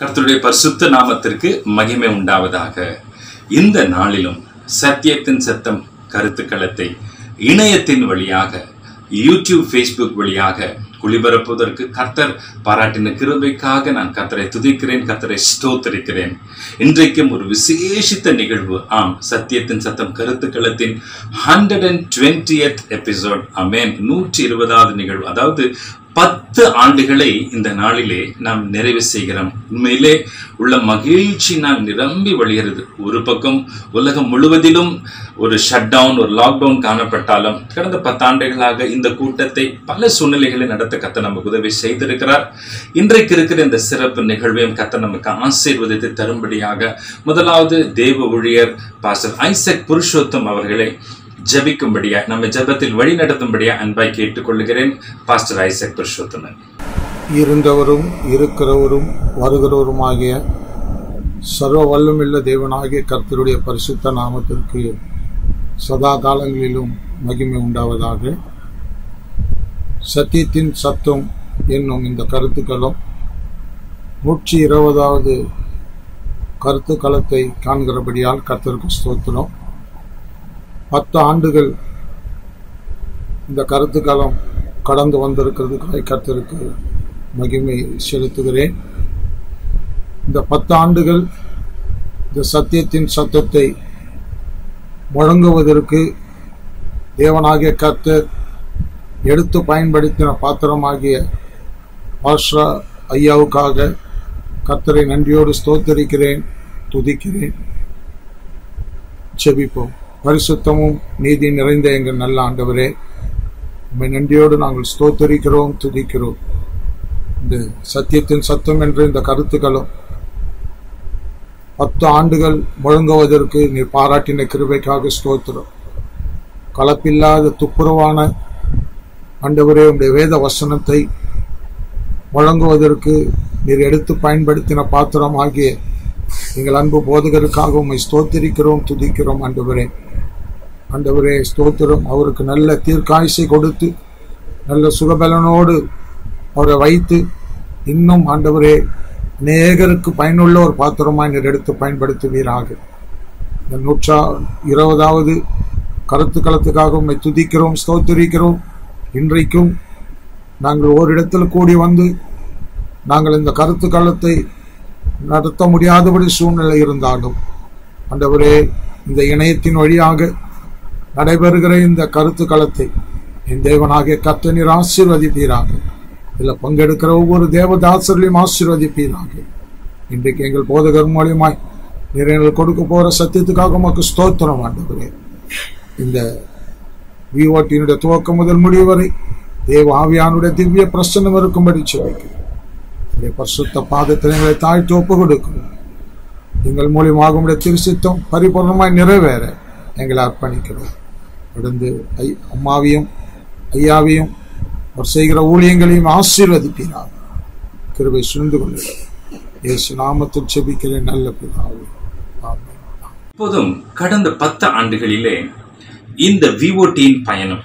கர்த்தருடைய பரிசுத்த நாமத்திற்கு மகிமை உண்டாவதாக இந்த நாளிலும் சத்தியத்தின் சத்தம் கருத்துக்களத்தை இணையத்தின் வழியாக யூடியூப் ஃபேஸ்புக் வழியாக குளிபரப்புவதற்கு கர்த்தர் பாராட்டின கிருபைக்காக நான் கர்த்தரை துதிக்கிறேன் கர்த்தரை ஸ்தோத்தரிக்கிறேன் இன்றைக்கும் ஒரு விசேஷித்த நிகழ்வு ஆம் சத்தியத்தின் சத்தம் கருத்துக்களத்தின் ஹண்ட்ரட் அண்ட் எத் எபிசோட் அமேன் நூற்றி இருபதாவது நிகழ்வு அதாவது பத்து ஆண்டுகளை இந்த நாளிலே நாம் நிறைவு செய்கிறோம் உண்மையிலே உள்ள மகிழ்ச்சி நான் நிரம்பி வழிகிறது ஒரு பக்கம் உலகம் முழுவதிலும் ஒரு ஷட் டவுன் ஒரு லாக்டவுன் காணப்பட்டாலும் கடந்த பத்தாண்டுகளாக இந்த கூட்டத்தை பல சூழ்நிலைகளை நடத்த கத்த நமக்கு உதவி செய்திருக்கிறார் இன்றைக்கு இருக்கிற இந்த சிறப்பு நிகழ்வையும் கத்த நமக்கு ஆசீர்வதித்து தரும்படியாக முதலாவது தேவ ஊழியர் பாஸ்டர் ஐசக் புருஷோத்தம் அவர்களை ஜபிக்கும்படியா நம்ம ஜபத்தில் வழி நடத்தும்படியா அன்பாய் கேட்டுக்கொள்கிறேன் பாஸ்டர் ஐசக் புருஷோத்தமன் இருந்தவரும் இருக்கிறவரும் வருகிறவருமாகிய சர்வ வல்லமில்ல தேவனாகிய கர்த்தருடைய பரிசுத்த நாமத்திற்கு சதா காலங்களிலும் மகிமை உண்டாவதாக சத்தியத்தின் சத்தம் என்னும் இந்த கருத்துக்களும் நூற்றி இருபதாவது கருத்துக்களத்தை காண்கிறபடியால் கர்த்தருக்கு ஸ்தோத்திரம் பத்து ஆண்டுகள் இந்த கருத்து காலம் கடந்து வந்திருக்கிறது கருத்திற்கு மகிமை செலுத்துகிறேன் இந்த பத்து ஆண்டுகள் இந்த சத்தியத்தின் சத்தத்தை முழங்குவதற்கு தேவனாகிய கர்த்தர் எடுத்து பயன்படுத்தின பாத்திரமாகிய பாஷ்ரா ஐயாவுக்காக கர்த்தரை நன்றியோடு ஸ்தோத்தரிக்கிறேன் துதிக்கிறேன் செபிப்போம் பரிசுத்தமும் நீதி நிறைந்த எங்கள் நல்ல ஆண்டவரே உண்மை நன்றியோடு நாங்கள் ஸ்தோத்தரிக்கிறோம் துதிக்கிறோம் இந்த சத்தியத்தின் சத்தம் என்ற இந்த கருத்துக்களும் பத்து ஆண்டுகள் முழங்குவதற்கு நீர் பாராட்டின கிருபைக்காக ஸ்தோத்திரம் கலப்பில்லாத துப்புரவான ஆண்டவரே உடைய வேத வசனத்தை வழங்குவதற்கு நீர் எடுத்து பயன்படுத்தின பாத்திரம் ஆகிய எங்கள் அன்பு போதகருக்காக உண்மை ஸ்தோத்திரிக்கிறோம் துதிக்கிறோம் ஆண்டவரே அண்டவரே ஸ்தோத்திரம் அவருக்கு நல்ல தீர்க்காய்ச்சை கொடுத்து நல்ல சுகபலனோடு அவரை வைத்து இன்னும் ஆண்டவரே நேகருக்கு பயனுள்ள ஒரு பாத்திரமாய் நீர் எடுத்து பயன்படுத்துவீராக இந்த நூற்றா இருபதாவது கருத்து களத்துக்காக உண்மை துதிக்கிறோம் ஸ்தோத்திரிக்கிறோம் இன்றைக்கும் நாங்கள் ஓரிடத்தில் கூடி வந்து நாங்கள் இந்த கருத்து களத்தை நடத்த முடியாதபடி சூழ்நிலை இருந்தாலும் அந்தவரே இந்த இணையத்தின் வழியாக நடைபெறுகிற இந்த கருத்து களத்தை என் தேவனாகிய கத்தனி ஆசீர்வதிப்பீராக இதில் பங்கெடுக்கிற ஒவ்வொரு தேவதாசர்களையும் ஆசீர்வதிப்பீராக இன்றைக்கு எங்கள் போதகர் மூலியமாய் நிறைய கொடுக்க போகிற சத்தியத்துக்காக உமக்கு ஸ்தோத்திரம் வாண்டுகிறேன் இந்த விஓடியினுடைய துவக்கம் முதல் முடிவு வரை தேவ ஆவியானுடைய திவ்ய பிரசனம் இருக்கும்படி சொல்லிக்கிறேன் பரிசுத்த பாதத்தை எங்களை தாழ்த்து ஒப்பு எங்கள் மூலியமாக உடைய திருசித்தம் பரிபூர்ணமாய் நிறைவேற எங்களை அர்ப்பணிக்கிறோம் கடந்து ஐ அம்மாவையும் ஐயாவையும் அவர் செய்கிற ஊழியங்களையும் ஆசீர்வதிப்பினார் கிருவை சுழ்ந்து கொள்கிறார் இயேசு நாமத்தில் செபிக்கிறேன் நல்ல பிதாவே இப்போதும் கடந்த பத்து ஆண்டுகளிலே இந்த விஓடியின் பயணம்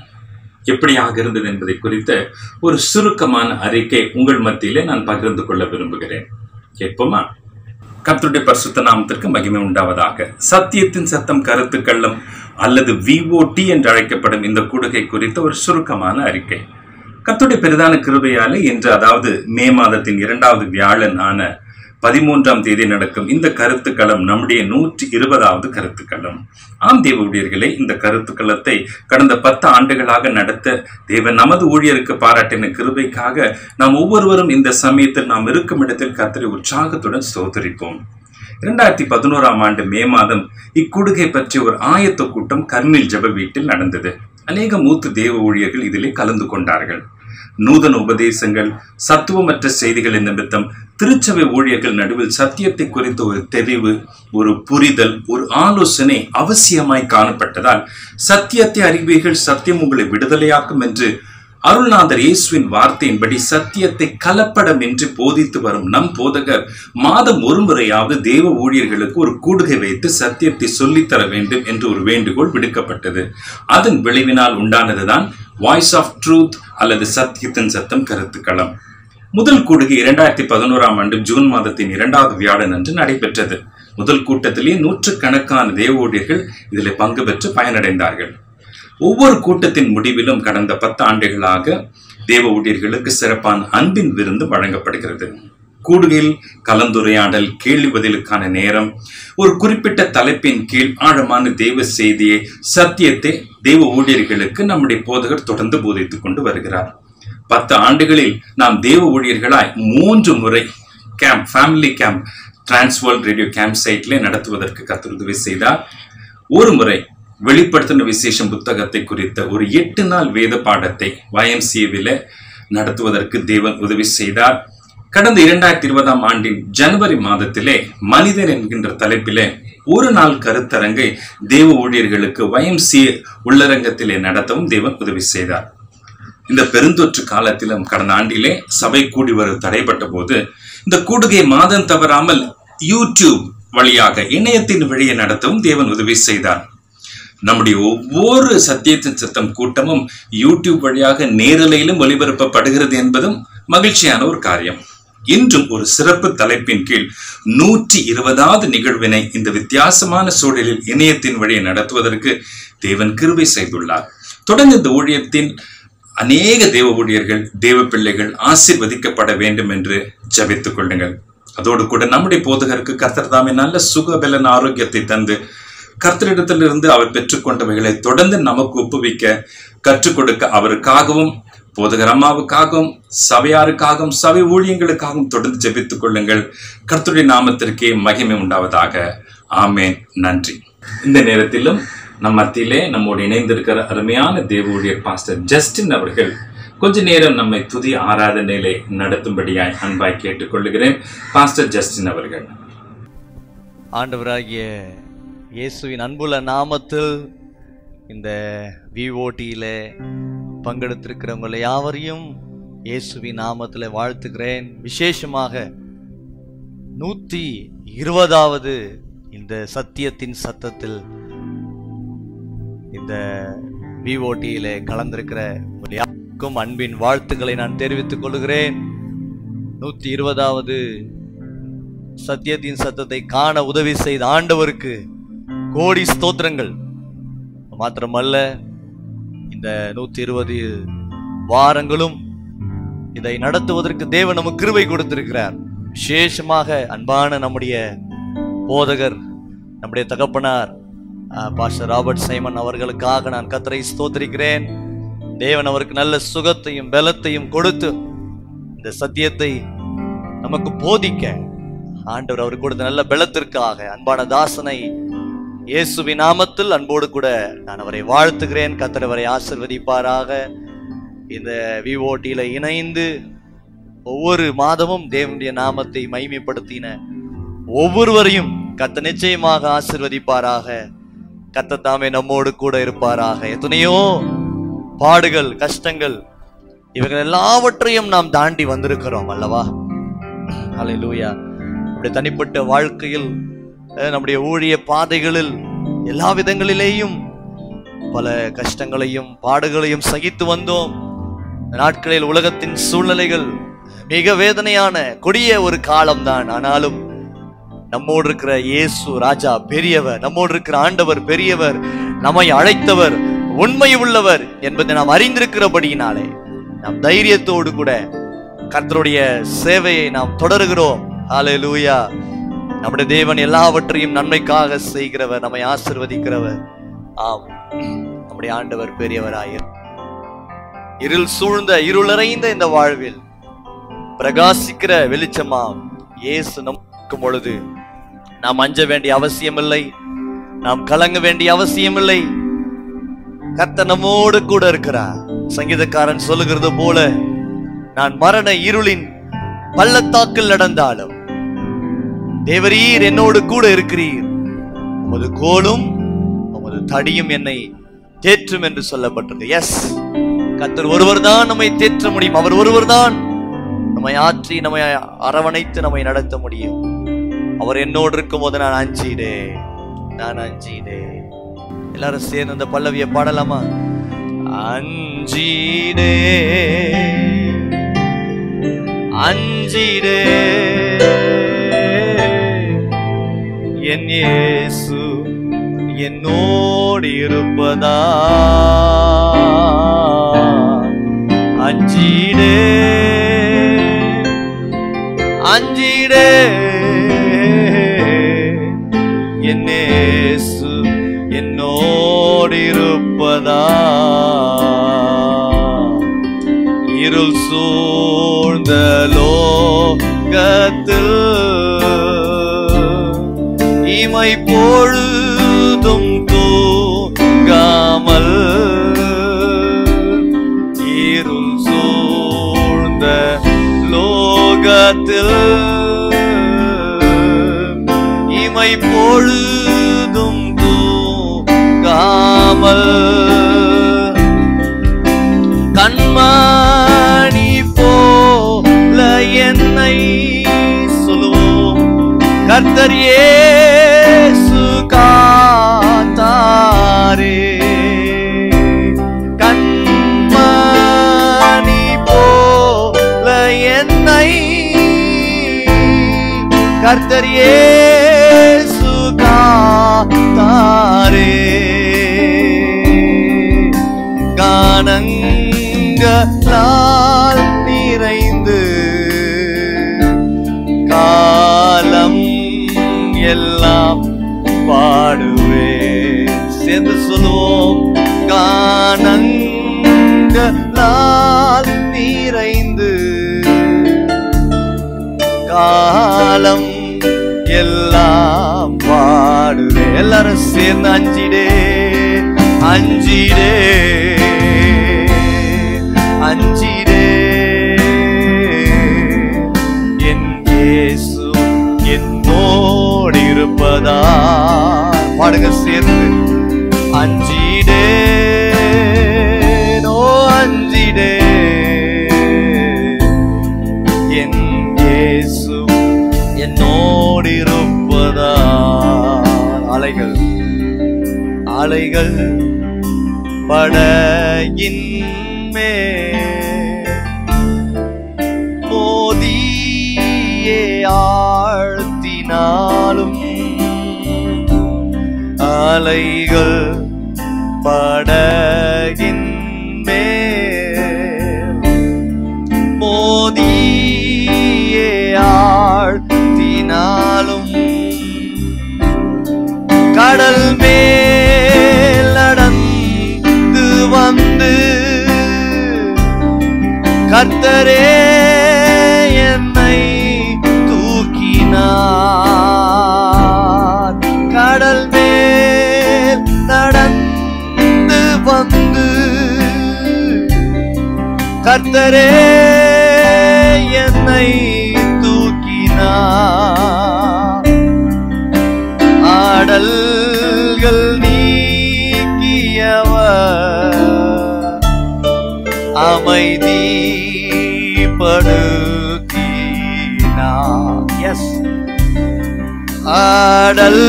எப்படியாக இருந்தது என்பதை குறித்த ஒரு சுருக்கமான அறிக்கை உங்கள் மத்தியிலே நான் பகிர்ந்து கொள்ள விரும்புகிறேன் கேட்போமா கர்த்தருடைய பரிசுத்த நாமத்திற்கு மகிமை உண்டாவதாக சத்தியத்தின் சத்தம் கருத்துக்களும் அல்லது விஓடி என்று அழைக்கப்படும் இந்த கூடுகை குறித்த ஒரு சுருக்கமான அறிக்கை கத்துடைய பெரிதான கிருபையாலே இன்று அதாவது மே மாதத்தின் இரண்டாவது வியாழன் ஆன பதிமூன்றாம் தேதி நடக்கும் இந்த கருத்துக்களம் நம்முடைய நூற்றி இருபதாவது கருத்துக்களம் ஆம் தேவ ஊழியர்களே இந்த கருத்துக்களத்தை கடந்த பத்து ஆண்டுகளாக நடத்த தேவன் நமது ஊழியருக்கு பாராட்டின கிருபைக்காக நாம் ஒவ்வொருவரும் இந்த சமயத்தில் நாம் இருக்கும் இடத்தில் கத்தரை உற்சாகத்துடன் சோதரிப்போம் இரண்டாயிரத்தி பதினோராம் ஆண்டு மே மாதம் இக்குடுகை பற்றிய ஒரு ஆயத்த கூட்டம் கர்ணில் ஜப வீட்டில் நடந்தது அநேக மூத்த தேவ ஊழியர்கள் இதிலே கலந்து கொண்டார்கள் நூதன உபதேசங்கள் சத்துவமற்ற செய்திகளின் நிமித்தம் திருச்சபை ஊழியர்கள் நடுவில் சத்தியத்தை குறித்த ஒரு தெளிவு ஒரு புரிதல் ஒரு ஆலோசனை அவசியமாய் காணப்பட்டதால் சத்தியத்தை அறிவீர்கள் சத்தியம் உங்களை விடுதலையாக்கும் என்று அருள்நாதர் இயேசுவின் வார்த்தையின்படி சத்தியத்தை கலப்படம் என்று போதித்து வரும் நம் போதகர் மாதம் ஒரு முறையாவது தேவ ஊழியர்களுக்கு ஒரு கூடுகை வைத்து சத்தியத்தை சொல்லித்தர வேண்டும் என்று ஒரு வேண்டுகோள் விடுக்கப்பட்டது அதன் விளைவினால் உண்டானதுதான் வாய்ஸ் ஆஃப் ட்ரூத் அல்லது சத்தியத்தின் சத்தம் கருத்துக்களம் முதல் கூடுகி இரண்டாயிரத்தி பதினோராம் ஆண்டு ஜூன் மாதத்தின் இரண்டாவது வியாழன் அன்று நடைபெற்றது முதல் கூட்டத்திலேயே நூற்றுக்கணக்கான தேவோடியர்கள் இதில் பங்கு பெற்று பயனடைந்தார்கள் ஒவ்வொரு கூட்டத்தின் முடிவிலும் கடந்த பத்து ஆண்டுகளாக தேவ ஊழியர்களுக்கு சிறப்பான அன்பின் விருந்து வழங்கப்படுகிறது கூடுகையில் கலந்துரையாடல் கேள்வி பதிலுக்கான நேரம் ஒரு குறிப்பிட்ட தலைப்பின் கீழ் ஆழமான தெய்வ செய்தியை சத்தியத்தை தெய்வ ஊழியர்களுக்கு நம்முடைய போதகர் தொடர்ந்து போதித்துக் கொண்டு வருகிறார் பத்து ஆண்டுகளில் நாம் தேவ ஊழியர்களாய் மூன்று முறை camp family camp Trans World radio camp சைட்ல நடத்துவதற்கு உதவி செய்தார் ஒரு முறை வெளிப்படுத்தின விசேஷம் புத்தகத்தை குறித்த ஒரு எட்டு நாள் வேத பாடத்தை வயம்சிஏவில் நடத்துவதற்கு தேவன் உதவி செய்தார் கடந்த இரண்டாயிரத்தி இருபதாம் ஆண்டின் ஜனவரி மாதத்திலே மனிதன் என்கின்ற தலைப்பிலே ஒரு நாள் கருத்தரங்கை தேவ ஊழியர்களுக்கு வயம்சிஏ உள்ளரங்கத்திலே நடத்தவும் தேவன் உதவி செய்தார் இந்த பெருந்தொற்று காலத்திலும் கடந்த ஆண்டிலே சபை கூடி வருவது தடைப்பட்ட போது இந்த கூடுகை மாதம் தவறாமல் யூடியூப் வழியாக இணையத்தின் வழியை நடத்தவும் தேவன் உதவி செய்தார் நம்முடைய ஒவ்வொரு சத்தியத்தின் சத்தம் கூட்டமும் யூடியூப் வழியாக நேரலையிலும் ஒளிபரப்பப்படுகிறது என்பதும் மகிழ்ச்சியான ஒரு காரியம் இன்றும் ஒரு சிறப்பு தலைப்பின் கீழ் நூற்றி இருபதாவது நிகழ்வினை இந்த வித்தியாசமான சூழலில் இணையத்தின் வழியை நடத்துவதற்கு தேவன் கிருபை செய்துள்ளார் தொடர்ந்து இந்த ஊழியத்தின் அநேக தேவ ஊழியர்கள் தேவ பிள்ளைகள் ஆசிர்வதிக்கப்பட வேண்டும் என்று ஜபித்துக் கொள்ளுங்கள் அதோடு கூட நம்முடைய போதகருக்கு கர்த்தர் தாமே நல்ல சுகபலன் ஆரோக்கியத்தை தந்து கர்த்தரிடத்திலிருந்து அவர் பெற்றுக்கொண்டவைகளை தொடர்ந்து நமக்கு ஒப்புவிக்க கற்றுக் கொடுக்க அவருக்காகவும் போதகர் அம்மாவுக்காகவும் சபையாருக்காகவும் சபை ஊழியங்களுக்காகவும் தொடர்ந்து ஜபித்துக் கொள்ளுங்கள் கர்த்தருடைய நாமத்திற்கே மகிமை உண்டாவதாக ஆமேன் நன்றி இந்த நேரத்திலும் நம் மத்தியிலே நம்மோடு இணைந்திருக்கிற அருமையான தேவனுடைய பாஸ்டர் ஜஸ்டின் அவர்கள் கொஞ்ச நேரம் நம்மை துதி ஆராதனையிலே நடத்தும்படியாய் அன்பாய் கேட்டுக்கொள்கிறேன் பாஸ்டர் ஜஸ்டின் அவர்கள் ஆண்டவராகிய இயேசுவின் அன்புள்ள நாமத்தில் இந்த விஓடியில் பங்கெடுத்திருக்கிறவங்களை யாவரையும் இயேசுவின் நாமத்தில் வாழ்த்துகிறேன் விசேஷமாக நூற்றி இருபதாவது இந்த சத்தியத்தின் சத்தத்தில் இந்த பிஓடியிலே கலந்திருக்கிற யாருக்கும் அன்பின் வாழ்த்துக்களை நான் தெரிவித்துக் கொள்கிறேன் நூற்றி இருபதாவது சத்தியத்தின் சத்தத்தை காண உதவி செய்த ஆண்டவருக்கு கோடி ஸ்தோத்திரங்கள் மாத்திரமல்ல இந்த நூற்றி இருபது வாரங்களும் இதை நடத்துவதற்கு தேவன் நமக்கு கிருவை கொடுத்திருக்கிறார் விசேஷமாக அன்பான நம்முடைய போதகர் நம்முடைய தகப்பனார் பாஸ்டர் ராபர்ட் சைமன் அவர்களுக்காக நான் கத்தரை ஸ்தோத்திரிக்கிறேன் தேவன் அவருக்கு நல்ல சுகத்தையும் பலத்தையும் கொடுத்து இந்த சத்தியத்தை நமக்கு போதிக்க ஆண்டவர் அவர் கொடுத்த நல்ல பலத்திற்காக அன்பான தாசனை இயேசுவி நாமத்தில் அன்போடு கூட நான் அவரை வாழ்த்துகிறேன் கத்தர் அவரை ஆசிர்வதிப்பாராக இந்த விஓடியில் இணைந்து ஒவ்வொரு மாதமும் தேவனுடைய நாமத்தை மைமைப்படுத்தின ஒவ்வொருவரையும் கத்த நிச்சயமாக ஆசிர்வதிப்பாராக கத்தத்தாமே நம்மோடு கூட இருப்பாராக எத்தனையோ பாடுகள் கஷ்டங்கள் இவர்கள் எல்லாவற்றையும் நாம் தாண்டி வந்திருக்கிறோம் அல்லவா அலை லூயா நம்முடைய தனிப்பட்ட வாழ்க்கையில் நம்முடைய ஊழிய பாதைகளில் எல்லா விதங்களிலேயும் பல கஷ்டங்களையும் பாடுகளையும் சகித்து வந்தோம் நாட்களில் உலகத்தின் சூழ்நிலைகள் மிக வேதனையான கொடிய ஒரு காலம்தான் ஆனாலும் நம்மோடு இருக்கிற இயேசு ராஜா பெரியவர் நம்மோடு இருக்கிற ஆண்டவர் பெரியவர் நம்மை அழைத்தவர் உண்மை உள்ளவர் என்பதை நாம் அறிந்திருக்கிறபடியினாலே நம் தைரியத்தோடு கூட கர்த்தருடைய சேவையை நாம் தொடர்கிறோம் ஹாலே லூயா நம்முடைய தேவன் எல்லாவற்றையும் நன்மைக்காக செய்கிறவர் நம்மை ஆசிர்வதிக்கிறவர் ஆம் நம்முடைய ஆண்டவர் பெரியவராய் இருள் சூழ்ந்த இருளறைந்த இந்த வாழ்வில் பிரகாசிக்கிற வெளிச்சமாம் இயேசு நமக்கும் பொழுது நாம் அஞ்ச வேண்டிய அவசியமில்லை நாம் கலங்க வேண்டிய அவசியமில்லை கத்த நம்மோடு கூட இருக்கிறார் சங்கீதக்காரன் சொல்லுகிறது போல நான் மரண இருளின் பள்ளத்தாக்கில் நடந்தாலும் தேவரீர் என்னோடு கூட இருக்கிறீர் உமது கோலும் உமது தடியும் என்னை தேற்றும் என்று சொல்லப்பட்டது எஸ் கத்தர் ஒருவர் தான் நம்மை தேற்ற முடியும் அவர் ஒருவர் தான் நம்மை ஆற்றி நம்மை அரவணைத்து நம்மை நடத்த முடியும் அவர் என்னோடு இருக்கும் போது நான் அஞ்சிடே நான் அஞ்சிடே எல்லாரும் சேர்ந்து அந்த பல்லவியை பாடலாமா அஞ்சிடே அஞ்சிடே என் இயேசு என்னோடு இருப்பதா அஞ்சிடே அஞ்சிடே உள்ளத்தில் இமை பொழுதும் தூங்காமல் இருள் சூழ்ந்த லோகத்தில் இமை பொழுது இயேசுகா தாரே கண்மணி போல என்னை கர்த்தர் இயேசுகா தாரே எல்லாம் பாடுவே சேர்ந்து சொல்லுவோம் காணங்கால் நிறைந்து காலம் எல்லாம் பாடுவே எல்லாரும் சேர்ந்து அஞ்சிடே அஞ்சிடே அஞ்சிடே என்பதா பாடுங்க சேர்ந்து அஞ்சிடே நோ அஞ்சிடே அலைகள் படையின் மேல் கர்த்தரே என்னை தூக்கினார் கடல் மேல் நடந்து வந்து கர்த்தரே எஸ் ஆடல்கள்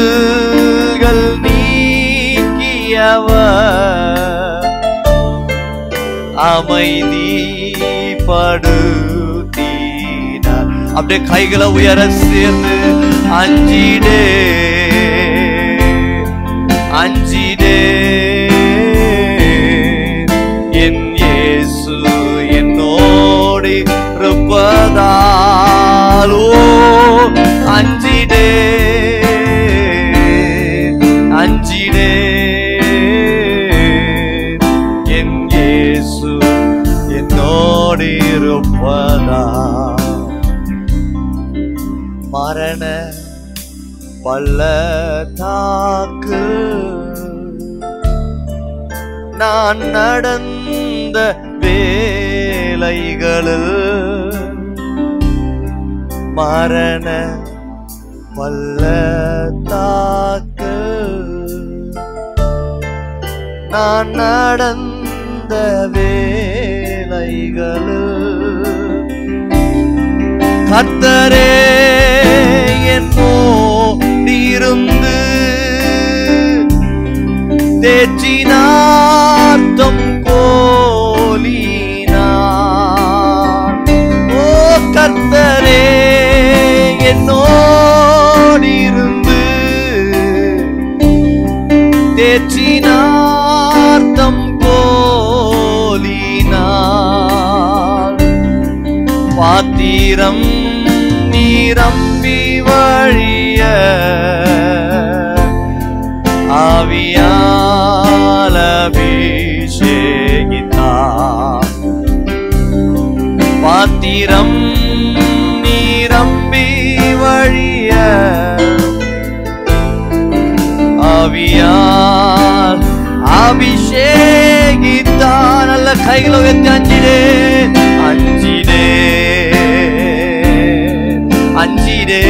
நீக்கியவர் அமைதி படுத்தினார் அப்படியே கைகளை உயர சேர்ந்து அஞ்சிடே அஞ்சிடே பள்ளத்தாக்கு நான் நடந்த வேலைகளில் மரண பள்ளத்தாக்கு நான் நடந்த வேலைகளில் கத்தரே என் மோ இருந்து தேச்சினார்த்தம் கோலினார் ஓ கர்த்தரே இருந்து தேச்சினார்த்தம் கோலினார் பாத்திரம் நீரம்பி வழிய ആവിയാലഭിഷേകിത പാത്തിരം നീരമ്പി വഴിയ ആവിയാൽ അഭിഷേകിത നല്ല കൈകളൊക്കെ അഞ്ചിരേ അഞ്ചിരേ അഞ്ചിരേ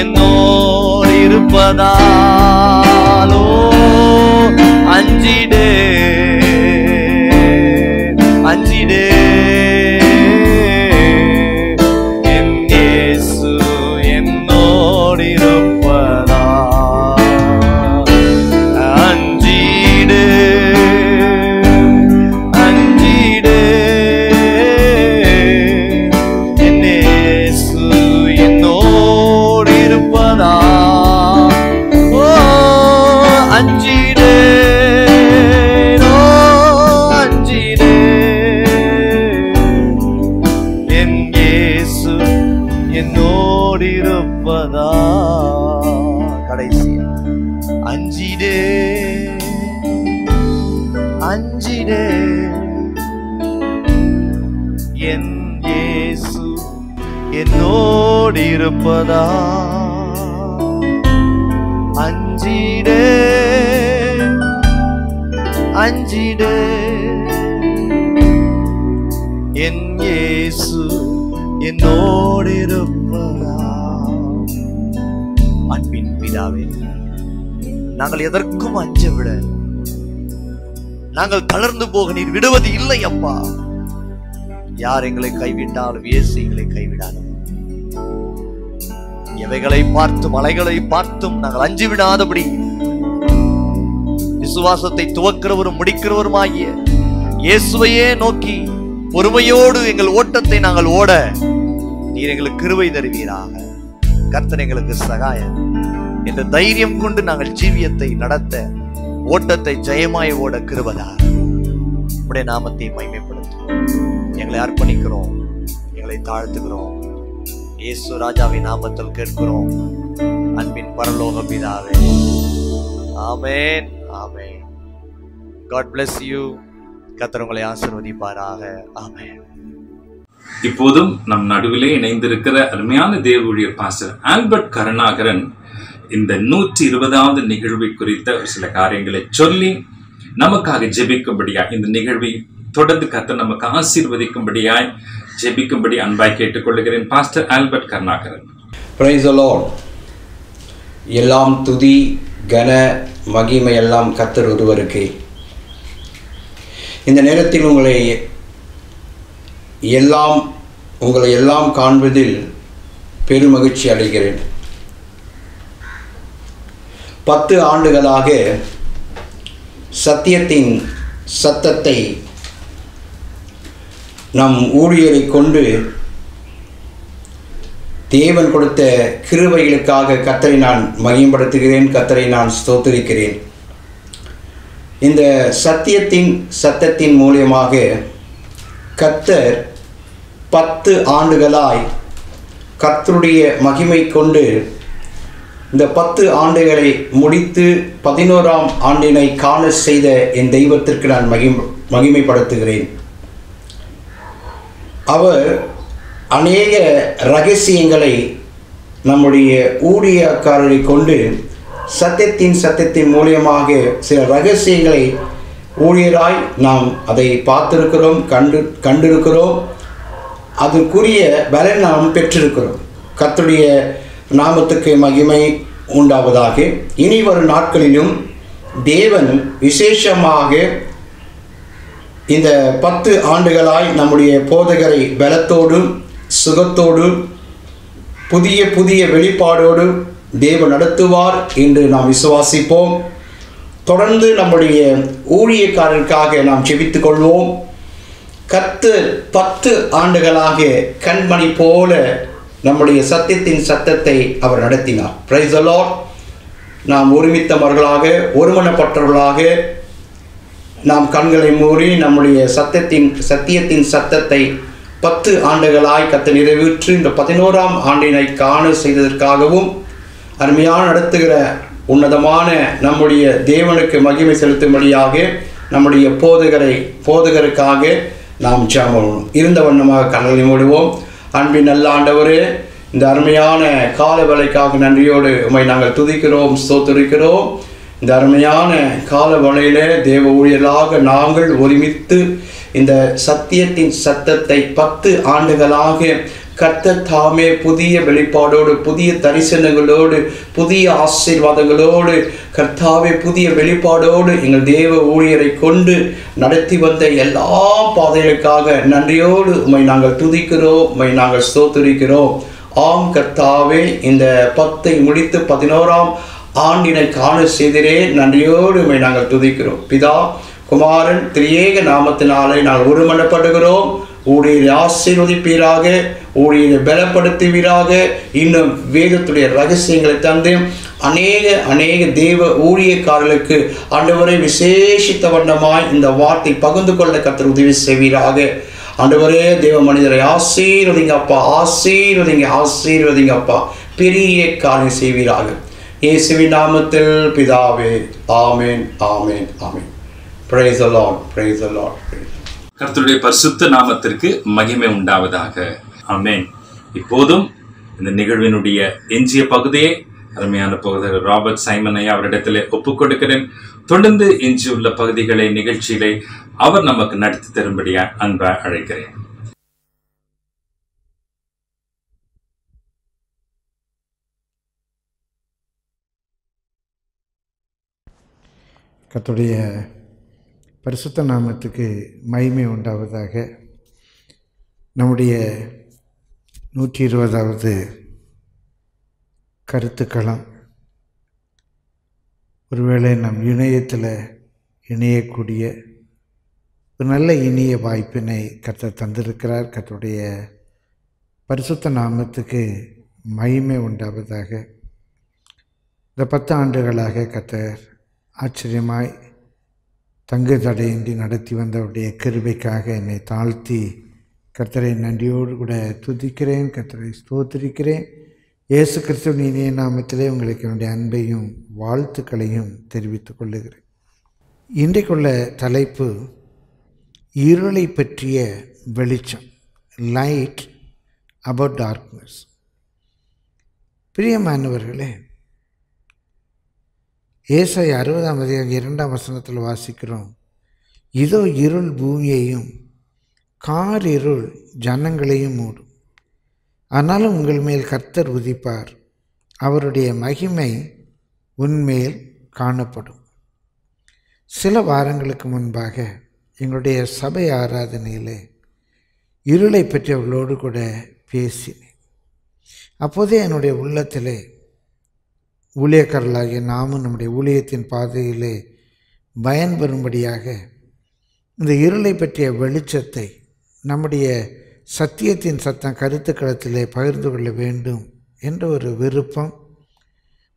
என்னோடு இருப்பதாலோ அஞ்சிடே அஞ்சிடே இருப்பதா அஞ்சிடே அஞ்சிடே என் இயேசு இருப்பதா அன்பின் பிதாவே நாங்கள் எதற்கும் அஞ்ச விட நாங்கள் தளர்ந்து போக நீர் விடுவது இல்லை அப்பா யார் எங்களை கைவிட்டாலும் இயேசு எங்களை கைவிடாது எவைகளை பார்த்தும் அலைகளை பார்த்தும் நாங்கள் அஞ்சு விடாதபடி விசுவாசத்தை துவக்கிறவரும் ஆகிய இயேசுவையே நோக்கி பொறுமையோடு எங்கள் ஓட்டத்தை நாங்கள் ஓட நீர் எங்களுக்கு கிருவை தருவீராக கர்த்தன் எங்களுக்கு சகாயம் என்ற தைரியம் கொண்டு நாங்கள் ஜீவியத்தை நடத்த ஓட்டத்தை ஜெயமாய் ஓட கிருவதாக உடைய நாமத்தை மைமைப்படுத்தும் எங்களை அர்ப்பணிக்கிறோம் எங்களை தாழ்த்துகிறோம் இயேசு ராஜாவின் நாமத்தில் கேட்கிறோம் அன்பின் பரலோக பிதாவே ஆமேன் ஆமேன் காட் பிளஸ் யூ கத்தர் ஆசிர்வதிப்பாராக ஆமேன் இப்போதும் நம் நடுவிலே இணைந்திருக்கிற அருமையான தேவ ஊழியர் பாசர் ஆல்பர்ட் கருணாகரன் இந்த நூற்றி இருபதாவது நிகழ்வை குறித்த சில காரியங்களை சொல்லி நமக்காக ஜெபிக்கும்படியாய் இந்த நிகழ்வை தொடர்ந்து கத்த நமக்கு ஆசீர்வதிக்கும்படியாய் ஜெபிக்கும்படி அன்பாய் கேட்டுக்கொள்கிறேன் பாஸ்டர் ஆல்பர்ட் கர்ணாகரன் பிரைஸ் எல்லாம் துதி கன மகிமை எல்லாம் கத்தர் ஒருவருக்கு இந்த நேரத்தில் உங்களை எல்லாம் உங்களை எல்லாம் காண்பதில் பெருமகிழ்ச்சி அடைகிறேன் பத்து ஆண்டுகளாக சத்தியத்தின் சத்தத்தை நம் ஊழியரை கொண்டு தேவன் கொடுத்த கிருவைகளுக்காக கத்தரை நான் மகிம்படுத்துகிறேன் கத்தரை நான் ஸ்தோத்தரிக்கிறேன் இந்த சத்தியத்தின் சத்தத்தின் மூலியமாக கத்தர் பத்து ஆண்டுகளாய் கத்தருடைய மகிமை கொண்டு இந்த பத்து ஆண்டுகளை முடித்து பதினோராம் ஆண்டினை காண செய்த என் தெய்வத்திற்கு நான் மகிம் மகிமைப்படுத்துகிறேன் அவர் அநேக ரகசியங்களை நம்முடைய ஊழியக்காரரை கொண்டு சத்தியத்தின் சத்தியத்தின் மூலியமாக சில ரகசியங்களை ஊழியராய் நாம் அதை பார்த்திருக்கிறோம் கண்டு கண்டிருக்கிறோம் அதற்குரிய பலன் நாம் பெற்றிருக்கிறோம் கத்துடைய நாமத்துக்கு மகிமை உண்டாவதாக இனி வரும் நாட்களிலும் தேவன் விசேஷமாக இந்த பத்து ஆண்டுகளாய் நம்முடைய போதகரை பலத்தோடு சுகத்தோடு புதிய புதிய வெளிப்பாடோடு தேவ நடத்துவார் என்று நாம் விசுவாசிப்போம் தொடர்ந்து நம்முடைய ஊழியக்காரருக்காக நாம் செபித்து கொள்வோம் கத்து பத்து ஆண்டுகளாக கண்மணி போல நம்முடைய சத்தியத்தின் சத்தத்தை அவர் நடத்தினார் பிரைஸ் அலோர் நாம் ஒருமித்தவர்களாக ஒருமனப்பட்டவர்களாக நாம் கண்களை மூடி நம்முடைய சத்தியத்தின் சத்தியத்தின் சத்தத்தை பத்து ஆண்டுகளாய் கத்த நிறைவேற்று இந்த பதினோராம் ஆண்டினை காண செய்ததற்காகவும் அருமையான நடத்துகிற உன்னதமான நம்முடைய தேவனுக்கு மகிமை செலுத்தும்படியாக நம்முடைய போதகரை போதகருக்காக நாம் ஜாமணும் இருந்த வண்ணமாக கண்களை மூடுவோம் அன்பின் நல்ல ஆண்டவரே இந்த அருமையான கால வேலைக்காக நன்றியோடு உண்மை நாங்கள் துதிக்கிறோம் சோத்துரிக்கிறோம் இந்த அருமையான கால வலையிலே தேவ ஊழியலாக நாங்கள் ஒருமித்து இந்த சத்தியத்தின் சத்தத்தை பத்து ஆண்டுகளாக கர்த்த தாமே புதிய வெளிப்பாடோடு புதிய தரிசனங்களோடு புதிய ஆசீர்வாதங்களோடு கர்த்தாவே புதிய வெளிப்பாடோடு எங்கள் தேவ ஊழியரை கொண்டு நடத்தி வந்த எல்லா பாதைகளுக்காக நன்றியோடு உண்மை நாங்கள் துதிக்கிறோம் உண்மை நாங்கள் ஸ்தோத்துரிக்கிறோம் ஆம் கர்த்தாவே இந்த பத்தை முடித்து பதினோராம் ஆண்டினை காண செய்திரே நன்றியோடு உண்மை நாங்கள் துதிக்கிறோம் பிதா குமாரன் திரியேக நாமத்தினாலே நாங்கள் ஒருமனப்படுகிறோம் ஊழியரை ஆசீர்வதிப்பீராக ஊழியரை பலப்படுத்துவீராக இன்னும் வேதத்துடைய ரகசியங்களை தந்து அநேக அநேக தெய்வ ஊழியக்காரர்களுக்கு அன்றுவரை விசேஷித்த வண்ணமாய் இந்த வார்த்தை பகிர்ந்து கொள்ள கத்தர் உதவி செய்வீராக அன்றுவரே தெய்வ மனிதரை ஆசீர்வதிங்க அப்பா ஆசீர்வதிங்க ஆசீர்வதிங்க அப்பா பெரிய காரியம் செய்வீராக இயேசுவி நாமத்தில் பிதாவே ஆமேன் ஆமேன் ஆமேன் பிரைஸ் அலாட் பிரைஸ் அலாட் கர்த்தருடைய பரிசுத்த நாமத்திற்கு மகிமை உண்டாவதாக ஆமேன் இப்போதும் இந்த நிகழ்வினுடைய எஞ்சிய பகுதியை அருமையான பகுதியில் ராபர்ட் சைமனை அவரிடத்தில் ஒப்புக் கொடுக்கிறேன் தொடர்ந்து எஞ்சியுள்ள பகுதிகளை நிகழ்ச்சிகளை அவர் நமக்கு நடத்தி தரும்படியா அன்பா அழைக்கிறேன் கத்துடைய பரிசுத்த நாமத்துக்கு மகிமை உண்டாவதாக நம்முடைய நூற்றி இருபதாவது கருத்துக்களம் ஒருவேளை நம் இணையத்தில் இணையக்கூடிய ஒரு நல்ல இனிய வாய்ப்பினை கத்த தந்திருக்கிறார் கத்துடைய பரிசுத்த நாமத்துக்கு மகிமை உண்டாவதாக இந்த பத்து ஆண்டுகளாக கத்தர் ஆச்சரியமாய் தங்கு தடையின்றி நடத்தி வந்தவருடைய கிருபைக்காக என்னை தாழ்த்தி கர்த்தரை நன்றியோடு கூட துதிக்கிறேன் கர்த்தரை ஸ்தோத்திரிக்கிறேன் இயேசு கிறிஸ்துவ இணைய நாமத்திலே உங்களுக்கு என்னுடைய அன்பையும் வாழ்த்துக்களையும் தெரிவித்துக் கொள்ளுகிறேன் இன்றைக்குள்ள தலைப்பு இருளை பற்றிய வெளிச்சம் லைட் அபவுட் டார்க்னஸ் பிரியமானவர்களே ஏசை அறுபதாம் அதிகம் இரண்டாம் வசனத்தில் வாசிக்கிறோம் இதோ இருள் பூமியையும் கார் இருள் ஜனங்களையும் மூடும் ஆனாலும் உங்கள் மேல் கர்த்தர் உதிப்பார் அவருடைய மகிமை உன்மேல் காணப்படும் சில வாரங்களுக்கு முன்பாக எங்களுடைய சபை ஆராதனையில் இருளை பெற்றவர்களோடு கூட பேசினேன் அப்போதே என்னுடைய உள்ளத்தில் ஊழியக்காரர்களாகிய நாமும் நம்முடைய ஊழியத்தின் பாதையிலே பயன்பெறும்படியாக இந்த இருளை பற்றிய வெளிச்சத்தை நம்முடைய சத்தியத்தின் சத்தம் கருத்துக்களத்திலே பகிர்ந்து கொள்ள வேண்டும் என்ற ஒரு விருப்பம்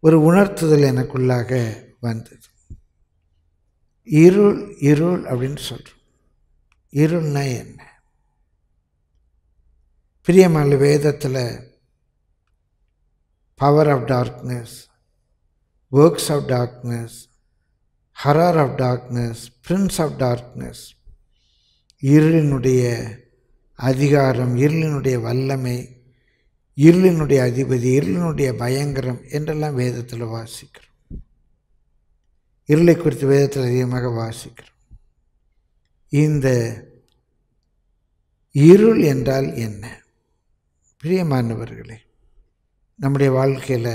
ஒரு உணர்த்துதல் எனக்குள்ளாக வந்தது இருள் இருள் அப்படின்னு சொல்கிறோம் இருள்னா என்ன பிரியமல்ல வேதத்தில் power of darkness works of darkness, horror of darkness, prince of darkness இருளினுடைய அதிகாரம் இருளினுடைய வல்லமை இருளினுடைய அதிபதி இருளினுடைய பயங்கரம் என்றெல்லாம் வேதத்தில் வாசிக்கிறோம் இருளை குறித்து வேதத்தில் அதிகமாக வாசிக்கிறோம் இந்த இருள் என்றால் என்ன பிரியமானவர்களே நம்முடைய வாழ்க்கையில்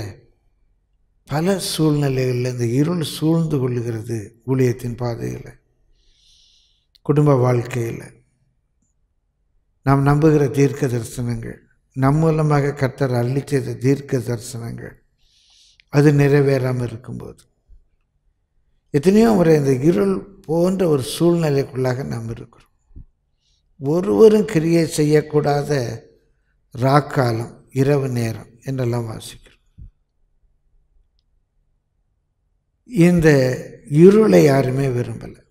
பல சூழ்நிலைகளில் இந்த இருள் சூழ்ந்து கொள்ளுகிறது ஊழியத்தின் பாதையில் குடும்ப வாழ்க்கையில் நாம் நம்புகிற தீர்க்க தரிசனங்கள் நம் மூலமாக கர்த்தர் அள்ளி செய்த தீர்க்க தரிசனங்கள் அது நிறைவேறாமல் இருக்கும்போது எத்தனையோ முறை இந்த இருள் போன்ற ஒரு சூழ்நிலைக்குள்ளாக நாம் இருக்கிறோம் ஒருவரும் கிரியை செய்யக்கூடாத ராக்காலம் இரவு நேரம் என்றெல்லாம் வாசி இந்த இருளை யாருமே விரும்பலை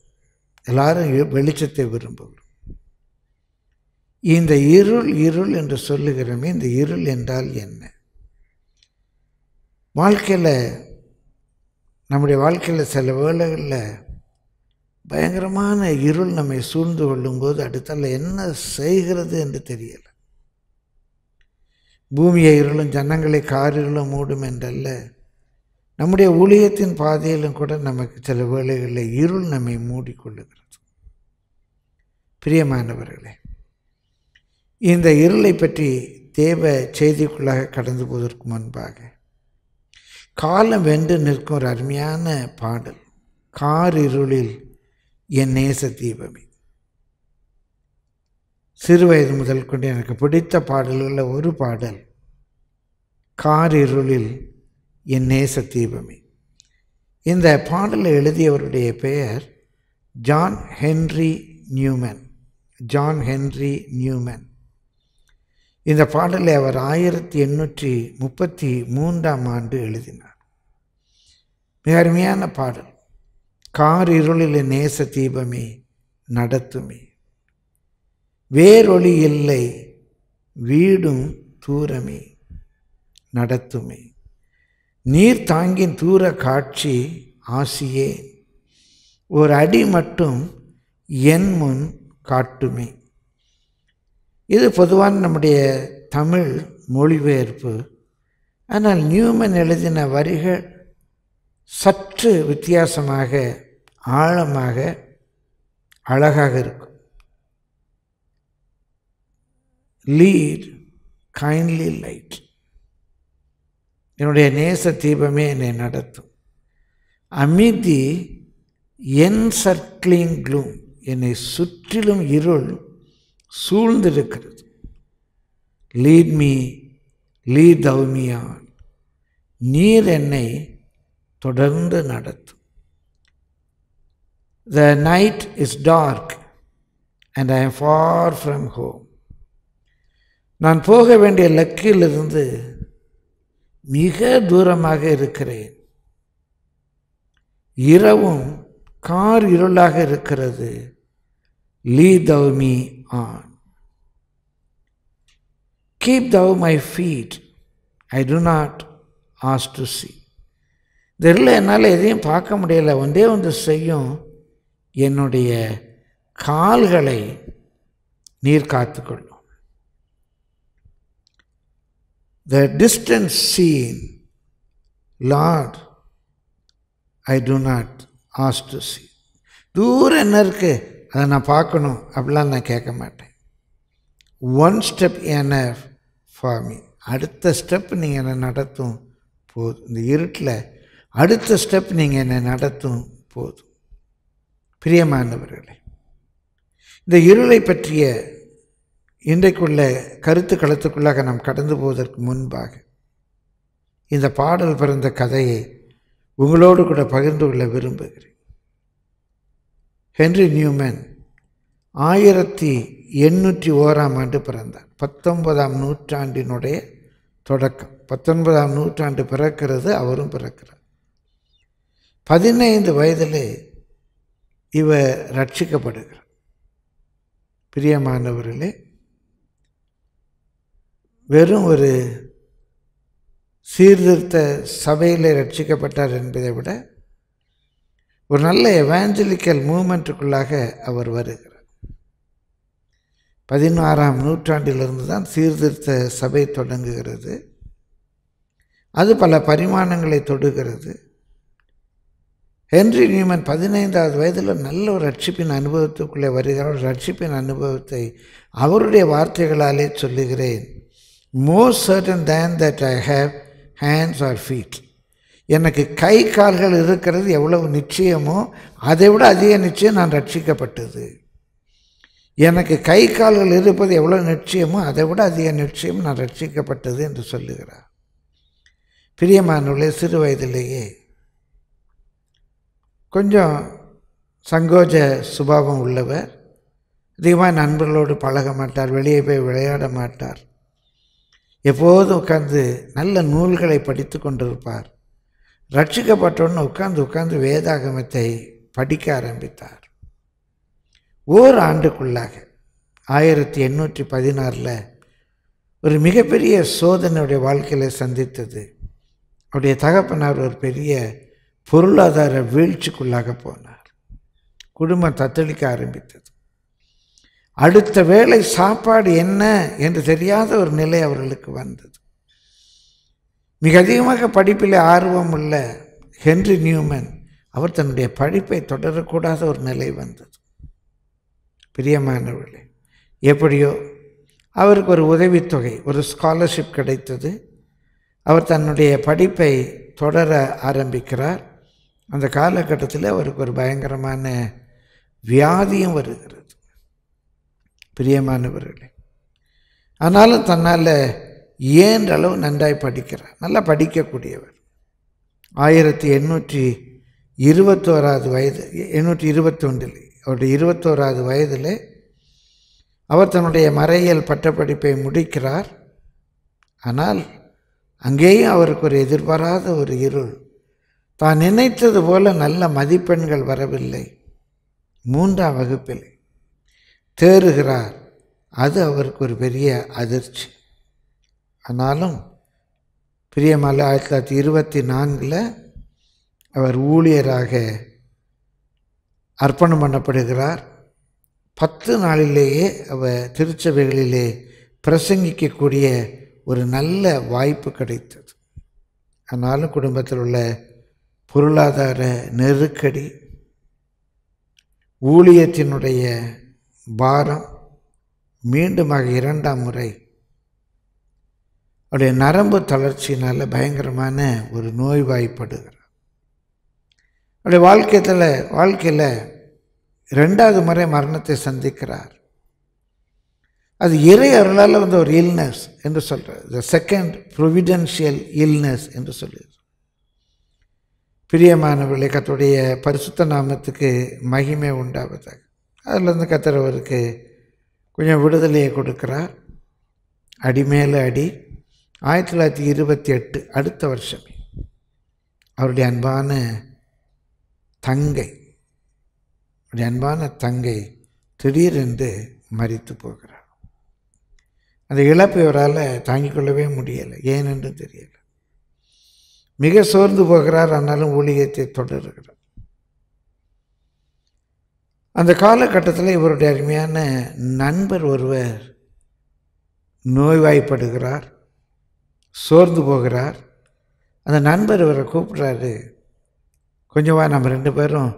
எல்லாரும் வெளிச்சத்தை விரும்புகிறோம் இந்த இருள் இருள் என்று சொல்லுகிறோமே இந்த இருள் என்றால் என்ன வாழ்க்கையில் நம்முடைய வாழ்க்கையில் சில வேளைகளில் பயங்கரமான இருள் நம்மை சூழ்ந்து கொள்ளும்போது அடுத்தால என்ன செய்கிறது என்று தெரியல பூமியை இருளும் ஜனங்களை காரிருளும் மூடும் என்றல்ல நம்முடைய ஊழியத்தின் பாதையிலும் கூட நமக்கு சில வேளைகளில் இருள் நம்மை மூடிக்கொள்ளுகிறது பிரியமானவர்களே இந்த இருளை பற்றி தேவ செய்திக்குள்ளாக கடந்து போவதற்கு முன்பாக காலம் வென்று நிற்கும் ஒரு அருமையான பாடல் கார் இருளில் என் நேச தீபமே சிறு வயது முதல் கொண்டு எனக்கு பிடித்த பாடல்களில் ஒரு பாடல் கார் இருளில் என் நேச தீபமே இந்த பாடலை எழுதியவருடைய பெயர் John Henry Newman John Henry Newman இந்த பாடலை அவர் ஆயிரத்தி எண்ணூற்றி முப்பத்தி மூன்றாம் ஆண்டு எழுதினார் மிக அருமையான பாடல் கார் இருளில் நேச தீபமே நடத்துமே வேறொளி இல்லை வீடும் தூரமே நடத்துமே நீர் தாங்கின் தூர காட்சி ஆசியே ஒரு அடி மட்டும் என் முன் காட்டுமே இது பொதுவான நம்முடைய தமிழ் மொழிபெயர்ப்பு ஆனால் நியூமன் எழுதின வரிகள் சற்று வித்தியாசமாக ஆழமாக அழகாக இருக்கும் லீட் கைண்ட்லி லைட் என்னுடைய நேச தீபமே என்னை நடத்தும் அமிதி என் சர்க்கிளிங் க்ளூம் என்னை சுற்றிலும் இருள் சூழ்ந்திருக்கிறது லீட் மீ லீ தௌமியான் நீர் என்னை தொடர்ந்து நடத்தும் the night is dark and I am far from home நான் போக வேண்டிய லக்கிலிருந்து மிக தூரமாக இருக்கிறேன் இரவும் கார் இருளாக இருக்கிறது lead thou me on keep thou my feet I do not ask to see தெரில என்னால் எதையும் பார்க்க முடியலை ஒன்றே ஒன்று செய்யும் என்னுடைய கால்களை நீர் காத்துக்கொள்ளும் the distant scene Lord I do not ask to see தூரம் என்ன இருக்குது அதை நான் பார்க்கணும் அப்படிலாம் நான் கேட்க மாட்டேன் ஒன் ஸ்டெப் என்ன ஃபார் மீ அடுத்த ஸ்டெப் நீங்கள் என்னை நடத்தும் போதும் இந்த இருட்டில் அடுத்த ஸ்டெப் நீங்கள் என்னை நடத்தும் போதும் பிரியமானவர்களே இந்த இருளை பற்றிய இன்றைக்குள்ள கருத்து களத்துக்குள்ளாக நாம் கடந்து போவதற்கு முன்பாக இந்த பாடல் பிறந்த கதையை உங்களோடு கூட பகிர்ந்து கொள்ள விரும்புகிறேன் ஹென்ரி நியூமேன் ஆயிரத்தி எண்ணூற்றி ஓராம் ஆண்டு பிறந்தார் பத்தொன்பதாம் நூற்றாண்டினுடைய தொடக்கம் பத்தொன்பதாம் நூற்றாண்டு பிறக்கிறது அவரும் பிறக்கிறார் பதினைந்து வயதில் இவர் ரட்சிக்கப்படுகிறார் பிரியமானவர்களே வெறும் ஒரு சீர்திருத்த சபையில் ரட்சிக்கப்பட்டார் என்பதை விட ஒரு நல்ல எவாஞ்சலிக்கல் மூமெண்ட்டுக்குள்ளாக அவர் வருகிறார் பதினாறாம் நூற்றாண்டிலிருந்து தான் சீர்திருத்த சபை தொடங்குகிறது அது பல பரிமாணங்களை தொடுகிறது ஹென்ரி நியூமன் பதினைந்தாவது வயதில் நல்ல ஒரு ரட்சிப்பின் அனுபவத்துக்குள்ளே வருகிறார் ரட்சிப்பின் அனுபவத்தை அவருடைய வார்த்தைகளாலே சொல்லுகிறேன் more certain than that I have hands or feet எனக்கு கை கால்கள் இருக்கிறது எவ்வளவு நிச்சயமோ அதை விட அதிக நிச்சயம் நான் ரட்சிக்கப்பட்டது எனக்கு கை கால்கள் இருப்பது எவ்வளோ நிச்சயமோ அதை விட அதிக நிச்சயம் நான் ரட்சிக்கப்பட்டது என்று சொல்லுகிறார் பிரியமானுள்ளே சிறு வயதிலேயே கொஞ்சம் சங்கோஜ சுபாவம் உள்ளவர் அதிகமாக நண்பர்களோடு பழக மாட்டார் வெளியே போய் விளையாட மாட்டார் எப்போதும் உட்காந்து நல்ல நூல்களை படித்து கொண்டிருப்பார் ரட்சிக்கப்பட்டோன்னு உட்காந்து உட்காந்து வேதாகமத்தை படிக்க ஆரம்பித்தார் ஓர் ஆண்டுக்குள்ளாக ஆயிரத்தி எண்ணூற்றி பதினாறில் ஒரு மிகப்பெரிய சோதனையுடைய வாழ்க்கையில் சந்தித்தது அவருடைய தகப்பனார் ஒரு பெரிய பொருளாதார வீழ்ச்சிக்குள்ளாக போனார் குடும்பம் தத்தளிக்க ஆரம்பித்தது அடுத்த வேளை சாப்பாடு என்ன என்று தெரியாத ஒரு நிலை அவர்களுக்கு வந்தது மிக அதிகமாக படிப்பில் ஆர்வம் உள்ள ஹென்ரி நியூமன் அவர் தன்னுடைய படிப்பை தொடரக்கூடாத ஒரு நிலை வந்தது பிரியமானவர்களே எப்படியோ அவருக்கு ஒரு உதவித்தொகை ஒரு ஸ்காலர்ஷிப் கிடைத்தது அவர் தன்னுடைய படிப்பை தொடர ஆரம்பிக்கிறார் அந்த காலகட்டத்தில் அவருக்கு ஒரு பயங்கரமான வியாதியும் வருகிறது பிரியமானவர்களே ஆனாலும் தன்னால் ஏன்ற அளவு நன்றாய் படிக்கிறார் நல்லா படிக்கக்கூடியவர் ஆயிரத்தி எண்ணூற்றி இருபத்தோராது வயது எண்ணூற்றி இருபத்தொன்றில் அவருடைய இருபத்தோராது வயதில் அவர் தன்னுடைய மறையல் பட்டப்படிப்பை முடிக்கிறார் ஆனால் அங்கேயும் அவருக்கு ஒரு எதிர்பாராத ஒரு இருள் தான் நினைத்தது போல நல்ல மதிப்பெண்கள் வரவில்லை மூன்றாம் வகுப்பில் தேறுகிறார் அது அவருக்கு ஒரு பெரிய அதிர்ச்சி ஆனாலும் பிரியமலை ஆயிரத்தி தொள்ளாயிரத்தி இருபத்தி நான்கில் அவர் ஊழியராக அர்ப்பணம் பண்ணப்படுகிறார் பத்து நாளிலேயே அவர் திருச்சபைகளிலே பிரசங்கிக்கக்கூடிய ஒரு நல்ல வாய்ப்பு கிடைத்தது ஆனாலும் குடும்பத்தில் உள்ள பொருளாதார நெருக்கடி ஊழியத்தினுடைய பாரம் மீண்டுமாக இரண்டாம் முறை அவருடைய நரம்பு தளர்ச்சினால் பயங்கரமான ஒரு நோய்வாய்ப்படுகிறார் அவருடைய வாழ்க்கையத்தில் வாழ்க்கையில் ரெண்டாவது முறை மரணத்தை சந்திக்கிறார் அது இறை அருளால் வந்து ஒரு இல்னஸ் என்று சொல்கிறார் த செகண்ட் ப்ரொவிடென்ஷியல் இல்னஸ் என்று சொல்லுது பிரியமானவர்களை கத்துடைய பரிசுத்த நாமத்துக்கு மகிமை உண்டாவதாக அதுலேருந்து இருந்து அவருக்கு கொஞ்சம் விடுதலையை கொடுக்குறார் அடி மேலே அடி ஆயிரத்தி தொள்ளாயிரத்தி இருபத்தி எட்டு அடுத்த வருஷம் அவருடைய அன்பான தங்கை அவருடைய அன்பான தங்கை திடீரென்று மறித்து போகிறார் அந்த இழப்பு இவரால் தாங்கிக் கொள்ளவே முடியலை ஏனென்று தெரியலை மிக சோர்ந்து போகிறார் ஆனாலும் ஊழியத்தை தொடர்கிறார் அந்த காலகட்டத்தில் இவருடைய அருமையான நண்பர் ஒருவர் நோய்வாய்ப்படுகிறார் சோர்ந்து போகிறார் அந்த நண்பர் இவரை கூப்பிட்றாரு கொஞ்சமாக நம்ம ரெண்டு பேரும்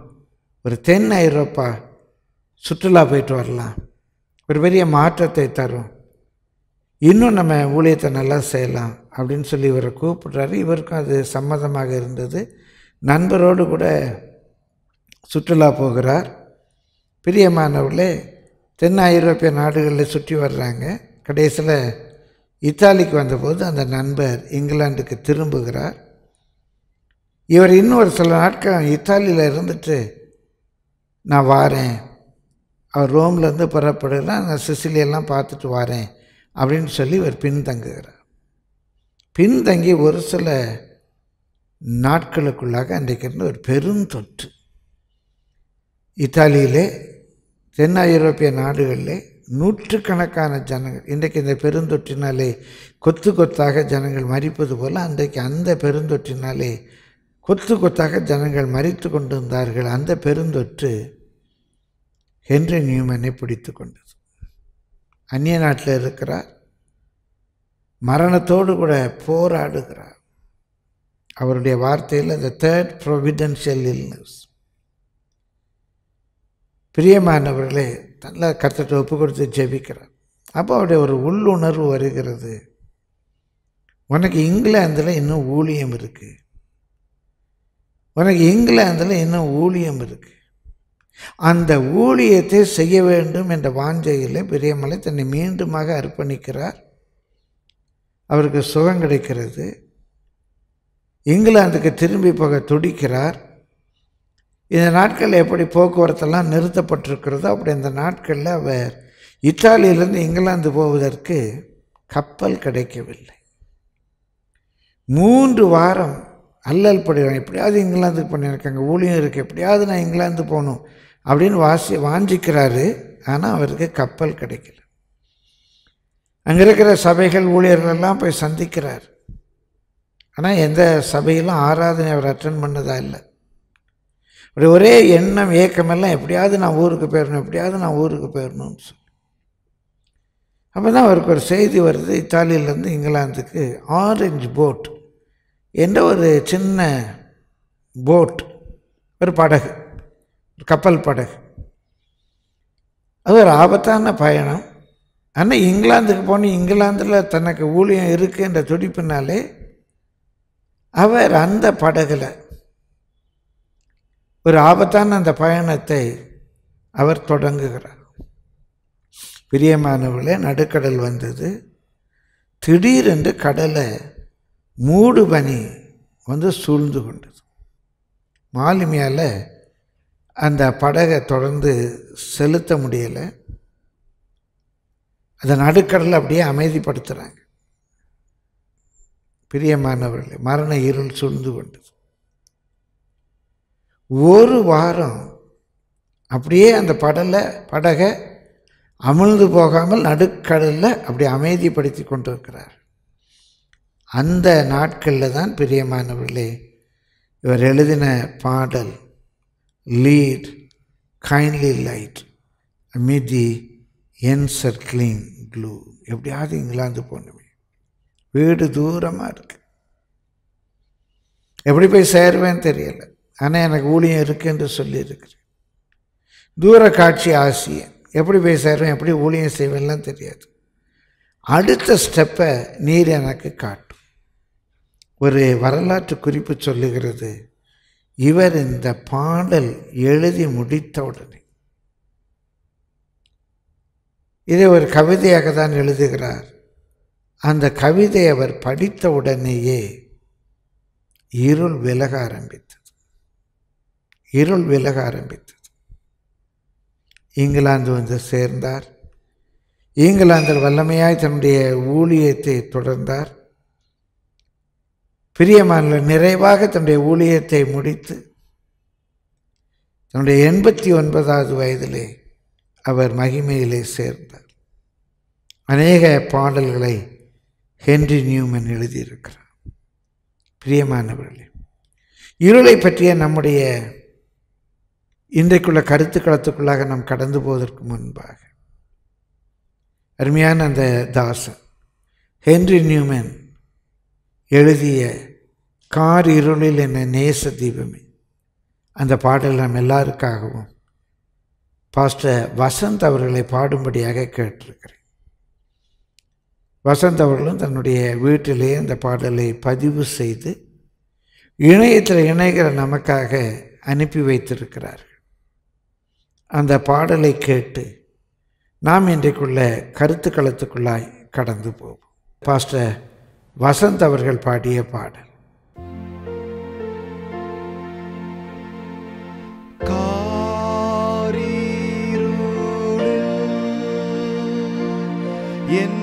ஒரு தென் ஐரோப்பா சுற்றுலா போயிட்டு வரலாம் ஒரு பெரிய மாற்றத்தை தரும் இன்னும் நம்ம ஊழியத்தை நல்லா செய்யலாம் அப்படின்னு சொல்லி இவரை கூப்பிட்றாரு இவருக்கும் அது சம்மதமாக இருந்தது நண்பரோடு கூட சுற்றுலா போகிறார் பிரியமானவர்களே தென் ஐரோப்பிய நாடுகளில் சுற்றி வர்றாங்க கடைசியில் இத்தாலிக்கு வந்தபோது அந்த நண்பர் இங்கிலாந்துக்கு திரும்புகிறார் இவர் இன்னும் ஒரு சில நாட்கள் இத்தாலியில் இருந்துட்டு நான் வாரேன் அவர் ரோம்லேருந்து புறப்படுகிறார் நான் சிசிலியெல்லாம் பார்த்துட்டு வாரேன் அப்படின்னு சொல்லி இவர் பின்தங்குகிறார் பின்தங்கி ஒரு சில நாட்களுக்குள்ளாக அன்றைக்கு இருந்து ஒரு பெருந்தொற்று இத்தாலியிலே தென் ஐரோப்பிய நாடுகளில் நூற்றுக்கணக்கான ஜனங்கள் இன்றைக்கு இந்த பெருந்தொற்றினாலே கொத்து கொத்தாக ஜனங்கள் மறிப்பது போல் அன்றைக்கு அந்த பெருந்தொற்றினாலே கொத்து கொத்தாக ஜனங்கள் மறித்து கொண்டிருந்தார்கள் அந்த பெருந்தொற்று ஹென்றி நியூமனை பிடித்து கொண்டது அந்நிய நாட்டில் இருக்கிறார் மரணத்தோடு கூட போராடுகிறார் அவருடைய வார்த்தையில் இந்த தேர்ட் ப்ரொவிடென்ஷியல் இல்னஸ் பிரியமானவர்களே நல்லா கத்தத்தை ஒப்பு கொடுத்து ஜெபிக்கிறார் அப்போ அவருடைய ஒரு உள்ளுணர்வு வருகிறது உனக்கு இங்கிலாந்தில் இன்னும் ஊழியம் இருக்குது உனக்கு இங்கிலாந்தில் இன்னும் ஊழியம் இருக்குது அந்த ஊழியத்தை செய்ய வேண்டும் என்ற வாஞ்சையில் பெரியமலை தன்னை மீண்டுமாக அர்ப்பணிக்கிறார் அவருக்கு சுகம் கிடைக்கிறது இங்கிலாந்துக்கு திரும்பி போக துடிக்கிறார் இந்த நாட்களில் எப்படி போக்குவரத்தெல்லாம் நிறுத்தப்பட்டிருக்கிறதோ அப்படி இந்த நாட்களில் அவர் இத்தாலியிலேருந்து இங்கிலாந்து போவதற்கு கப்பல் கிடைக்கவில்லை மூன்று வாரம் அல்லல் படுகிறேன் எப்படியாவது இங்கிலாந்துக்கு பண்ணியிருக்காங்க ஊழியம் இருக்கு எப்படியாவது நான் இங்கிலாந்து போகணும் அப்படின்னு வாசி வாஞ்சிக்கிறாரு ஆனால் அவருக்கு கப்பல் கிடைக்கல அங்கே இருக்கிற சபைகள் ஊழியர்களெல்லாம் போய் சந்திக்கிறார் ஆனால் எந்த சபையிலும் ஆராதனை அவர் அட்டன் பண்ணதாக இல்லை இப்படி ஒரே எண்ணம் ஏக்கமெல்லாம் எப்படியாவது நான் ஊருக்கு போயிடணும் எப்படியாவது நான் ஊருக்கு போயிடணும்னு சொல்லி அப்போ தான் அவருக்கு ஒரு செய்தி வருது இத்தாலியிலேருந்து இங்கிலாந்துக்கு ஆரஞ்சு போட் என்ற ஒரு சின்ன போட் ஒரு படகு ஒரு கப்பல் படகு அது ஒரு ஆபத்தான பயணம் ஆனால் இங்கிலாந்துக்கு போன இங்கிலாந்தில் தனக்கு ஊழியம் இருக்குன்ற துடிப்புனாலே அவர் அந்த படகில் ஒரு ஆபத்தான அந்த பயணத்தை அவர் தொடங்குகிறார் பிரியமானவர்களே நடுக்கடல் வந்தது திடீரென்று கடலை மூடு பனி வந்து சூழ்ந்து கொண்டது மாலுமியால் அந்த படகை தொடர்ந்து செலுத்த முடியலை அதை நடுக்கடலை அப்படியே அமைதிப்படுத்துகிறாங்க பிரியமானவர்களே மரண இருள் சூழ்ந்து கொண்டது ஒரு வாரம் அப்படியே அந்த படலை படகை அமிழ்ந்து போகாமல் நடுக்கடலில் அப்படி அமைதிப்படுத்தி கொண்டு இருக்கிறார் அந்த நாட்களில் தான் பிரியமானவர்களே இவர் எழுதின பாடல் lead kindly light amid the encircling gloom எப்படியாவது இங்கிலாந்து போகணுமே வீடு தூரமாக இருக்குது எப்படி போய் சேருவேன்னு தெரியலை ஆனால் எனக்கு ஊழியம் இருக்குது என்று சொல்லியிருக்கிறேன் தூர காட்சி ஆசியன் எப்படி போய் எப்படி ஊழியம் செய்வேன்லாம் தெரியாது அடுத்த ஸ்டெப்பை நீர் எனக்கு காட்டும் ஒரு வரலாற்று குறிப்பு சொல்லுகிறது இவர் இந்த பாடல் எழுதி முடித்த உடனே இதை ஒரு கவிதையாக தான் எழுதுகிறார் அந்த கவிதை அவர் படித்த உடனேயே இருள் விலக ஆரம்பித்தார் இருள் விலக ஆரம்பித்தது இங்கிலாந்து வந்து சேர்ந்தார் இங்கிலாந்தில் வல்லமையாய் தன்னுடைய ஊழியத்தை தொடர்ந்தார் பிரியமான நிறைவாக தன்னுடைய ஊழியத்தை முடித்து தன்னுடைய எண்பத்தி ஒன்பதாவது வயதிலே அவர் மகிமையிலே சேர்ந்தார் அநேக பாடல்களை ஹென்றி நியூமன் எழுதியிருக்கிறார் பிரியமானவர்களே இருளை பற்றிய நம்முடைய இன்றைக்குள்ள கருத்து களத்துக்குள்ளாக நாம் கடந்து போவதற்கு முன்பாக அருமையான அந்த தாசன் ஹென்ரி நியூமன் எழுதிய கார் இருளில் என்ன நேச தீபமே அந்த பாடல் நாம் எல்லாருக்காகவும் பாஸ்டர் வசந்த் அவர்களை பாடும்படியாக கேட்டிருக்கிறேன் வசந்த் அவர்களும் தன்னுடைய வீட்டிலேயே அந்த பாடலை பதிவு செய்து இணையத்தில் இணைகிற நமக்காக அனுப்பி வைத்திருக்கிறார்கள் அந்த பாடலை கேட்டு நாம் இன்றைக்குள்ள கருத்து களத்துக்குள்ளாய் கடந்து போவோம் பாஸ்டர் வசந்த் அவர்கள் பாடிய பாடல் காரீருளில் என்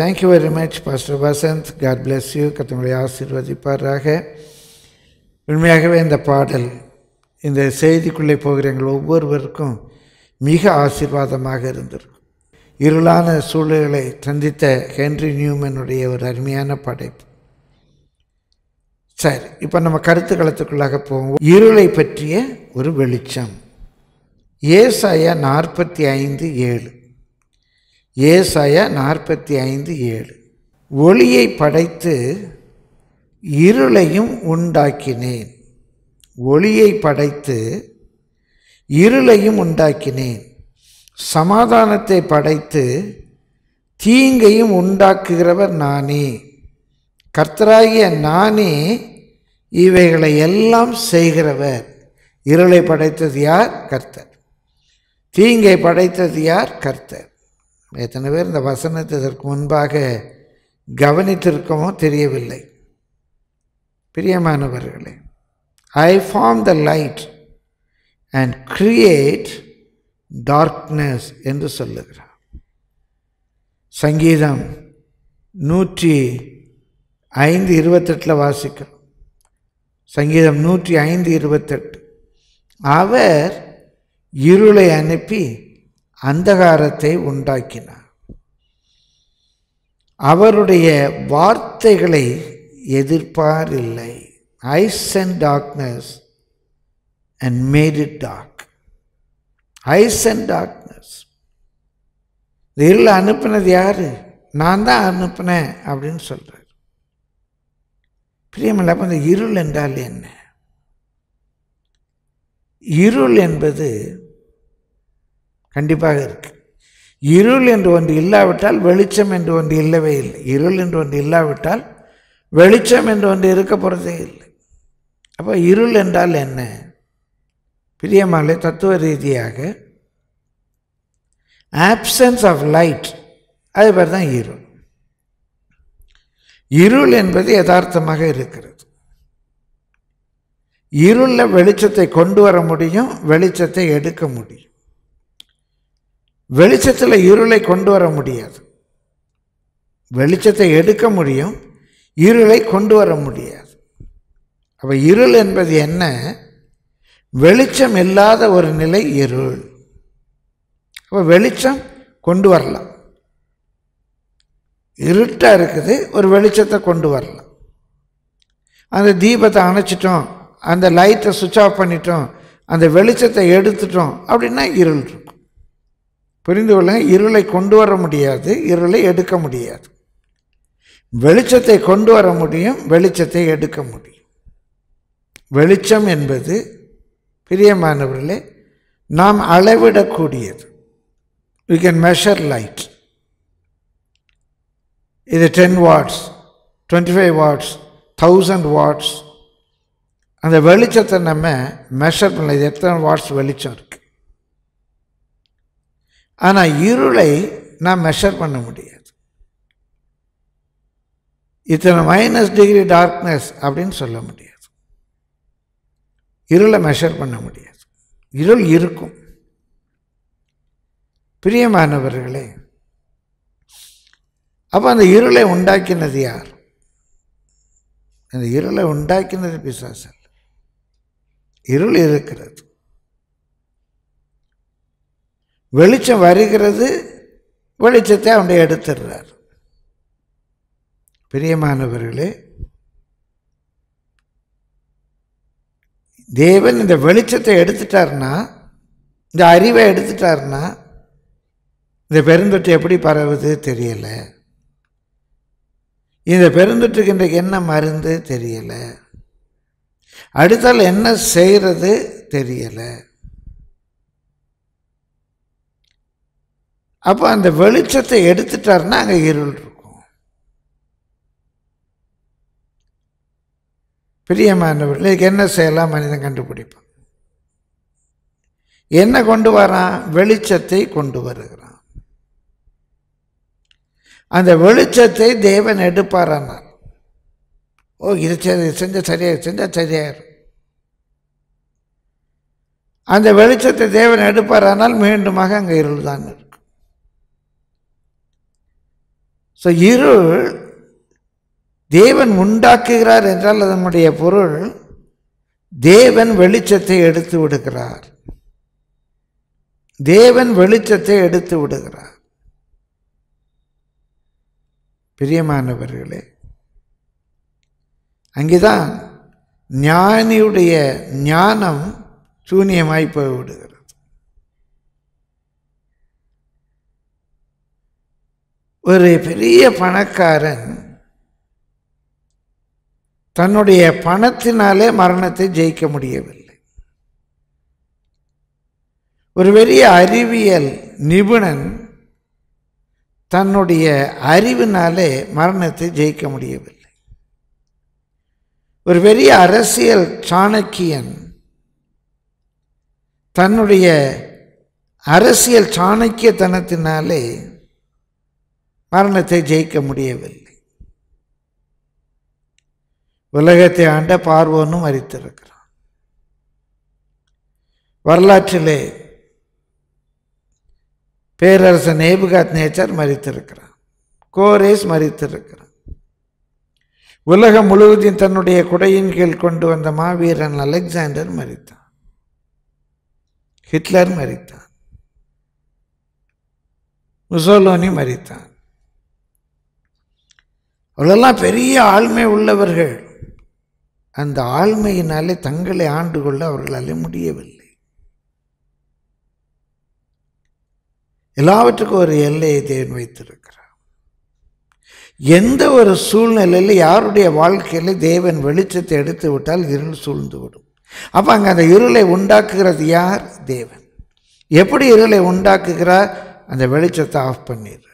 thank you very much pastor Vasanth God bless you கத்தவங்களை ஆசீர்வதிப்பாராக உண்மையாகவே இந்த பாடல் இந்த செய்திக்குள்ளே போகிற எங்கள் ஒவ்வொருவருக்கும் மிக ஆசீர்வாதமாக இருந்திருக்கும் இருளான சூழல்களை சந்தித்த ஹென்ரி நியூமனுடைய ஒரு அருமையான படைப்பு சரி இப்போ நம்ம கருத்து களத்துக்குள்ளாக போவோம் இருளை பற்றிய ஒரு வெளிச்சம் ஏசாயா நாற்பத்தி ஐந்து ஏழு ஏசாய நாற்பத்தி ஐந்து ஏழு ஒளியை படைத்து இருளையும் உண்டாக்கினேன் ஒளியை படைத்து இருளையும் உண்டாக்கினேன் சமாதானத்தை படைத்து தீங்கையும் உண்டாக்குகிறவர் நானே கர்த்தராகிய நானே இவைகளை எல்லாம் செய்கிறவர் இருளை படைத்தது யார் கர்த்தர் தீங்கை படைத்தது யார் கர்த்தர் எத்தனை பேர் இந்த வசனத்தை இதற்கு முன்பாக கவனித்திருக்கமோ தெரியவில்லை பிரியமானவர்களே I form the light and create darkness என்று சொல்லுகிறார் சங்கீதம் நூற்றி ஐந்து இருபத்தெட்டில் வாசிக்கிறோம் சங்கீதம் நூற்றி ஐந்து இருபத்தெட்டு அவர் இருளை அனுப்பி அந்தகாரத்தை உண்டாக்கினார் அவருடைய வார்த்தைகளை இல்லை eyes and darkness and made it dark eyes and darkness இருள் அனுப்பினது யார் நான் தான் அனுப்பினேன் அப்படின்னு சொல்கிறார் பிரியமில்ல அப்போ இந்த இருள் என்றால் என்ன இருள் என்பது கண்டிப்பாக இருக்குது இருள் என்று ஒன்று இல்லாவிட்டால் வெளிச்சம் என்று ஒன்று இல்லவே இல்லை இருள் என்று ஒன்று இல்லாவிட்டால் வெளிச்சம் என்று ஒன்று இருக்க போகிறதே இல்லை அப்போ இருள் என்றால் என்ன பிரியமாலே தத்துவ ரீதியாக ஆப்சன்ஸ் ஆஃப் லைட் அது பேர் தான் இருள் இருள் என்பது யதார்த்தமாக இருக்கிறது இருளில் வெளிச்சத்தை கொண்டு வர முடியும் வெளிச்சத்தை எடுக்க முடியும் வெளிச்சத்தில் இருளை கொண்டு வர முடியாது வெளிச்சத்தை எடுக்க முடியும் இருளை கொண்டு வர முடியாது அப்போ இருள் என்பது என்ன வெளிச்சம் இல்லாத ஒரு நிலை இருள் அப்போ வெளிச்சம் கொண்டு வரலாம் இருட்டாக இருக்குது ஒரு வெளிச்சத்தை கொண்டு வரலாம் அந்த தீபத்தை அணைச்சிட்டோம் அந்த லைட்டை சுவிட்ச் ஆஃப் பண்ணிட்டோம் அந்த வெளிச்சத்தை எடுத்துட்டோம் அப்படின்னா இருள் இருக்கும் புரிந்து கொள்ள இருளை கொண்டு வர முடியாது இருளை எடுக்க முடியாது வெளிச்சத்தை கொண்டு வர முடியும் வெளிச்சத்தை எடுக்க முடியும் வெளிச்சம் என்பது பிரியமானவர்களே நாம் அளவிடக்கூடியது வி கேன் மெஷர் லைட் இது ten watts twenty five watts thousand watts அந்த வெளிச்சத்தை நம்ம மெஷர் பண்ணல இது எத்தனை வாட்ஸ் வெளிச்சம் இருக்குது ஆனால் இருளை நான் மெஷர் பண்ண முடியாது இத்தனை மைனஸ் டிகிரி டார்க்னஸ் அப்படின்னு சொல்ல முடியாது இருளை மெஷர் பண்ண முடியாது இருள் இருக்கும் பிரியமானவர்களே அப்போ அந்த இருளை உண்டாக்கினது யார் அந்த இருளை உண்டாக்கினது பிசாசல் இருள் இருக்கிறது வெளிச்சம் வருகிறது வெளிச்சத்தை அவனை எடுத்துடுறார் பிரியமானவர்களே தேவன் இந்த வெளிச்சத்தை எடுத்துட்டார்னா இந்த அறிவை எடுத்துட்டார்னா இந்த பெருந்தொற்று எப்படி பரவுது தெரியலை இந்த பெருந்தொற்றுக்கு இன்றைக்கு என்ன மருந்து தெரியலை அடுத்தால் என்ன செய்கிறது தெரியலை அப்போ அந்த வெளிச்சத்தை எடுத்துட்டாருன்னா அங்கே இருள் இருக்கும் பிரியமானவர்கள் என்ன செய்யலாம் மனிதன் கண்டுபிடிப்பான் என்ன கொண்டு வரான் வெளிச்சத்தை கொண்டு வருகிறான் அந்த வெளிச்சத்தை தேவன் எடுப்பாரான் ஓ இது சரி செஞ்ச சரியாயிரு செஞ்சால் சரியாயிரும் அந்த வெளிச்சத்தை தேவன் எடுப்பாரானால் மீண்டுமாக அங்கே இருள் தான் ஸோ இருள் தேவன் உண்டாக்குகிறார் என்றால் அதனுடைய பொருள் தேவன் வெளிச்சத்தை எடுத்து விடுகிறார் தேவன் வெளிச்சத்தை எடுத்து விடுகிறார் பிரியமானவர்களே அங்கேதான் ஞானியுடைய ஞானம் சூன்யமாய் போய்விடுகிறது ஒரு பெரிய பணக்காரன் தன்னுடைய பணத்தினாலே மரணத்தை ஜெயிக்க முடியவில்லை ஒரு பெரிய அறிவியல் நிபுணன் தன்னுடைய அறிவினாலே மரணத்தை ஜெயிக்க முடியவில்லை ஒரு பெரிய அரசியல் சாணக்கியன் தன்னுடைய அரசியல் சாணக்கியத்தனத்தினாலே மரணத்தை ஜெயிக்க முடியவில்லை உலகத்தை ஆண்ட பார்வோனும் அறித்திருக்கிறான் வரலாற்றிலே பேரரசர் நேபுகாத் நேச்சர் மறித்திருக்கிறான் கோரேஸ் மறித்திருக்கிறான் உலகம் முழுவதும் தன்னுடைய குடையின் கீழ் கொண்டு வந்த மாவீரன் அலெக்சாண்டர் மறித்தான் ஹிட்லர் மறித்தான் முசோலோனி மறித்தான் அவர்களெல்லாம் பெரிய ஆழ்மை உள்ளவர்கள் அந்த ஆழ்மையினாலே தங்களை ஆண்டு கொள்ள அவர்களால் முடியவில்லை எல்லாவற்றுக்கும் ஒரு எல்லையை தேவன் வைத்திருக்கிறார் எந்த ஒரு சூழ்நிலையில் யாருடைய வாழ்க்கையில் தேவன் வெளிச்சத்தை எடுத்து விட்டால் இருள் சூழ்ந்து விடும் அப்போ அங்கே அந்த இருளை உண்டாக்குகிறது யார் தேவன் எப்படி இருளை உண்டாக்குகிறார் அந்த வெளிச்சத்தை ஆஃப் பண்ணிடு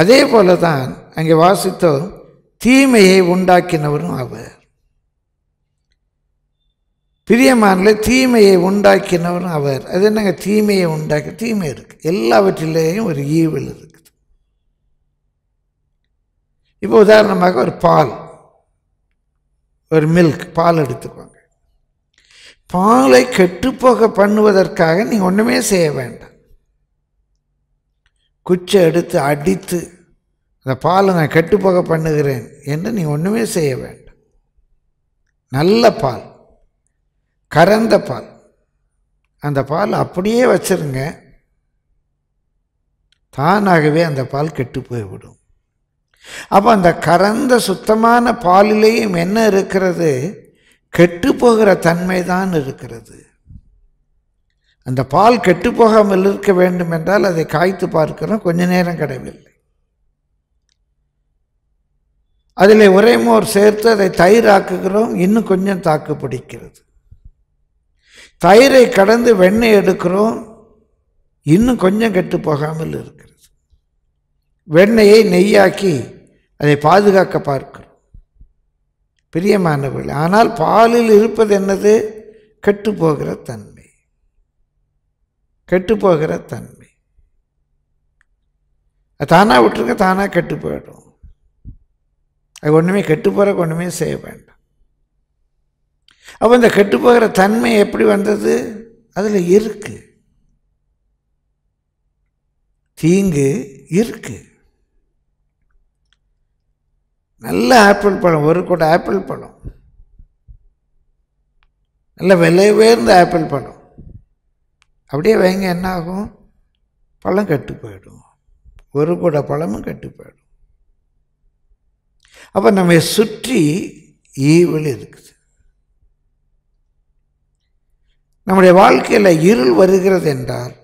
அதே போல தான் அங்கே வாசித்தோம் தீமையை உண்டாக்கினவரும் அவர் பிரியமானில் தீமையை உண்டாக்கினவரும் அவர் அது என்னங்க தீமையை உண்டாக்கி தீமை இருக்குது எல்லாவற்றிலேயும் ஒரு ஈவல் இருக்குது இப்போ உதாரணமாக ஒரு பால் ஒரு மில்க் பால் எடுத்துக்கோங்க பாலை கெட்டுப்போக பண்ணுவதற்காக நீங்கள் ஒன்றுமே செய்ய வேண்டாம் குச்சை எடுத்து அடித்து அந்த பாலை நான் கெட்டுப்போக பண்ணுகிறேன் என்று நீ ஒன்றுமே செய்ய வேண்டாம் நல்ல பால் கறந்த பால் அந்த பால் அப்படியே வச்சுருங்க தானாகவே அந்த பால் கெட்டு போய்விடும் அப்போ அந்த கறந்த சுத்தமான பாலிலேயும் என்ன இருக்கிறது கெட்டு போகிற தன்மை தான் இருக்கிறது அந்த பால் கெட்டு போகாமல் இருக்க வேண்டும் என்றால் அதை காய்த்து பார்க்கிறோம் கொஞ்ச நேரம் கிடையவில்லை அதில் உரைமோர் சேர்த்து அதை தயிர் ஆக்குகிறோம் இன்னும் கொஞ்சம் தாக்கு பிடிக்கிறது தயிரை கடந்து வெண்ணெய் எடுக்கிறோம் இன்னும் கொஞ்சம் கெட்டு போகாமல் இருக்கிறது வெண்ணெயை நெய்யாக்கி அதை பாதுகாக்க பார்க்கிறோம் பிரியமானவர்கள் ஆனால் பாலில் இருப்பது என்னது கெட்டு போகிற தன்மை கெட்டுப்போகிற தன்மை அது தானாக விட்டுருக்க தானாக கெட்டு போயிடும் அது ஒன்றுமே கெட்டு போகிறக்கு ஒன்றுமே செய்ய வேண்டாம் அப்போ இந்த கெட்டு போகிற தன்மை எப்படி வந்தது அதில் இருக்கு தீங்கு இருக்கு நல்ல ஆப்பிள் பழம் ஒரு கூட ஆப்பிள் பழம் நல்ல விலை உயர்ந்த ஆப்பிள் பழம் அப்படியே வைங்க என்ன ஆகும் பழம் கெட்டு போயிடும் ஒரு கூட பழமும் கெட்டு போயிடும் அப்போ நம்மை சுற்றி ஈவில் இருக்குது நம்முடைய வாழ்க்கையில் இருள் வருகிறது என்றால்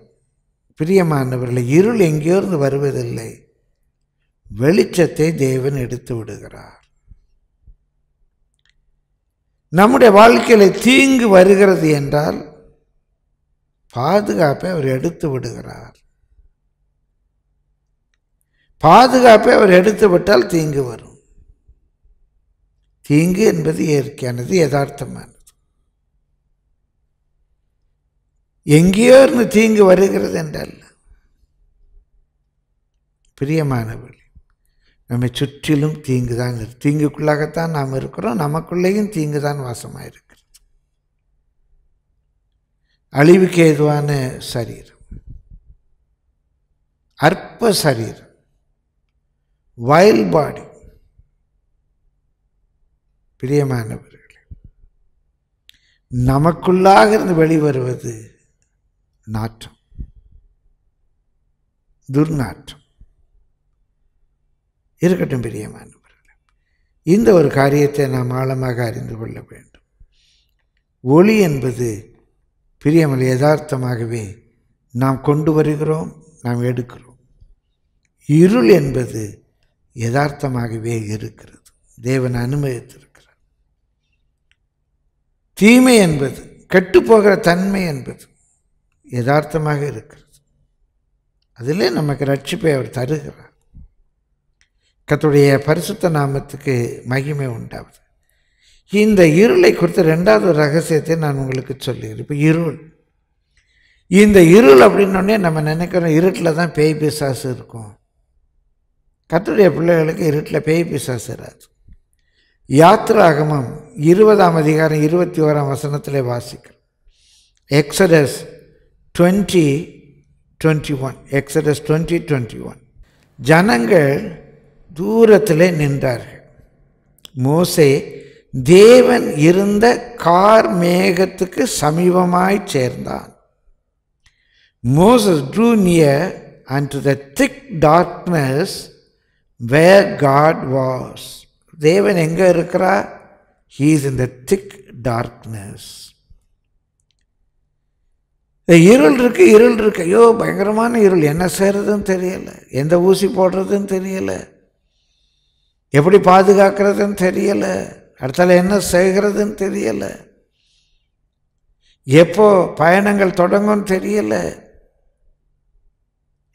பிரியமானவர்களை இருள் எங்கேயிருந்து வருவதில்லை வெளிச்சத்தை தேவன் எடுத்து விடுகிறார் நம்முடைய வாழ்க்கையில் தீங்கு வருகிறது என்றால் பாதுகாப்பை அவர் எடுத்து விடுகிறார் பாதுகாப்பை அவர் எடுத்து விட்டால் தீங்கு வரும் தீங்கு என்பது இயற்கையானது யதார்த்தமானது எங்கேயோ இருந்து தீங்கு வருகிறது என்றல்ல பிரியமானவர்கள் நம்மை சுற்றிலும் தீங்கு தான் தீங்குக்குள்ளாகத்தான் நாம் இருக்கிறோம் நமக்குள்ளேயும் தீங்கு தான் வாசமாக இருக்கு அழிவுக்கு ஏதுவான சரீரம் அற்ப சரீரம் வயல் பாடி பிரியமானவர்களே நமக்குள்ளாக இருந்து வெளிவருவது நாற்றம் துர்நாற்றம் இருக்கட்டும் பிரியமானவர்களே இந்த ஒரு காரியத்தை நாம் ஆழமாக அறிந்து கொள்ள வேண்டும் ஒளி என்பது பிரியமில் யதார்த்தமாகவே நாம் கொண்டு வருகிறோம் நாம் எடுக்கிறோம் இருள் என்பது யதார்த்தமாகவே இருக்கிறது தேவன் அனுமதித்திருக்கிறார் தீமை என்பது கெட்டுப்போகிற தன்மை என்பது யதார்த்தமாக இருக்கிறது அதிலே நமக்கு ரட்சிப்பை அவர் தருகிறார் கத்துடைய பரிசுத்த நாமத்துக்கு மகிமை உண்டாவது இந்த இருளை குறித்த ரெண்டாவது ரகசியத்தை நான் உங்களுக்கு சொல்லியிருப்பேன் இருள் இந்த இருள் அப்படின்னோடனே நம்ம நினைக்கிறோம் இருட்டில் தான் பேய் பிசாசு இருக்கும் கத்துடைய பிள்ளைகளுக்கு இருட்டில் பேய் பிசாசு இராது யாத்ராகமம் இருபதாம் அதிகாரம் இருபத்தி ஓராம் வசனத்தில் வாசிக்கிறோம் Exodus twenty twenty one Exodus twenty twenty one ஜனங்கள் தூரத்தில் நின்றார்கள் மோசே தேவன் இருந்த கார் மேகத்துக்கு சமீபமாய் சேர்ந்தான் Moses drew near unto the thick darkness where God was தேவன் எங்கே இருக்கிறா he's in the thick darkness இருள் இருக்குது இருள் இருக்கு ஐயோ பயங்கரமான இருள் என்ன செய்கிறதுன்னு தெரியலை எந்த ஊசி போடுறதுன்னு தெரியலை எப்படி பாதுகாக்கிறதுன்னு தெரியலை அடுத்தால என்ன செய்கிறதுன்னு தெரியலை எப்போ பயணங்கள் தொடங்கும்னு தெரியலை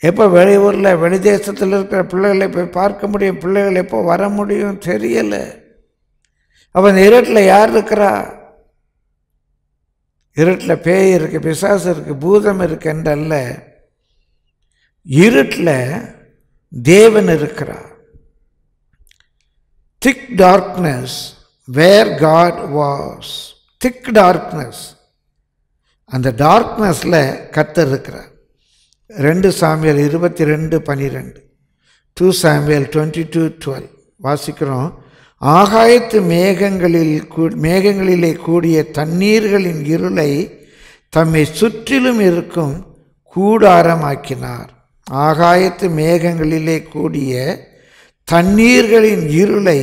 எப்போ வெளியூரில் வெளி தேசத்தில் இருக்கிற பிள்ளைகளை போய் பார்க்க முடியும் பிள்ளைகள் எப்போ வர முடியும் தெரியலை அப்போ இந்த இருட்டில் யார் இருக்கிறா இருட்டில் பேய் இருக்குது பிசாசு இருக்குது பூதம் இருக்குன்றல்ல இருட்டில் தேவன் இருக்கிறார் thick darkness where God was thick darkness அந்த டார்க்னஸில் கத்தர் இருக்கிறார் ரெண்டு சாமியல் இருபத்தி ரெண்டு பனிரெண்டு டூ சாமியல் டுவெண்ட்டி டூ டுவெல் வாசிக்கிறோம் ஆகாயத்து மேகங்களில் கூ மேகங்களிலே கூடிய தண்ணீர்களின் இருளை தம்மை சுற்றிலும் இருக்கும் கூடாரமாக்கினார் ஆகாயத்து மேகங்களிலே கூடிய தண்ணீர்களின் இருளை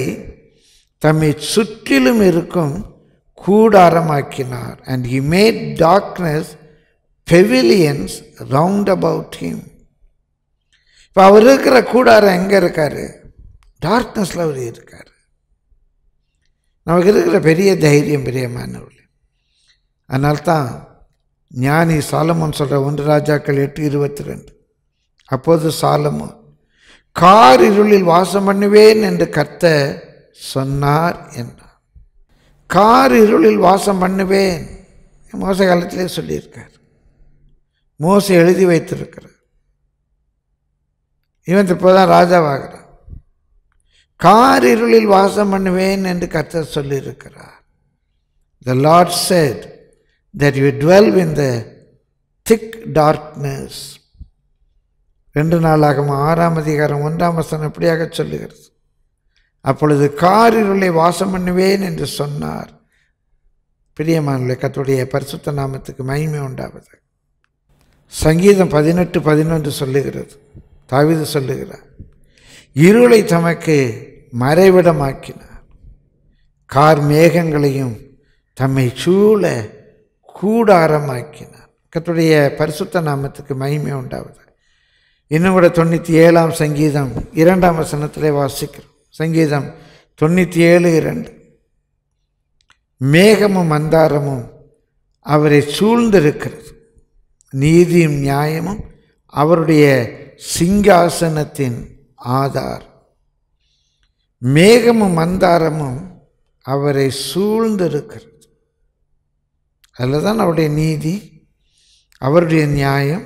தம்மை சுற்றிலும் இருக்கும் கூடாரமாக்கினார் and he made darkness pavilions round about him இப்போ அவர் இருக்கிற கூடாரம் எங்கே இருக்கார் டார்க்னஸில் அவர் இருக்கார் நமக்கு இருக்கிற பெரிய தைரியம் பிரியமானவர்கள் தான் ஞானி சாலமோன் சொல்கிற ஒன்று ராஜாக்கள் எட்டு இருபத்தி ரெண்டு அப்போது சாலமோன் கார் இருளில் வாசம் பண்ணுவேன் என்று கத்த சொன்னார் என்றார் கார் இருளில் வாசம் பண்ணுவேன் மோச காலத்திலே சொல்லியிருக்கார் மோசை எழுதி வைத்திருக்கிறார் இவன் இப்போ ராஜாவாகிறான் கார் இருளில் வாசம் பண்ணுவேன் என்று கர்த்தர் சொல்லியிருக்கிறார் the Lord said that you dwell in the thick darkness ரெண்டு நாளாகவும் ஆறாம் அதிகாரம் ஒன்றாம் வசனம் எப்படியாக சொல்லுகிறது அப்பொழுது காரிருளை வாசம் பண்ணுவேன் என்று சொன்னார் பிரியமான கத்துடைய பரிசுத்த நாமத்துக்கு மகிமை உண்டாவது சங்கீதம் பதினெட்டு பதினொன்று சொல்லுகிறது தாவிது சொல்லுகிறார் இருளை தமக்கு மறைவிடமாக்கினார் கார் மேகங்களையும் தம்மை சூழ கூடாரமாக்கினார் கத்துடைய பரிசுத்த நாமத்துக்கு மகிமை உண்டாவது இன்னும் கூட தொண்ணூற்றி ஏழாம் சங்கீதம் இரண்டாம் வசனத்திலே வாசிக்கிறோம் சங்கீதம் தொண்ணூற்றி ஏழு இரண்டு மேகமும் அந்தாரமும் அவரை சூழ்ந்திருக்கிறது நீதியும் நியாயமும் அவருடைய சிங்காசனத்தின் ஆதார் மேகமும் அந்தாரமும் அவரை சூழ்ந்திருக்கிறது அதில் தான் அவருடைய நீதி அவருடைய நியாயம்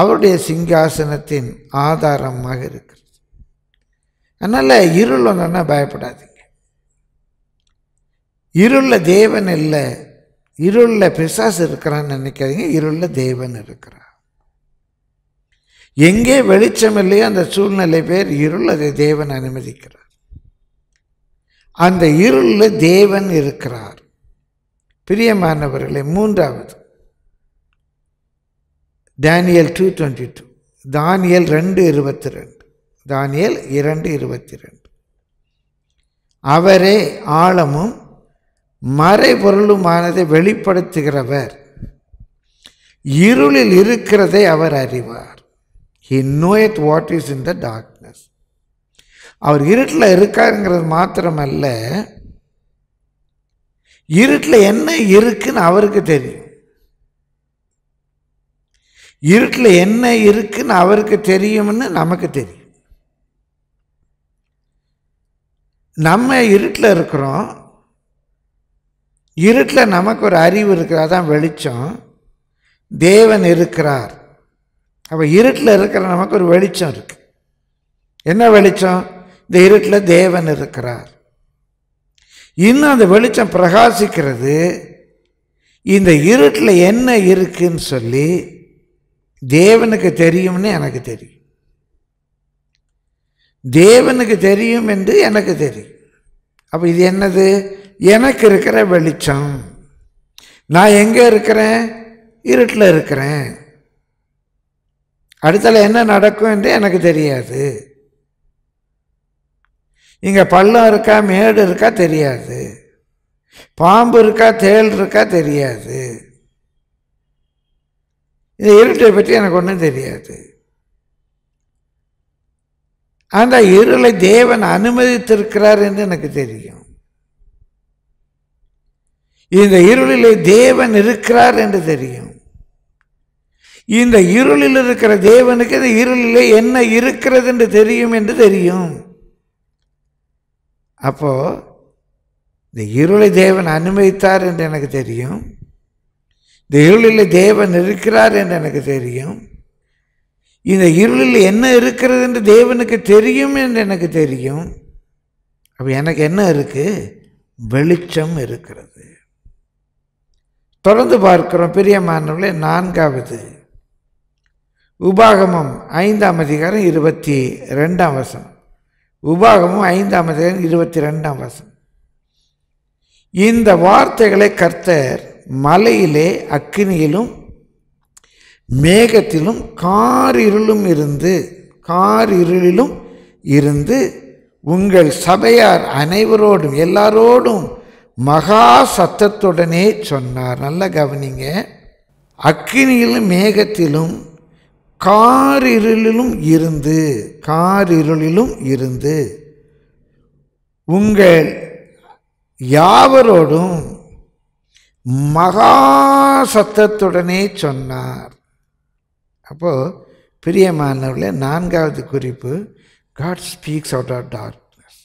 அவருடைய சிங்காசனத்தின் ஆதாரமாக இருக்கிறது அதனால் இருள் வந்தோன்னா பயப்படாதீங்க இருளில் தேவன் இல்லை இருளில் பிசாசு இருக்கிறான்னு நினைக்காதீங்க இருளில் தேவன் இருக்கிறார் எங்கே வெளிச்சம் இல்லையோ அந்த சூழ்நிலை பேர் இருள் அதை தேவன் அனுமதிக்கிறார் அந்த இருளில் தேவன் இருக்கிறார் பிரியமானவர்களே மூன்றாவது டேனியல் டூ டுவெண்ட்டி டூ தானியல் ரெண்டு இருபத்தி ரெண்டு தானியல் இரண்டு இருபத்தி ரெண்டு அவரே ஆழமும் மறைபொருளுமானதை வெளிப்படுத்துகிறவர் இருளில் இருக்கிறதை அவர் அறிவார் he knoweth what is in the darkness அவர் இருட்டில் இருக்காருங்கிறது மாத்திரமல்ல இருட்டில் என்ன இருக்குன்னு அவருக்கு தெரியும் இருட்டில் என்ன இருக்குன்னு அவருக்கு தெரியும்னு நமக்கு தெரியும் நம்ம இருட்டில் இருக்கிறோம் இருட்டில் நமக்கு ஒரு அறிவு இருக்கிறா தான் வெளிச்சம் தேவன் இருக்கிறார் அப்போ இருட்டில் இருக்கிற நமக்கு ஒரு வெளிச்சம் இருக்குது என்ன வெளிச்சம் இந்த இருட்டில் தேவன் இருக்கிறார் இன்னும் அந்த வெளிச்சம் பிரகாசிக்கிறது இந்த இருட்டில் என்ன இருக்குன்னு சொல்லி தேவனுக்கு தெரியும்னு எனக்கு தெரியும் தேவனுக்கு தெரியும் என்று எனக்கு தெரியும் அப்போ இது என்னது எனக்கு இருக்கிற வெளிச்சம் நான் எங்கே இருக்கிறேன் இருட்டில் இருக்கிறேன் அடுத்தால என்ன நடக்கும் என்று எனக்கு தெரியாது இங்கே பள்ளம் இருக்கா மேடு இருக்கா தெரியாது பாம்பு இருக்கா தேள் இருக்கா தெரியாது இந்த இருட்டை பற்றி எனக்கு ஒன்றும் தெரியாது அந்த இருளை தேவன் அனுமதித்திருக்கிறார் என்று எனக்கு தெரியும் இந்த இருளிலே தேவன் இருக்கிறார் என்று தெரியும் இந்த இருளில் இருக்கிற தேவனுக்கு இந்த இருளிலே என்ன இருக்கிறது என்று தெரியும் என்று தெரியும் அப்போ இந்த இருளை தேவன் அனுமதித்தார் என்று எனக்கு தெரியும் இந்த இருளில் தேவன் இருக்கிறார் என்று எனக்கு தெரியும் இந்த இருளில் என்ன இருக்கிறது என்று தேவனுக்கு தெரியும் என்று எனக்கு தெரியும் அப்போ எனக்கு என்ன இருக்குது வெளிச்சம் இருக்கிறது தொடர்ந்து பார்க்குறோம் பெரிய மாணவர்களே நான்காவது உபாகமம் ஐந்தாம் அதிகாரம் இருபத்தி ரெண்டாம் வசனம் உபாகமும் ஐந்தாம் அதிகாரம் இருபத்தி ரெண்டாம் வசனம் இந்த வார்த்தைகளை கர்த்தர் மலையிலே அக்கினியிலும் மேகத்திலும் காரிருளும் இருந்து காரிருளிலும் இருந்து உங்கள் சபையார் அனைவரோடும் எல்லாரோடும் மகா சத்தத்துடனே சொன்னார் நல்ல கவனிங்க அக்கினியிலும் மேகத்திலும் காரிருளிலும் இருந்து காரிருளிலும் இருந்து உங்கள் யாவரோடும் மகா சத்தத்துடனே சொன்னார் அப்போது பிரியமானவர்களே நான்காவது குறிப்பு God speaks out of darkness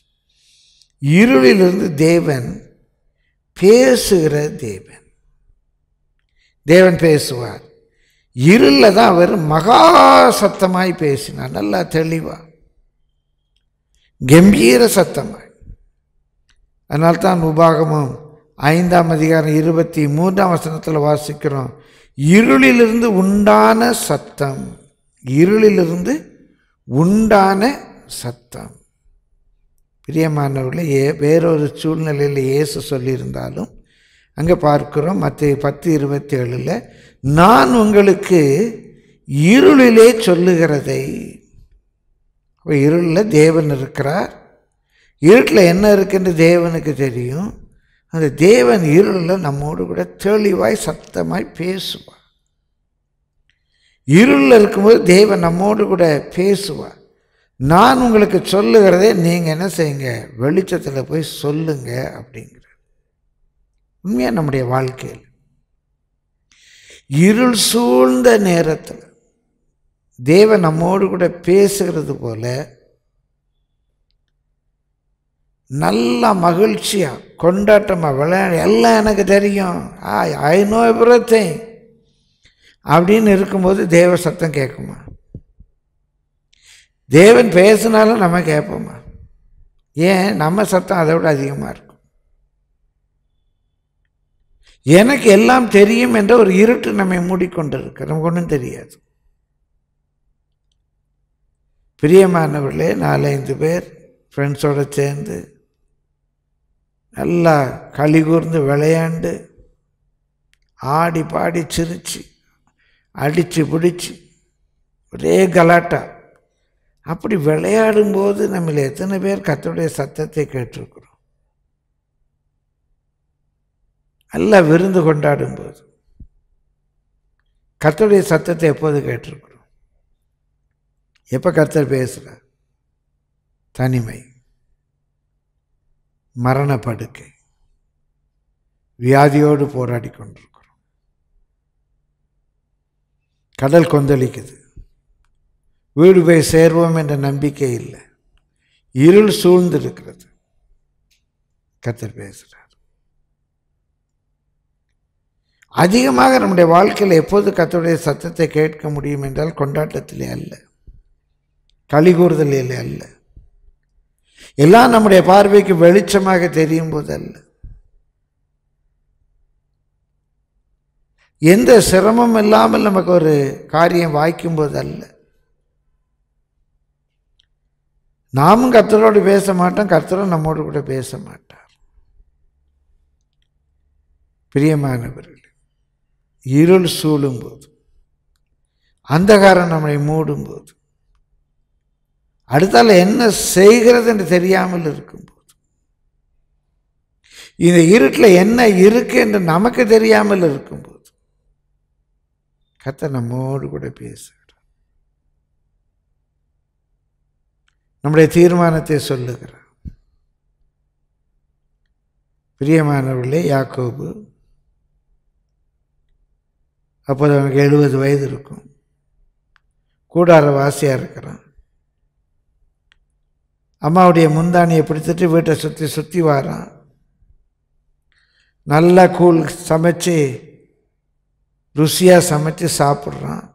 இருளிலிருந்து தேவன் பேசுகிற தேவன் தேவன் பேசுவார் இருளில் தான் அவர் மகா சத்தமாய் பேசினார் நல்லா தெளிவாக கம்பீர சத்தமாய் அதனால்தான் உபாகமும் ஐந்தாம் அதிகாரம் இருபத்தி மூன்றாம் வசனத்தில் வாசிக்கிறோம் இருளிலிருந்து உண்டான சத்தம் இருளிலிருந்து உண்டான சத்தம் ஏ வேறொரு சூழ்நிலையில் இயேசு சொல்லியிருந்தாலும் அங்கே பார்க்குறோம் மற்ற பத்து இருபத்தி ஏழில் நான் உங்களுக்கு இருளிலே சொல்லுகிறதை இருளில் தேவன் இருக்கிறார் இருட்டில் என்ன இருக்குன்னு தேவனுக்கு தெரியும் அந்த தேவன் இருளில் நம்மோடு கூட தெளிவாய் சத்தமாய் பேசுவார் இருளில் இருக்கும்போது தேவன் நம்மோடு கூட பேசுவார் நான் உங்களுக்கு சொல்லுகிறதே நீங்கள் என்ன செய்யுங்க வெளிச்சத்தில் போய் சொல்லுங்க அப்படிங்கிற உண்மையாக நம்முடைய வாழ்க்கையில் இருள் சூழ்ந்த நேரத்தில் தேவன் நம்மோடு கூட பேசுகிறது போல் நல்லா மகிழ்ச்சியாக கொண்டாட்டமாக விளையாட எல்லாம் எனக்கு தெரியும் ஐ நோ எவ்ரி அப்படின்னு இருக்கும்போது தேவ சத்தம் கேட்குமா தேவன் பேசினாலும் நம்ம கேட்போமா ஏன் நம்ம சத்தம் அதை விட அதிகமாக இருக்கும் எனக்கு எல்லாம் தெரியும் என்ற ஒரு இருட்டு நம்மை மூடிக்கொண்டிருக்கு நமக்கு ஒன்றும் தெரியாது பிரியமானவர்களே நாலஞ்சு பேர் ஃப்ரெண்ட்ஸோடு சேர்ந்து நல்லா களி கூர்ந்து விளையாண்டு ஆடி பாடி சிரித்து அடித்து பிடிச்சி ஒரே கலாட்டா அப்படி விளையாடும்போது நம்மள எத்தனை பேர் கத்தோடைய சத்தத்தை கேட்டிருக்கிறோம் நல்லா விருந்து கொண்டாடும்போது கத்தோடைய சத்தத்தை எப்போது கேட்டிருக்கிறோம் எப்போ கத்தர் பேசுகிறார் தனிமை மரண படுக்கை வியாதியோடு போராடி கொண்டிருக்கிறோம் கடல் கொந்தளிக்குது வீடு போய் சேர்வோம் என்ற நம்பிக்கை இல்லை இருள் சூழ்ந்திருக்கிறது கத்தர் பேசுகிறார் அதிகமாக நம்முடைய வாழ்க்கையில் எப்போது கத்தருடைய சத்தத்தை கேட்க முடியும் என்றால் கொண்டாட்டத்திலே அல்ல களி கூறுதலிலே அல்ல எல்லாம் நம்முடைய பார்வைக்கு வெளிச்சமாக தெரியும் போதல்ல எந்த சிரமம் இல்லாமல் நமக்கு ஒரு காரியம் வாய்க்கும் போதல்ல நாமும் கர்த்தரோடு பேச மாட்டோம் கர்த்தரும் நம்மோடு கூட பேச மாட்டார் பிரியமானவர்கள் இருள் சூழும்போது அந்தகாரம் நம்மை மூடும்போது அடுத்தால் என்ன செய்கிறது என்று தெரியாமல் இருக்கும்போது இந்த இருட்டில் என்ன இருக்கு என்று நமக்கு தெரியாமல் இருக்கும்போது கத்த நம்மோடு கூட பேசுகிறார் நம்முடைய தீர்மானத்தை சொல்லுகிறார் பிரியமானவர்களே யாக்கோபு அப்போது அவனுக்கு எழுபது வயது இருக்கும் கூடார வாசியாக இருக்கிறான் அம்மாவுடைய முந்தானியை பிடிச்சிட்டு வீட்டை சுற்றி சுற்றி வாரான் நல்லா கூழ் சமைச்சு ருசியாக சமைச்சு சாப்பிட்றான்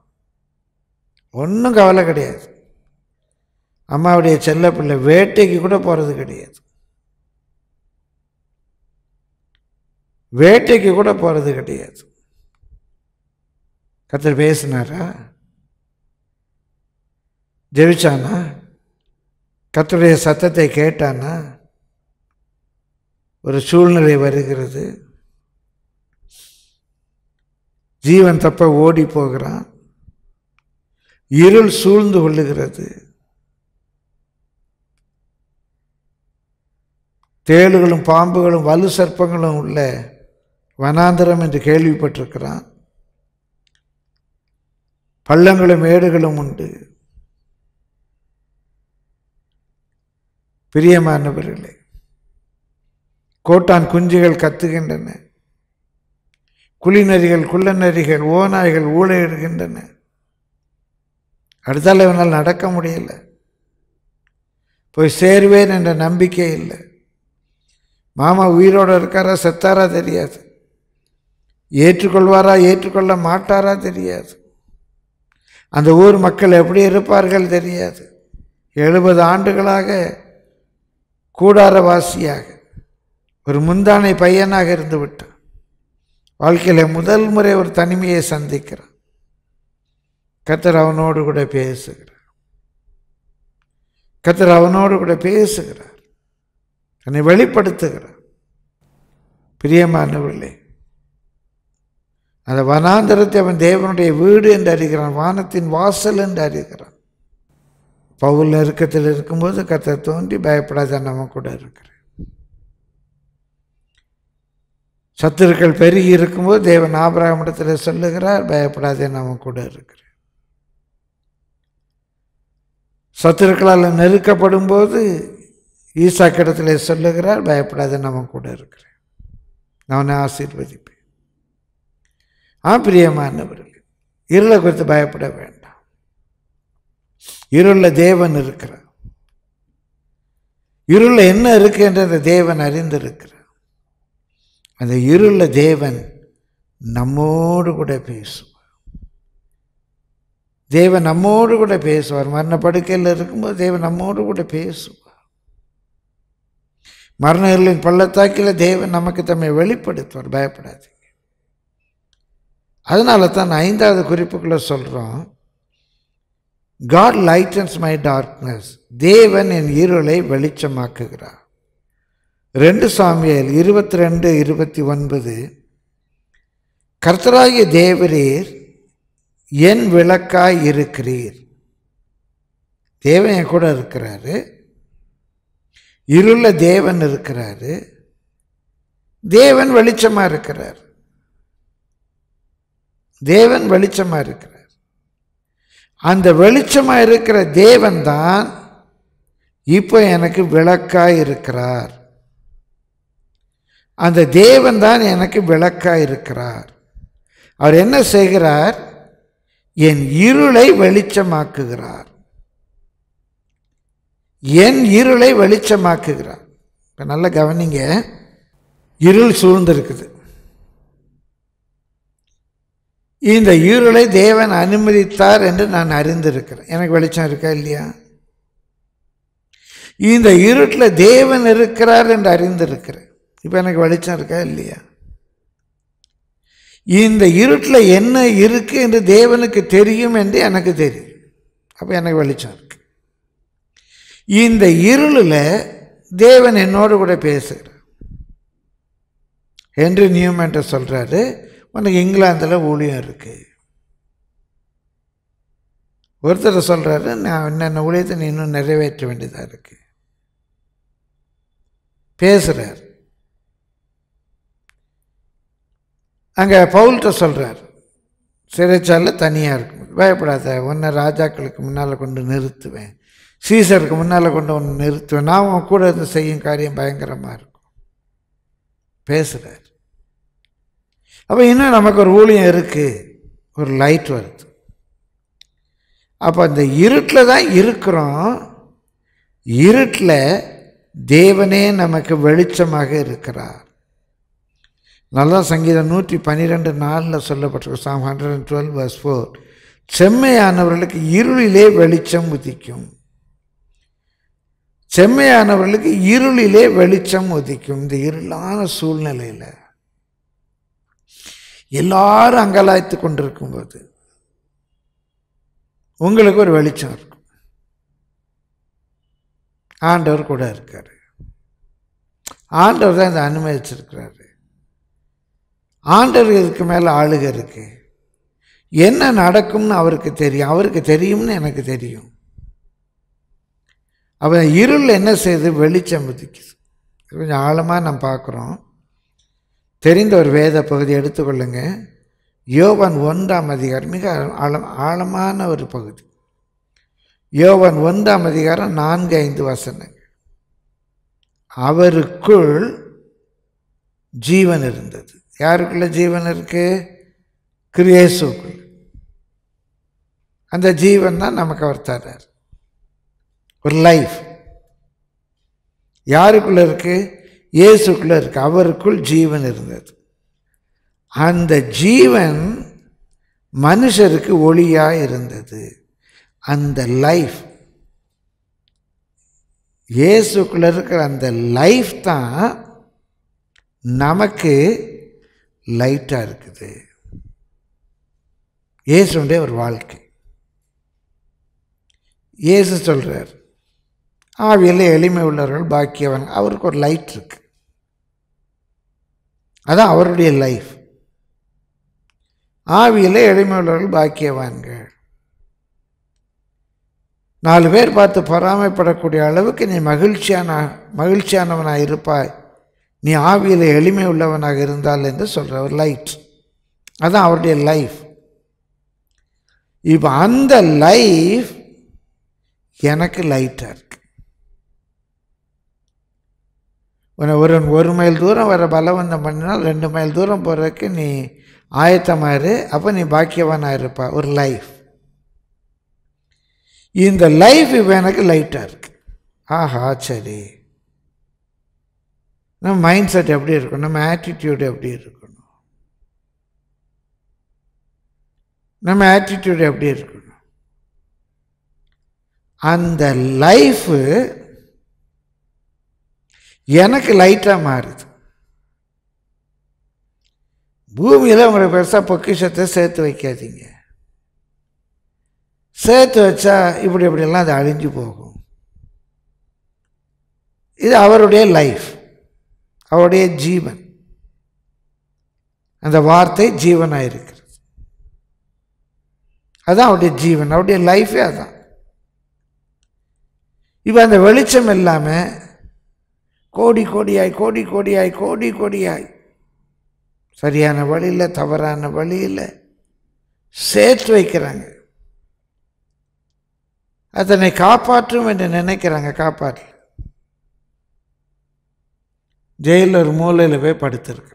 ஒன்றும் கவலை கிடையாது அம்மாவுடைய செல்ல பிள்ளை வேட்டைக்கு கூட போகிறது கிடையாது வேட்டைக்கு கூட போகிறது கிடையாது கத்தர் பேசினாரா ஜெயிச்சானா கத்துடைய சத்தத்தை கேட்டான்னா ஒரு சூழ்நிலை வருகிறது ஜீவன் தப்ப ஓடி போகிறான் இருள் சூழ்ந்து கொள்ளுகிறது தேளுகளும் பாம்புகளும் வலு சர்ப்பங்களும் உள்ள வனாந்திரம் என்று கேள்விப்பட்டிருக்கிறான் பள்ளங்களும் மேடுகளும் உண்டு பிரியமானவர்களே கோட்டான் குஞ்சுகள் கத்துகின்றன குளிநறிகள் குள்ளநறிகள் ஓநாய்கள் ஊழையிடுகின்றன அடுத்தால் இவனால் நடக்க முடியல போய் சேருவேன் என்ற நம்பிக்கை இல்லை மாமா உயிரோடு இருக்காரா செத்தாரா தெரியாது ஏற்றுக்கொள்வாரா ஏற்றுக்கொள்ள மாட்டாரா தெரியாது அந்த ஊர் மக்கள் எப்படி இருப்பார்கள் தெரியாது எழுபது ஆண்டுகளாக கூடாரவாசியாக ஒரு முந்தானை பையனாக இருந்து விட்டான் வாழ்க்கையில் முதல் முறை ஒரு தனிமையை சந்திக்கிறான் கத்தர் அவனோடு கூட பேசுகிறார் கத்தர் அவனோடு கூட பேசுகிறார் தன்னை வெளிப்படுத்துகிறார் பிரியமானவில்லை அந்த வனாந்தரத்தை அவன் தேவனுடைய வீடு என்று அறிகிறான் வானத்தின் வாசல் என்று அறிகிறான் பவுல் நெருக்கத்தில் இருக்கும்போது கத்தை தோண்டி பயப்படாத நம்ம கூட இருக்கிறேன் சத்துருக்கள் பெருகி இருக்கும்போது தேவன் ஆபராமிடத்தில் சொல்லுகிறார் பயப்படாத நம்ம கூட இருக்கிறேன் சத்துருக்களால் நெருக்கப்படும் போது ஈசா கிடத்தில் சொல்லுகிறார் பயப்படாத நம்ம கூட இருக்கிறேன் அவனை ஆசீர்வதிப்பேன் ஆ பிரியமானவர்கள் இருளை குறித்து பயப்பட வேண்டாம் இருளில் தேவன் இருக்கிறார் இருளில் என்ன இருக்குன்றத தேவன் அறிந்திருக்கிறார் அந்த இருளில் தேவன் நம்மோடு கூட பேசுவார் தேவன் நம்மோடு கூட பேசுவார் மரண படுக்கையில் இருக்கும்போது தேவன் நம்மோடு கூட பேசுவார் இருளின் பள்ளத்தாக்கில் தேவன் நமக்கு தம்மை வெளிப்படுத்துவார் பயப்படாதீங்க அதனால தான் ஐந்தாவது குறிப்புக்குள்ளே சொல்கிறோம் காட் லைட்டன்ஸ் மை டார்க்னஸ் தேவன் என் இருளை வெளிச்சமாக்குகிறார் ரெண்டு சாமியல் இருபத்தி ரெண்டு இருபத்தி ஒன்பது கர்த்தராகிய தேவரீர் என் விளக்காய் இருக்கிறீர் தேவன் என் கூட இருக்கிறாரு இருள தேவன் இருக்கிறாரு தேவன் வெளிச்சமாக இருக்கிறார் தேவன் வெளிச்சமாக இருக்கிறார் அந்த வெளிச்சமாக இருக்கிற தேவன் தான் இப்போ எனக்கு விளக்காக இருக்கிறார் அந்த தேவன் தான் எனக்கு விளக்காக இருக்கிறார் அவர் என்ன செய்கிறார் என் இருளை வெளிச்சமாக்குகிறார் என் இருளை வெளிச்சமாக்குகிறார் இப்போ நல்லா கவனிங்க இருள் சூழ்ந்திருக்குது இந்த இருளை தேவன் அனுமதித்தார் என்று நான் அறிந்திருக்கிறேன் எனக்கு வெளிச்சம் இருக்கா இல்லையா இந்த இருட்டில் தேவன் இருக்கிறார் என்று அறிந்திருக்கிறேன் இப்போ எனக்கு வெளிச்சம் இருக்கா இல்லையா இந்த இருட்டில் என்ன இருக்குது என்று தேவனுக்கு தெரியும் என்று எனக்கு தெரியும் அப்போ எனக்கு வெளிச்சம் இருக்கு இந்த இருளில் தேவன் என்னோடு கூட பேசுகிறார் என்று நியூமெண்ட்டை சொல்கிறாரு உனக்கு இங்கிலாந்தில் ஊழியம் இருக்குது ஒருத்தர் சொல்கிறாரு நான் என்னென்ன ஊழியத்தை நீ இன்னும் நிறைவேற்ற வேண்டியதாக இருக்குது பேசுகிறார் அங்கே பவுல்கிட்ட சொல்கிறார் சிறைச்சாலில் தனியாக இருக்கும் பயப்படாத உன்னை ராஜாக்களுக்கு முன்னால் கொண்டு நிறுத்துவேன் சீசருக்கு முன்னால் கொண்டு ஒன்று நிறுத்துவேன் நான் கூட இருந்து செய்யும் காரியம் பயங்கரமாக இருக்கும் பேசுகிறார் அப்போ இன்னும் நமக்கு ஒரு ஊழியம் இருக்குது ஒரு லைட் வருது அப்போ அந்த இருட்டில் தான் இருக்கிறோம் இருட்டில் தேவனே நமக்கு வெளிச்சமாக இருக்கிறார் நல்லா சங்கீதம் நூற்றி பன்னிரெண்டு நாளில் சொல்லப்பட்டிருக்கு Psalm hundred and twelve verse four செம்மையானவர்களுக்கு இருளிலே வெளிச்சம் உதிக்கும் செம்மையானவர்களுக்கு இருளிலே வெளிச்சம் உதிக்கும் இந்த இருளான சூழ்நிலையில் எல்லாரும் அங்கலாய்த்து கொண்டிருக்கும்போது உங்களுக்கு ஒரு வெளிச்சம் இருக்கும் ஆண்டவர் கூட இருக்கார் ஆண்டவர் தான் இதை அனுமதிச்சிருக்கிறாரு ஆண்டவர் இதுக்கு மேலே ஆளுக இருக்கு என்ன நடக்கும்னு அவருக்கு தெரியும் அவருக்கு தெரியும்னு எனக்கு தெரியும் அவன் இருள் என்ன செய்யுது வெளிச்சம் உதிக்குது கொஞ்சம் ஆழமாக நம்ம பார்க்குறோம் தெரிந்த ஒரு வேத பகுதி எடுத்துக்கொள்ளுங்க யோவன் ஒன்றாம் அதிகாரம் மிக ஆழம் ஆழமான ஒரு பகுதி யோவன் ஒன்றாம் அதிகாரம் நான்கு ஐந்து வசனங்கள் அவருக்குள் ஜீவன் இருந்தது யாருக்குள்ள ஜீவன் இருக்குது கிரியேசுக்குள் அந்த ஜீவன் தான் நமக்கு அவர் தர்றார் ஒரு லைஃப் யாருக்குள்ளே இருக்குது இயேசுக்குள்ளே இருக்கு அவருக்குள் ஜீவன் இருந்தது அந்த ஜீவன் மனுஷருக்கு ஒளியாக இருந்தது அந்த லைஃப் இயேசுக்குள்ளே இருக்கிற அந்த லைஃப் தான் நமக்கு லைட்டாக இருக்குது இயேசுடைய ஒரு வாழ்க்கை இயேசு சொல்கிறார் ஆவியில் எளிமை உள்ளவர்கள் பாக்கியவன் அவருக்கு ஒரு லைட் இருக்குது அதான் அவருடைய லைஃப் ஆவியில் எளிமையுள்ளவர்கள் பாக்கியவான்கள் நாலு பேர் பார்த்து பொறாமைப்படக்கூடிய அளவுக்கு நீ மகிழ்ச்சியான மகிழ்ச்சியானவனாக இருப்பாய் நீ ஆவியில் எளிமை உள்ளவனாக இருந்தால் என்று சொல்கிற லைட் அதுதான் அவருடைய லைஃப் இப்போ அந்த லைஃப் எனக்கு லைட்டர் ஒரு ஒரு மைல் தூரம் வர பலவந்தம் பண்ணினால் ரெண்டு மைல் தூரம் போகிறதுக்கு நீ ஆயத்தமாக இரு அப்போ நீ பாக்கியவானாக இருப்பா ஒரு லைஃப் இந்த லைஃப் இப்போ எனக்கு லைட்டாக இருக்குது ஆஹா சரி நம்ம மைண்ட் செட் எப்படி இருக்கும் நம்ம ஆட்டிடியூடு எப்படி இருக்கணும் நம்ம ஆட்டிடியூடு எப்படி இருக்கணும் அந்த லைஃபு எனக்கு லைட்டாக மாறுது பூமியில் உங்களை பெருசாக பொக்கிஷத்தை சேர்த்து வைக்காதீங்க சேர்த்து வச்சா இப்படி இப்படியெல்லாம் அது அழிஞ்சு போகும் இது அவருடைய லைஃப் அவருடைய ஜீவன் அந்த வார்த்தை ஜீவனாக இருக்கிறது அதுதான் அவருடைய ஜீவன் அவருடைய லைஃபே அதான் இப்போ அந்த வெளிச்சம் இல்லாமல் கோடி கோடியாய் கோடி கோடியாய் கோடி கோடியாய் சரியான வழியில் தவறான வழியில் சேர்த்து வைக்கிறாங்க அதனை காப்பாற்றும் என்று நினைக்கிறாங்க காப்பாற்ற ஜெயிலில் ஒரு மூலையில் போய் படுத்திருக்கிறாங்க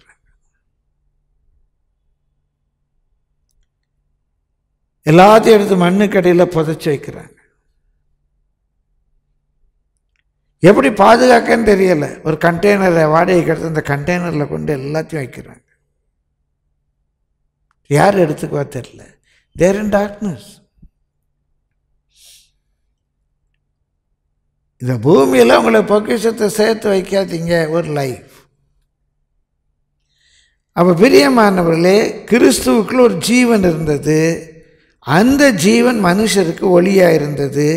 எல்லாத்தையும் எடுத்து மண்ணுக்கடையில் புதைச்சி வைக்கிறாங்க எப்படி பாதுகாக்கன்னு தெரியலை ஒரு கண்டெய்னரை வாடகைக்கு கிடைத்து அந்த கண்டெய்னரில் கொண்டு எல்லாத்தையும் வைக்கிறாங்க யார் எடுத்துக்குவா தெரில தேர் இன் டார்க்னஸ் இந்த பூமியில் உங்களை பொக்கிஷத்தை சேர்த்து வைக்காதீங்க ஒரு லைஃப் அப்போ பிரியமானவர்களே கிறிஸ்துவுக்குள்ள ஒரு ஜீவன் இருந்தது அந்த ஜீவன் மனுஷருக்கு ஒளியாக இருந்தது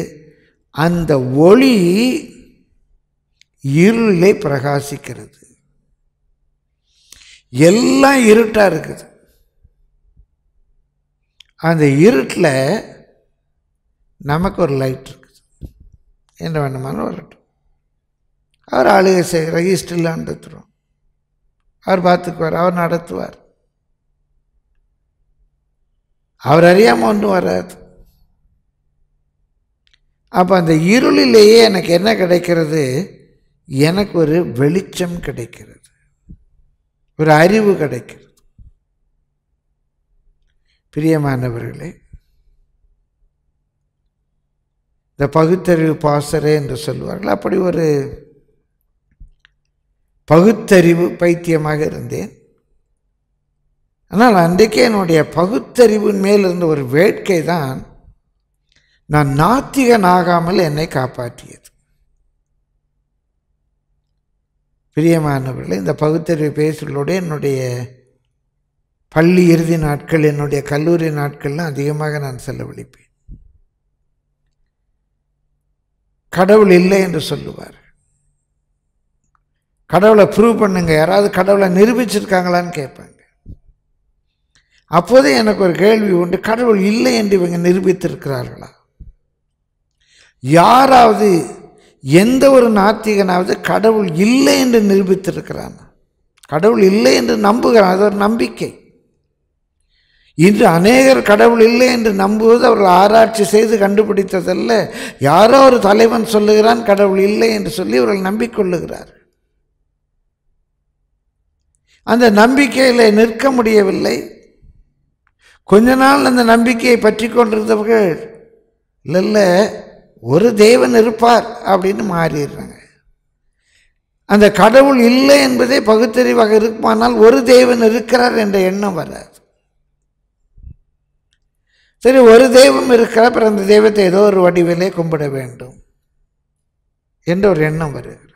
அந்த ஒளி இருளே பிரகாசிக்கிறது எல்லாம் இருட்டாக இருக்குது அந்த இருட்டில் நமக்கு ஒரு லைட் இருக்குது என்ன வேணுமாலும் வரட்டும் அவர் ஆளுகை செய்ய ரெஜிஸ்டரில் நடத்துகிறோம் அவர் பார்த்துக்குவார் அவர் நடத்துவார் அவர் அறியாமல் ஒன்றும் வராது அப்போ அந்த இருளிலேயே எனக்கு என்ன கிடைக்கிறது எனக்கு ஒரு வெளிச்சம் கிடைக்கிறது ஒரு அறிவு கிடைக்கிறது பிரியமானவர்களே இந்த பகுத்தறிவு பாசரே என்று சொல்வார்கள் அப்படி ஒரு பகுத்தறிவு பைத்தியமாக இருந்தேன் ஆனால் அன்றைக்கே என்னுடைய பகுத்தறிவின் மேலிருந்த ஒரு வேட்கை தான் நான் நாத்திகன் ஆகாமல் என்னை காப்பாற்றியது பிரியமானவர்களே இந்த பகுத்தறிவு பேசுகளோடு என்னுடைய பள்ளி இறுதி நாட்கள் என்னுடைய கல்லூரி நாட்கள்லாம் அதிகமாக நான் செலவழிப்பேன் கடவுள் இல்லை என்று சொல்லுவார் கடவுளை ப்ரூவ் பண்ணுங்க யாராவது கடவுளை நிரூபிச்சிருக்காங்களான்னு கேட்பாங்க அப்போதே எனக்கு ஒரு கேள்வி உண்டு கடவுள் இல்லை என்று இவங்க நிரூபித்திருக்கிறார்களா யாராவது எந்த ஒரு நாத்திகனாவது கடவுள் இல்லை என்று நிரூபித்திருக்கிறான் கடவுள் இல்லை என்று நம்புகிறான் அது ஒரு நம்பிக்கை இன்று அநேகர் கடவுள் இல்லை என்று நம்புவது அவர்கள் ஆராய்ச்சி செய்து கண்டுபிடித்ததல்ல யாரோ ஒரு தலைவன் சொல்லுகிறான் கடவுள் இல்லை என்று சொல்லி இவர்கள் நம்பிக்கொள்ளுகிறார் அந்த நம்பிக்கையில் நிற்க முடியவில்லை கொஞ்ச நாள் அந்த நம்பிக்கையை பற்றி கொண்டிருந்தவர்கள் இல்லை ஒரு தேவன் இருப்பார் அப்படின்னு மாறிடுறாங்க அந்த கடவுள் இல்லை என்பதே பகுத்தறிவாக இருக்குமானால் ஒரு தேவன் இருக்கிறார் என்ற எண்ணம் வராது சரி ஒரு தெய்வம் இருக்கிறார் அப்புறம் அந்த தெய்வத்தை ஏதோ ஒரு வடிவிலே கும்பிட வேண்டும் என்ற ஒரு எண்ணம் வருகிறது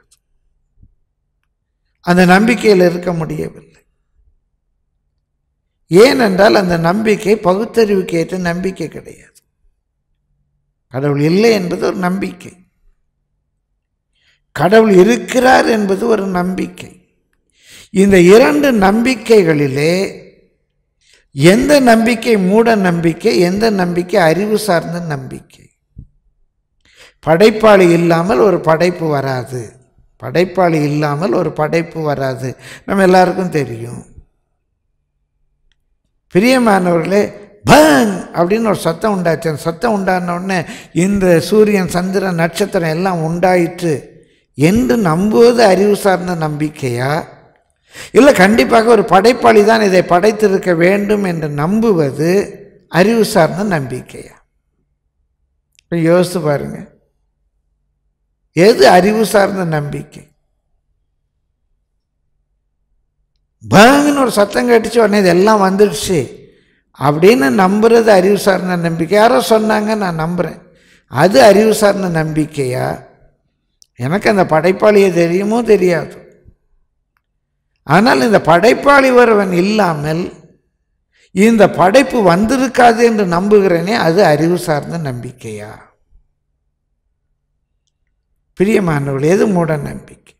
அந்த நம்பிக்கையில் இருக்க முடியவில்லை ஏனென்றால் அந்த நம்பிக்கை பகுத்தறிவுக்கு ஏற்ற நம்பிக்கை கிடையாது கடவுள் இல்லை என்பது ஒரு நம்பிக்கை கடவுள் இருக்கிறார் என்பது ஒரு நம்பிக்கை இந்த இரண்டு நம்பிக்கைகளிலே எந்த நம்பிக்கை மூட நம்பிக்கை எந்த நம்பிக்கை அறிவு சார்ந்த நம்பிக்கை படைப்பாளி இல்லாமல் ஒரு படைப்பு வராது படைப்பாளி இல்லாமல் ஒரு படைப்பு வராது நம்ம எல்லாருக்கும் தெரியும் பிரியமானவர்களே பங் அப்படின்னு ஒரு சத்தம் உண்டாச்சு அந்த சத்தம் உண்டான உடனே இந்த சூரியன் சந்திரன் நட்சத்திரம் எல்லாம் உண்டாயிற்று என்று நம்புவது அறிவு சார்ந்த நம்பிக்கையா இல்லை கண்டிப்பாக ஒரு படைப்பாளி தான் இதை படைத்திருக்க வேண்டும் என்று நம்புவது அறிவு சார்ந்த நம்பிக்கையா யோசித்து பாருங்க எது அறிவு சார்ந்த நம்பிக்கை பங்குன்னு ஒரு சத்தம் கட்டிச்சு உடனே இதெல்லாம் வந்துடுச்சு அப்படின்னு நம்புறது அறிவு சார்ந்த நம்பிக்கை யாரோ சொன்னாங்க நான் நம்புகிறேன் அது அறிவு சார்ந்த நம்பிக்கையா எனக்கு அந்த படைப்பாளியை தெரியுமோ தெரியாது ஆனால் இந்த படைப்பாளி ஒருவன் இல்லாமல் இந்த படைப்பு வந்திருக்காது என்று நம்புகிறேனே அது அறிவு சார்ந்த நம்பிக்கையா பிரியமானவர்கள் எது மூட நம்பிக்கை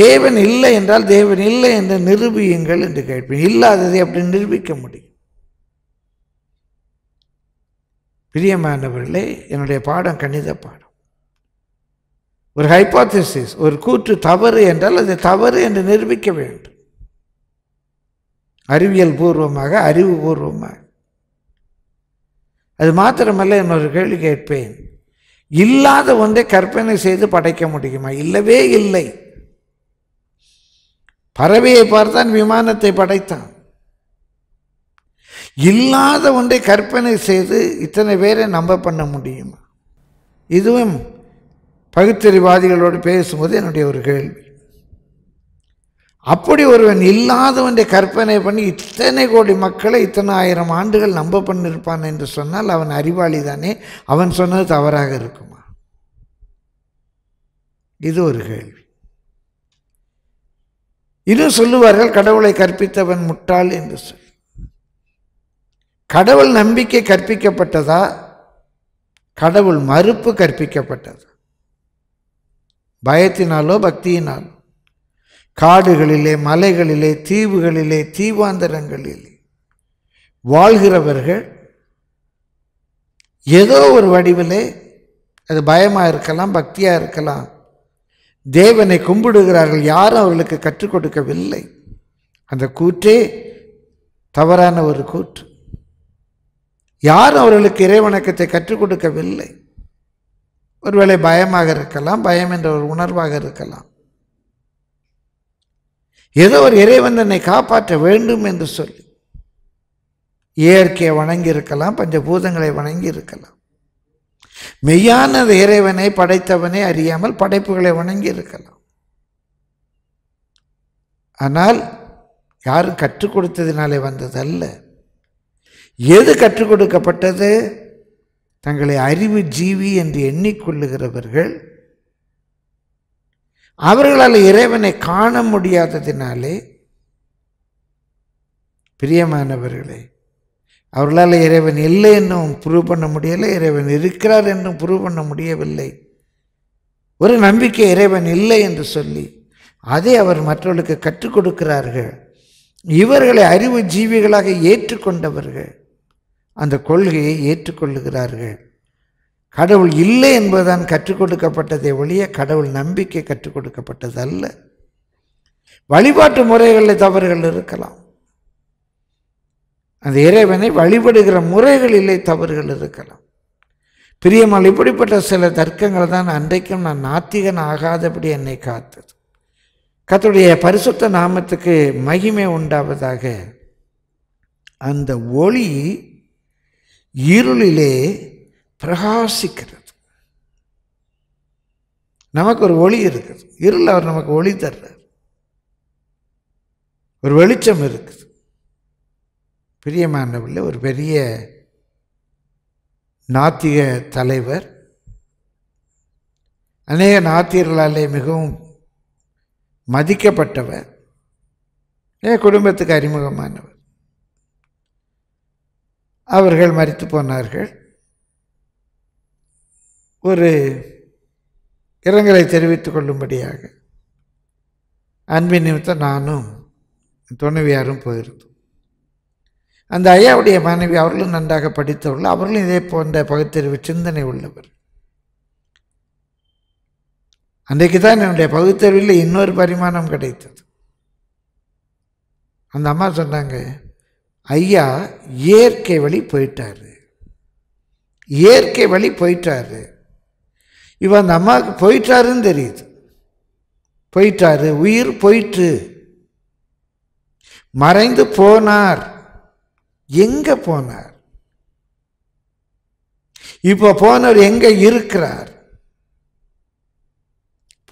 தேவன் இல்லை என்றால் தேவன் இல்லை என்று நிரூபியுங்கள் என்று கேட்பேன் இல்லாததை அப்படி நிரூபிக்க முடியும் பிரியமானவர்களே என்னுடைய பாடம் கணித பாடம் ஒரு ஹைபாத்திசிஸ் ஒரு கூற்று தவறு என்றால் அது தவறு என்று நிரூபிக்க வேண்டும் அறிவியல் பூர்வமாக அறிவுபூர்வமாக அது மாத்திரமல்ல இன்னொரு கேள்வி கேட்பேன் இல்லாத ஒன்றை கற்பனை செய்து படைக்க முடியுமா இல்லவே இல்லை பறவையை பார்த்தான் விமானத்தை படைத்தான் இல்லாத ஒன்றை கற்பனை செய்து இத்தனை பேரை நம்ப பண்ண முடியுமா இதுவும் பகுத்தறிவாதிகளோடு பேசும்போது என்னுடைய ஒரு கேள்வி அப்படி ஒருவன் இல்லாதவன்றை கற்பனை பண்ணி இத்தனை கோடி மக்களை இத்தனை ஆயிரம் ஆண்டுகள் நம்ப பண்ணியிருப்பான் என்று சொன்னால் அவன் அறிவாளி தானே அவன் சொன்னது தவறாக இருக்குமா இது ஒரு கேள்வி இன்னும் சொல்லுவார்கள் கடவுளை கற்பித்தவன் முட்டாள் என்று சொல் கடவுள் நம்பிக்கை கற்பிக்கப்பட்டதா கடவுள் மறுப்பு கற்பிக்கப்பட்டது பயத்தினாலோ பக்தியினாலோ காடுகளிலே மலைகளிலே தீவுகளிலே தீவாந்தரங்களிலே வாழ்கிறவர்கள் ஏதோ ஒரு வடிவிலே அது பயமாக இருக்கலாம் பக்தியாக இருக்கலாம் தேவனை கும்பிடுகிறார்கள் யாரும் அவர்களுக்கு கற்றுக் கொடுக்கவில்லை அந்த கூற்றே தவறான ஒரு கூற்று யாரும் அவர்களுக்கு இறைவணக்கத்தை கற்றுக் கொடுக்கவில்லை ஒருவேளை பயமாக இருக்கலாம் பயம் என்ற ஒரு உணர்வாக இருக்கலாம் ஏதோ ஒரு இறைவந்தனை காப்பாற்ற வேண்டும் என்று சொல்லி இயற்கையை வணங்கி இருக்கலாம் பஞ்சபூதங்களை வணங்கி இருக்கலாம் மெய்யான இறைவனை படைத்தவனை அறியாமல் படைப்புகளை வணங்கி இருக்கலாம் ஆனால் யாரும் கற்றுக் கொடுத்ததினாலே வந்ததல்ல எது கற்றுக் கொடுக்கப்பட்டது தங்களை அறிவு ஜீவி என்று எண்ணிக்கொள்ளுகிறவர்கள் அவர்களால் இறைவனை காண முடியாததினாலே பிரியமானவர்களே அவர்களால் இறைவன் இல்லை என்றும் ப்ரூவ் பண்ண முடியலை இறைவன் இருக்கிறார் என்றும் ப்ரூவ் பண்ண முடியவில்லை ஒரு நம்பிக்கை இறைவன் இல்லை என்று சொல்லி அதை அவர் மற்றவர்களுக்கு கற்றுக் கொடுக்கிறார்கள் இவர்களை அறிவு ஜீவிகளாக ஏற்றுக்கொண்டவர்கள் அந்த கொள்கையை ஏற்றுக்கொள்ளுகிறார்கள் கடவுள் இல்லை என்பதுதான் கற்றுக் கொடுக்கப்பட்டதை ஒழிய கடவுள் நம்பிக்கை கற்றுக் கொடுக்கப்பட்டது அல்ல வழிபாட்டு முறைகளில் தவறுகள் இருக்கலாம் அந்த இறைவனை வழிபடுகிற முறைகளிலே தவறுகள் இருக்கலாம் பிரியமால் இப்படிப்பட்ட சில தர்க்கங்கள் தான் அன்றைக்கும் நான் நாத்திகன் ஆகாதபடி என்னை காத்தது கத்துடைய பரிசுத்த நாமத்துக்கு மகிமை உண்டாவதாக அந்த ஒளி இருளிலே பிரகாசிக்கிறது நமக்கு ஒரு ஒளி இருக்குது இருள் அவர் நமக்கு ஒளி தர்றார் ஒரு வெளிச்சம் இருக்குது பிரியமானவில் ஒரு பெரிய நாத்திக தலைவர் அநேக நாத்தியர்களாலே மிகவும் மதிக்கப்பட்டவர் என் குடும்பத்துக்கு அறிமுகமானவர் அவர்கள் மறித்து போனார்கள் ஒரு இரங்கலை தெரிவித்துக் கொள்ளும்படியாக அன்பின் நிமித்தம் நானும் துணைவியாரும் போயிருந்தோம் அந்த ஐயாவுடைய மனைவி அவர்களும் நன்றாக படித்தவர்கள் அவர்களும் இதே போன்ற பகுத்தறிவு சிந்தனை உள்ளவர் அன்றைக்கு தான் என்னுடைய பகுத்தறிவில் இன்னொரு பரிமாணம் கிடைத்தது அந்த அம்மா சொன்னாங்க ஐயா இயற்கை வழி போயிட்டார் இயற்கை வழி போயிட்டாரு இவ அந்த அம்மாவுக்கு போயிட்டாருன்னு தெரியுது போயிட்டாரு உயிர் போயிட்டு மறைந்து போனார் எங்கே போனார் இப்போ போனவர் எங்கே இருக்கிறார்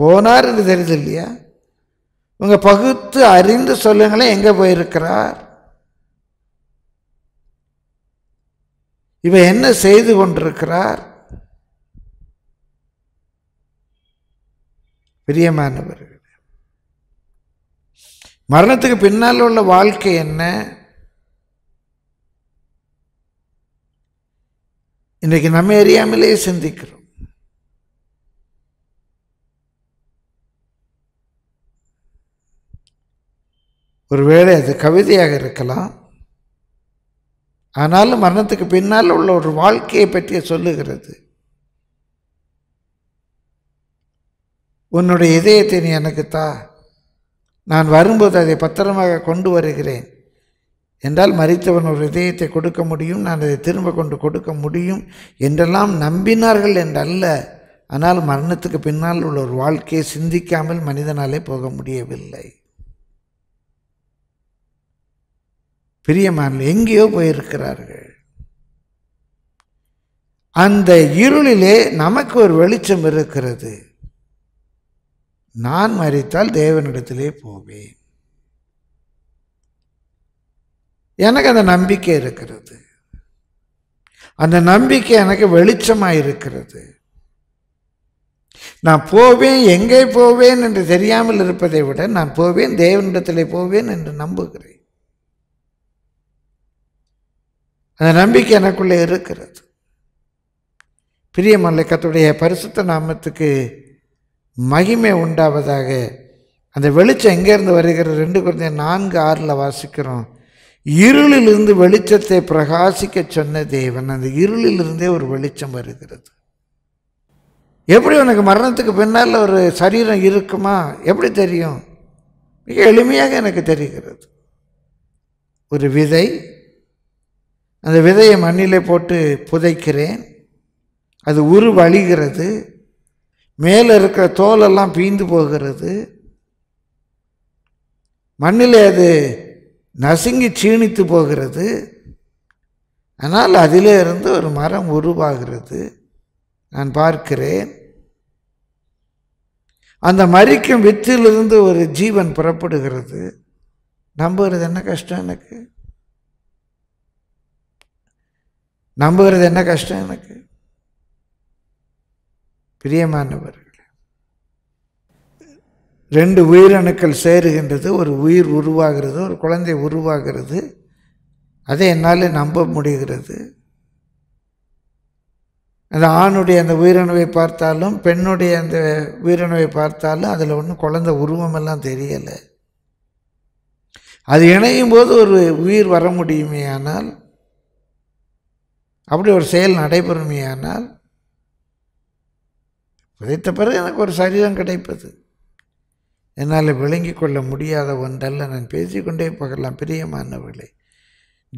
போனார் என்று தெரியுது இல்லையா உங்கள் பகுத்து அறிந்து சொல்லுங்களேன் எங்கே போயிருக்கிறார் இவன் என்ன செய்து கொண்டிருக்கிறார் பிரியமானவர்கள் மரணத்துக்கு பின்னால் உள்ள வாழ்க்கை என்ன இன்றைக்கு நம்ம அறியாமலேயே சிந்திக்கிறோம் ஒருவேளை அது கவிதையாக இருக்கலாம் ஆனாலும் மரணத்துக்கு பின்னால் உள்ள ஒரு வாழ்க்கையை பற்றிய சொல்லுகிறது உன்னுடைய இதயத்தை நீ எனக்கு தா நான் வரும்போது அதை பத்திரமாக கொண்டு வருகிறேன் என்றால் மறித்தவன் ஒரு இதயத்தை கொடுக்க முடியும் நான் அதை திரும்ப கொண்டு கொடுக்க முடியும் என்றெல்லாம் நம்பினார்கள் என்றல்ல ஆனால் மரணத்துக்கு பின்னால் உள்ள ஒரு வாழ்க்கையை சிந்திக்காமல் மனிதனாலே போக முடியவில்லை பிரியமான எங்கேயோ போயிருக்கிறார்கள் அந்த இருளிலே நமக்கு ஒரு வெளிச்சம் இருக்கிறது நான் மறித்தால் தேவனிடத்திலே போவேன் எனக்கு அந்த நம்பிக்கை இருக்கிறது அந்த நம்பிக்கை எனக்கு வெளிச்சமாக இருக்கிறது நான் போவேன் எங்கே போவேன் என்று தெரியாமல் இருப்பதை விட நான் போவேன் தேவனிடத்தில் போவேன் என்று நம்புகிறேன் அந்த நம்பிக்கை எனக்குள்ளே இருக்கிறது பிரியமல்ல கத்துடைய பரிசுத்த நாமத்துக்கு மகிமை உண்டாவதாக அந்த வெளிச்சம் எங்கேருந்து வருகிற ரெண்டு குழந்தைய நான்கு ஆறில் வாசிக்கிறோம் இருளிலிருந்து வெளிச்சத்தை பிரகாசிக்க சொன்ன தேவன் அந்த இருளிலிருந்தே ஒரு வெளிச்சம் வருகிறது எப்படி உனக்கு மரணத்துக்கு பின்னால் ஒரு சரீரம் இருக்குமா எப்படி தெரியும் மிக எளிமையாக எனக்கு தெரிகிறது ஒரு விதை அந்த விதையை மண்ணிலே போட்டு புதைக்கிறேன் அது உருவழிகிறது மேலே இருக்கிற தோலெல்லாம் பீந்து போகிறது மண்ணிலே அது நசுங்கி சீணித்து போகிறது ஆனால் அதிலே இருந்து ஒரு மரம் உருவாகிறது நான் பார்க்கிறேன் அந்த மறிக்கும் வித்திலிருந்து ஒரு ஜீவன் புறப்படுகிறது நம்புகிறது என்ன கஷ்டம் எனக்கு நம்புகிறது என்ன கஷ்டம் எனக்கு பிரியமானவர் ரெண்டு உயிரணுக்கள் சேருகின்றது ஒரு உயிர் உருவாகிறது ஒரு குழந்தை உருவாகிறது அதை என்னால் நம்ப முடிகிறது அந்த ஆணுடைய அந்த உயிரணுவை பார்த்தாலும் பெண்ணுடைய அந்த உயிரணுவை பார்த்தாலும் அதில் ஒன்றும் குழந்த உருவமெல்லாம் தெரியலை அது இணையும் போது ஒரு உயிர் வர முடியுமே ஆனால் அப்படி ஒரு செயல் நடைபெறுமே ஆனால் விதைத்த பிறகு எனக்கு ஒரு சரீரம் கிடைப்பது என்னால் விளங்கி கொள்ள முடியாத ஒன்றல்ல நான் பேசிக்கொண்டே போகலாம் பிரியமானவர்களே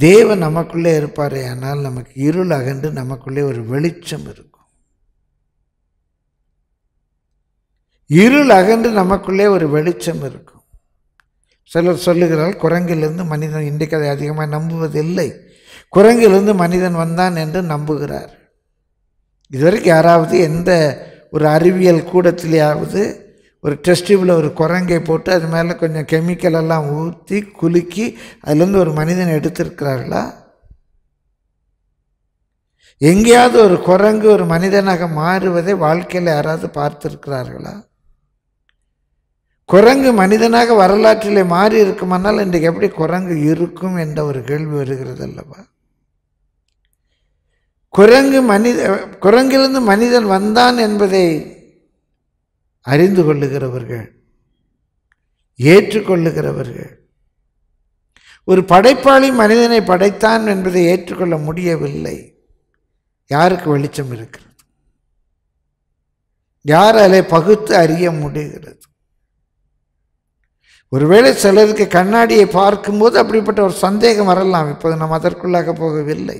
தேவன் நமக்குள்ளே இருப்பாரே ஆனால் நமக்கு இருள் அகன்று நமக்குள்ளே ஒரு வெளிச்சம் இருக்கும் இருள் அகன்று நமக்குள்ளே ஒரு வெளிச்சம் இருக்கும் சிலர் சொல்லுகிறாள் குரங்கிலிருந்து மனிதன் இன்றைக்கு அதை அதிகமாக நம்புவதில்லை குரங்கிலிருந்து மனிதன் வந்தான் என்று நம்புகிறார் இதுவரைக்கும் யாராவது எந்த ஒரு அறிவியல் கூடத்திலேயாவது ஒரு டெஸ்டியூபில் ஒரு குரங்கை போட்டு அது மேலே கொஞ்சம் கெமிக்கல் எல்லாம் ஊற்றி குலுக்கி அதுலேருந்து ஒரு மனிதனை எடுத்திருக்கிறார்களா எங்கேயாவது ஒரு குரங்கு ஒரு மனிதனாக மாறுவதை வாழ்க்கையில் யாராவது பார்த்துருக்கிறார்களா குரங்கு மனிதனாக வரலாற்றில் மாறி இருக்குமானால் இன்றைக்கு எப்படி குரங்கு இருக்கும் என்ற ஒரு கேள்வி வருகிறது அல்லவா குரங்கு மனித குரங்கிலிருந்து மனிதன் வந்தான் என்பதை அறிந்து கொள்ளுகிறவர்கள் ஏற்றுக்கொள்ளுகிறவர்கள் ஒரு படைப்பாளி மனிதனை படைத்தான் என்பதை ஏற்றுக்கொள்ள முடியவில்லை யாருக்கு வெளிச்சம் இருக்கிறது யார் அதை பகுத்து அறிய முடிகிறது ஒருவேளை சிலருக்கு கண்ணாடியை பார்க்கும்போது அப்படிப்பட்ட ஒரு சந்தேகம் வரலாம் இப்போது நாம் அதற்குள்ளாக போகவில்லை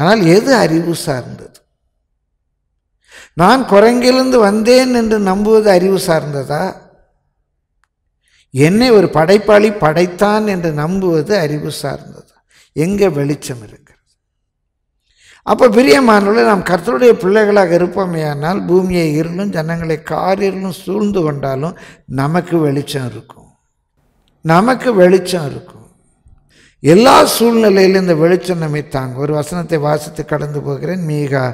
ஆனால் எது அறிவு சார்ந்தது நான் குரங்கிலிருந்து வந்தேன் என்று நம்புவது அறிவு சார்ந்ததா என்னை ஒரு படைப்பாளி படைத்தான் என்று நம்புவது அறிவு சார்ந்ததா எங்கே வெளிச்சம் இருக்கிறது அப்போ பிரியமானவர்களே நாம் கர்த்தருடைய பிள்ளைகளாக இருப்போமேயானால் பூமியை இருளும் ஜனங்களை காரிருளும் சூழ்ந்து கொண்டாலும் நமக்கு வெளிச்சம் இருக்கும் நமக்கு வெளிச்சம் இருக்கும் எல்லா சூழ்நிலையிலும் இந்த வெளிச்சம் நம்மை தாங்க ஒரு வசனத்தை வாசித்து கடந்து போகிறேன் மீகா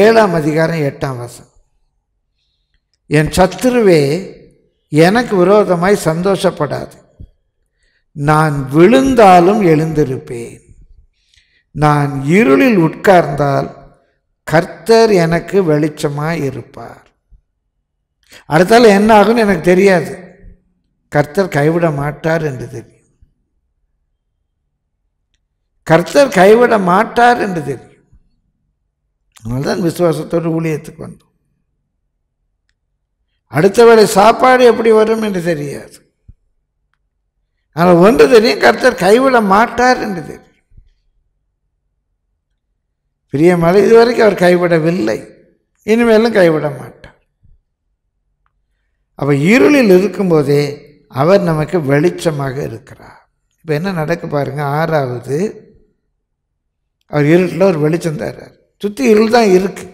ஏழாம் அதிகாரம் எட்டாம் வசம் என் சத்துருவே எனக்கு விரோதமாய் சந்தோஷப்படாது நான் விழுந்தாலும் எழுந்திருப்பேன் நான் இருளில் உட்கார்ந்தால் கர்த்தர் எனக்கு வெளிச்சமாக இருப்பார் அடுத்தால் என்ன ஆகும்னு எனக்கு தெரியாது கர்த்தர் கைவிட மாட்டார் என்று தெரியும் கர்த்தர் கைவிட மாட்டார் என்று தெரியும் அதனால தான் விசுவாசத்தோடு ஊழியத்துக்கு வந்தோம் அடுத்த வேளை சாப்பாடு எப்படி வரும் என்று தெரியாது ஆனால் ஒன்று தெரியும் கர்த்தர் கைவிட மாட்டார் என்று தெரியும் பிரியமலை இதுவரைக்கும் அவர் கைவிடவில்லை இனிமேலும் கைவிட மாட்டார் அப்போ இருளில் இருக்கும்போதே அவர் நமக்கு வெளிச்சமாக இருக்கிறார் இப்போ என்ன நடக்கு பாருங்கள் ஆறாவது அவர் இருட்டில் ஒரு வெளிச்சம் தர்றார் சுற்றி இருள் தான் இருக்குது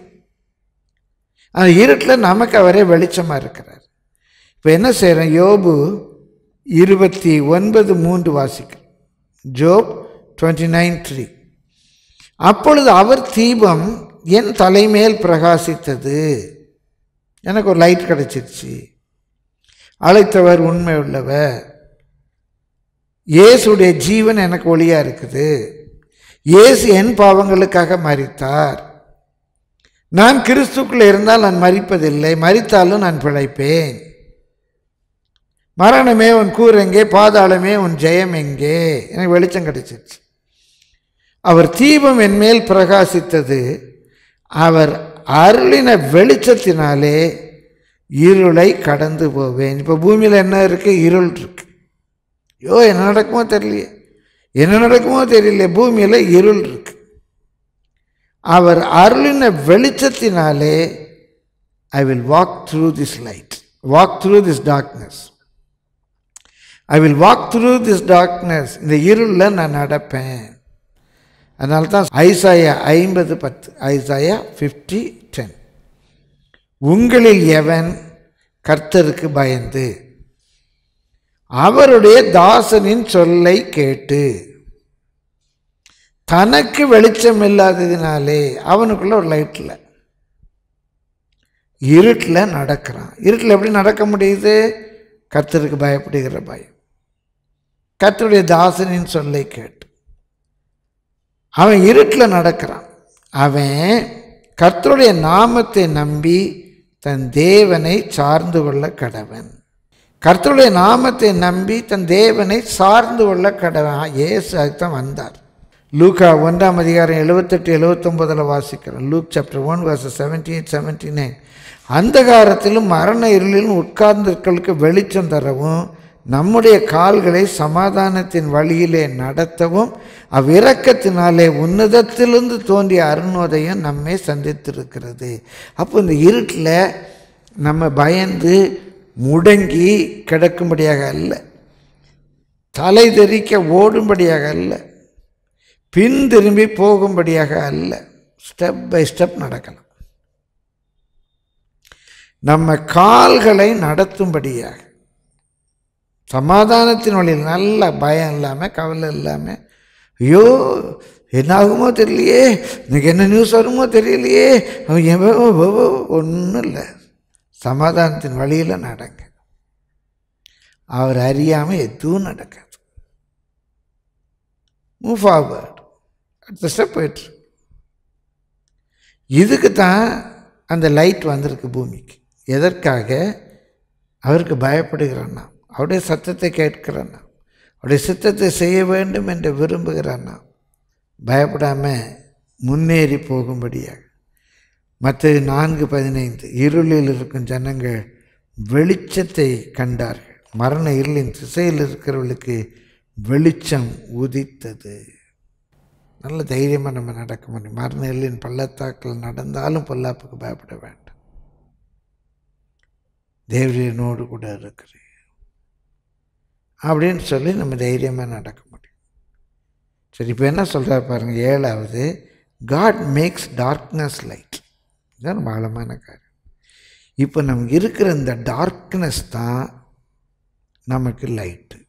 அந்த இருட்டில் நமக்கு அவரே வெளிச்சமாக இருக்கிறார் இப்போ என்ன செய்கிறேன் யோபு இருபத்தி ஒன்பது மூன்று வாசிக்கு ஜோப் டுவெண்ட்டி நைன் த்ரீ அப்பொழுது அவர் தீபம் என் தலைமேல் பிரகாசித்தது எனக்கு ஒரு லைட் கிடச்சிருச்சு அழைத்தவர் உண்மை உள்ளவர் இயேசுடைய ஜீவன் எனக்கு ஒளியாக இருக்குது இயேசு என் பாவங்களுக்காக மறித்தார் நான் கிறிஸ்துக்குள் இருந்தால் நான் மறிப்பதில்லை மறித்தாலும் நான் பிழைப்பேன் மரணமே உன் கூர் எங்கே பாதாளமே உன் ஜெயம் எங்கே எனக்கு வெளிச்சம் கிடைச்சிருச்சு அவர் தீபம் என்மேல் பிரகாசித்தது அவர் அருளின வெளிச்சத்தினாலே இருளை கடந்து போவேன் இப்போ பூமியில் என்ன இருக்குது இருள் இருக்குது ஐயோ என்ன நடக்குமோ தெரியலையே என்ன நடக்குமோ தெரியல பூமியில் இருள் இருக்கு அவர் அருளின வெளிச்சத்தினாலே I will walk through this light walk through this darkness I will walk through this darkness இந்த இருளில் நான் நடப்பேன் அதனால தான் ஐசாயா ஐம்பது பத்து ஐசாயா ஃபிஃப்டி டென் உங்களில் எவன் கர்த்தருக்கு பயந்து அவருடைய தாசனின் சொல்லை கேட்டு தனக்கு வெளிச்சம் இல்லாததினாலே அவனுக்குள்ளே ஒரு லைட்டில் இருட்டில் நடக்கிறான் இருட்டில் எப்படி நடக்க முடியுது கத்தருக்கு பயப்படுகிற பயம் கத்தருடைய தாசனின் சொல்லை கேட்டு அவன் இருட்டில் நடக்கிறான் அவன் கர்த்தருடைய நாமத்தை நம்பி தன் தேவனை சார்ந்து கொள்ள கடவன் கர்த்தருடைய நாமத்தை நம்பி தன் தேவனை சார்ந்து கொள்ள கடவன் ஏசு அதுதான் வந்தார் லூக்கா ஒன்றாம் அதிகாரம் எழுபத்தெட்டு எழுபத்தொம்போதில் வாசிக்கிறோம் Luke chapter one verses seventy eight seventy nine அந்தகாரத்திலும் மரண இருளிலும் உட்கார்ந்தவர்களுக்கு வெளிச்சம் தரவும் நம்முடைய கால்களை சமாதானத்தின் வழியிலே நடத்தவும் அவ்விறக்கத்தினாலே உன்னதத்திலிருந்து தோன்றிய அருணோதயம் நம்மை சந்தித்திருக்கிறது அப்போ இந்த இருட்டில் நம்ம பயந்து முடங்கி கிடக்கும்படியாக அல்ல தலை தெரிக்க ஓடும்படியாக அல்ல பின் திரும்பி போகும்படியாக அல்ல ஸ்டெப் பை ஸ்டெப் நடக்கலாம் நம்ம கால்களை நடத்தும்படியாக சமாதானத்தின் வழியில் நல்ல பயம் இல்லாமல் கவலை இல்லாமல் ஐயோ என்ன ஆகுமோ தெரியலையே இன்னைக்கு என்ன நியூஸ் வருமோ தெரியலையே அவன் ஒன்றும் இல்லை சமாதானத்தின் வழியில் நடங்க அவர் அறியாமல் எதுவும் நடக்காது மூவ் ஃபார்வர்ட் த ஸ்டெப் போயிட்டு இதுக்கு தான் அந்த லைட் வந்திருக்கு பூமிக்கு எதற்காக அவருக்கு பயப்படுகிறான் அவருடைய சத்தத்தை கேட்கிறான் அவருடைய சித்தத்தை செய்ய வேண்டும் என்று விரும்புகிறான் பயப்படாமல் முன்னேறி போகும்படியாக மற்ற நான்கு பதினைந்து இருளில் இருக்கும் ஜனங்கள் வெளிச்சத்தை கண்டார்கள் மரண இருளின் திசையில் இருக்கிறவர்களுக்கு வெளிச்சம் உதித்தது நல்ல தைரியமாக நம்ம நடக்க முடியும் மறுநெல்லின் பள்ளத்தாக்கில் நடந்தாலும் பொல்லாப்புக்கு பயப்பட வேண்டும் தேவரியனோடு கூட இருக்கிறேன் அப்படின்னு சொல்லி நம்ம தைரியமாக நடக்க முடியும் சரி இப்போ என்ன சொல்கிறார் பாருங்கள் ஏழாவது காட் மேக்ஸ் டார்க்னஸ் லைட் இதுதான் ஆழமான காரியம் இப்போ நம்ம இருக்கிற இந்த டார்க்னஸ் தான் நமக்கு லைட்டு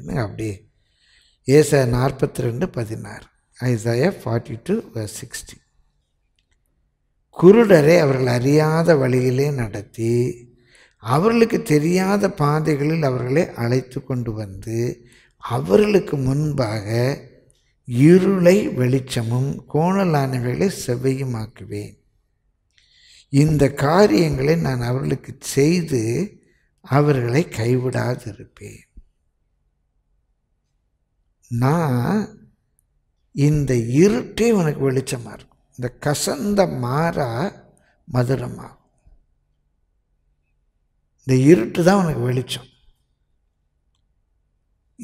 என்ன அப்படி ஏச நாற்பத்தி ரெண்டு பதினாறு ஐசாயா ஃபார்ட்டி டூ சிக்ஸ்டி குருடரை அவர்கள் அறியாத வழியிலே நடத்தி அவர்களுக்கு தெரியாத பாதைகளில் அவர்களை அழைத்து கொண்டு வந்து அவர்களுக்கு முன்பாக இருளை வெளிச்சமும் கோணலானவைகளை செவ்வையுமாக்குவேன் இந்த காரியங்களை நான் அவர்களுக்கு செய்து அவர்களை கைவிடாதிருப்பேன் நான் இந்த இருட்டே உனக்கு வெளிச்சமாக இருக்கும் இந்த கசந்த மாறா மதுரமாக இந்த இருட்டு தான் உனக்கு வெளிச்சம்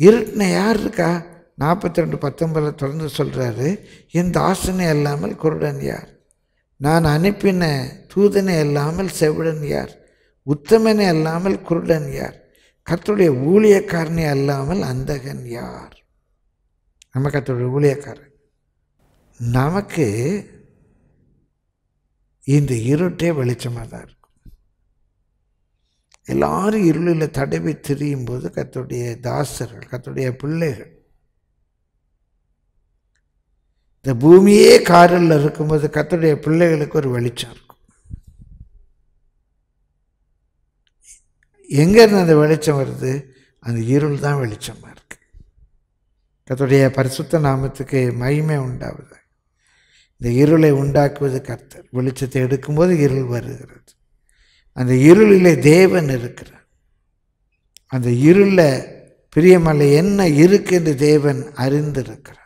இருட்டுன யார் இருக்கா நாற்பத்தி ரெண்டு பத்தொன்பதில் தொடர்ந்து சொல்கிறாரு என் தாசனை இல்லாமல் குருடன் யார் நான் அனுப்பின தூதனை இல்லாமல் செவிடன் யார் உத்தமனை இல்லாமல் குருடன் யார் கத்துடைய ஊழியக்காரனை அல்லாமல் அந்தகன் யார் நம்ம கத்தோட ஊழியக்காரர் நமக்கு இந்த இருட்டே வெளிச்சமாக தான் இருக்கும் எல்லாரும் இருளில் தடவி திரியும் போது கத்துடைய தாசர்கள் கத்துடைய பிள்ளைகள் இந்த பூமியே காரில் இருக்கும்போது கத்துடைய பிள்ளைகளுக்கு ஒரு வெளிச்சம் இருக்கும் எங்கேருந்து அந்த வெளிச்சம் வருது அந்த இருள் தான் வெளிச்சம் கத்துடைய பரிசுத்த நாமத்துக்கு மகிமை உண்டாவது இந்த இருளை உண்டாக்குவது கர்த்தர் வெளிச்சத்தை எடுக்கும்போது இருள் வருகிறது அந்த இருளிலே தேவன் இருக்கிறார் அந்த இருளில் பிரியமல்ல என்ன இருக்கு என்று தேவன் அறிந்திருக்கிறார்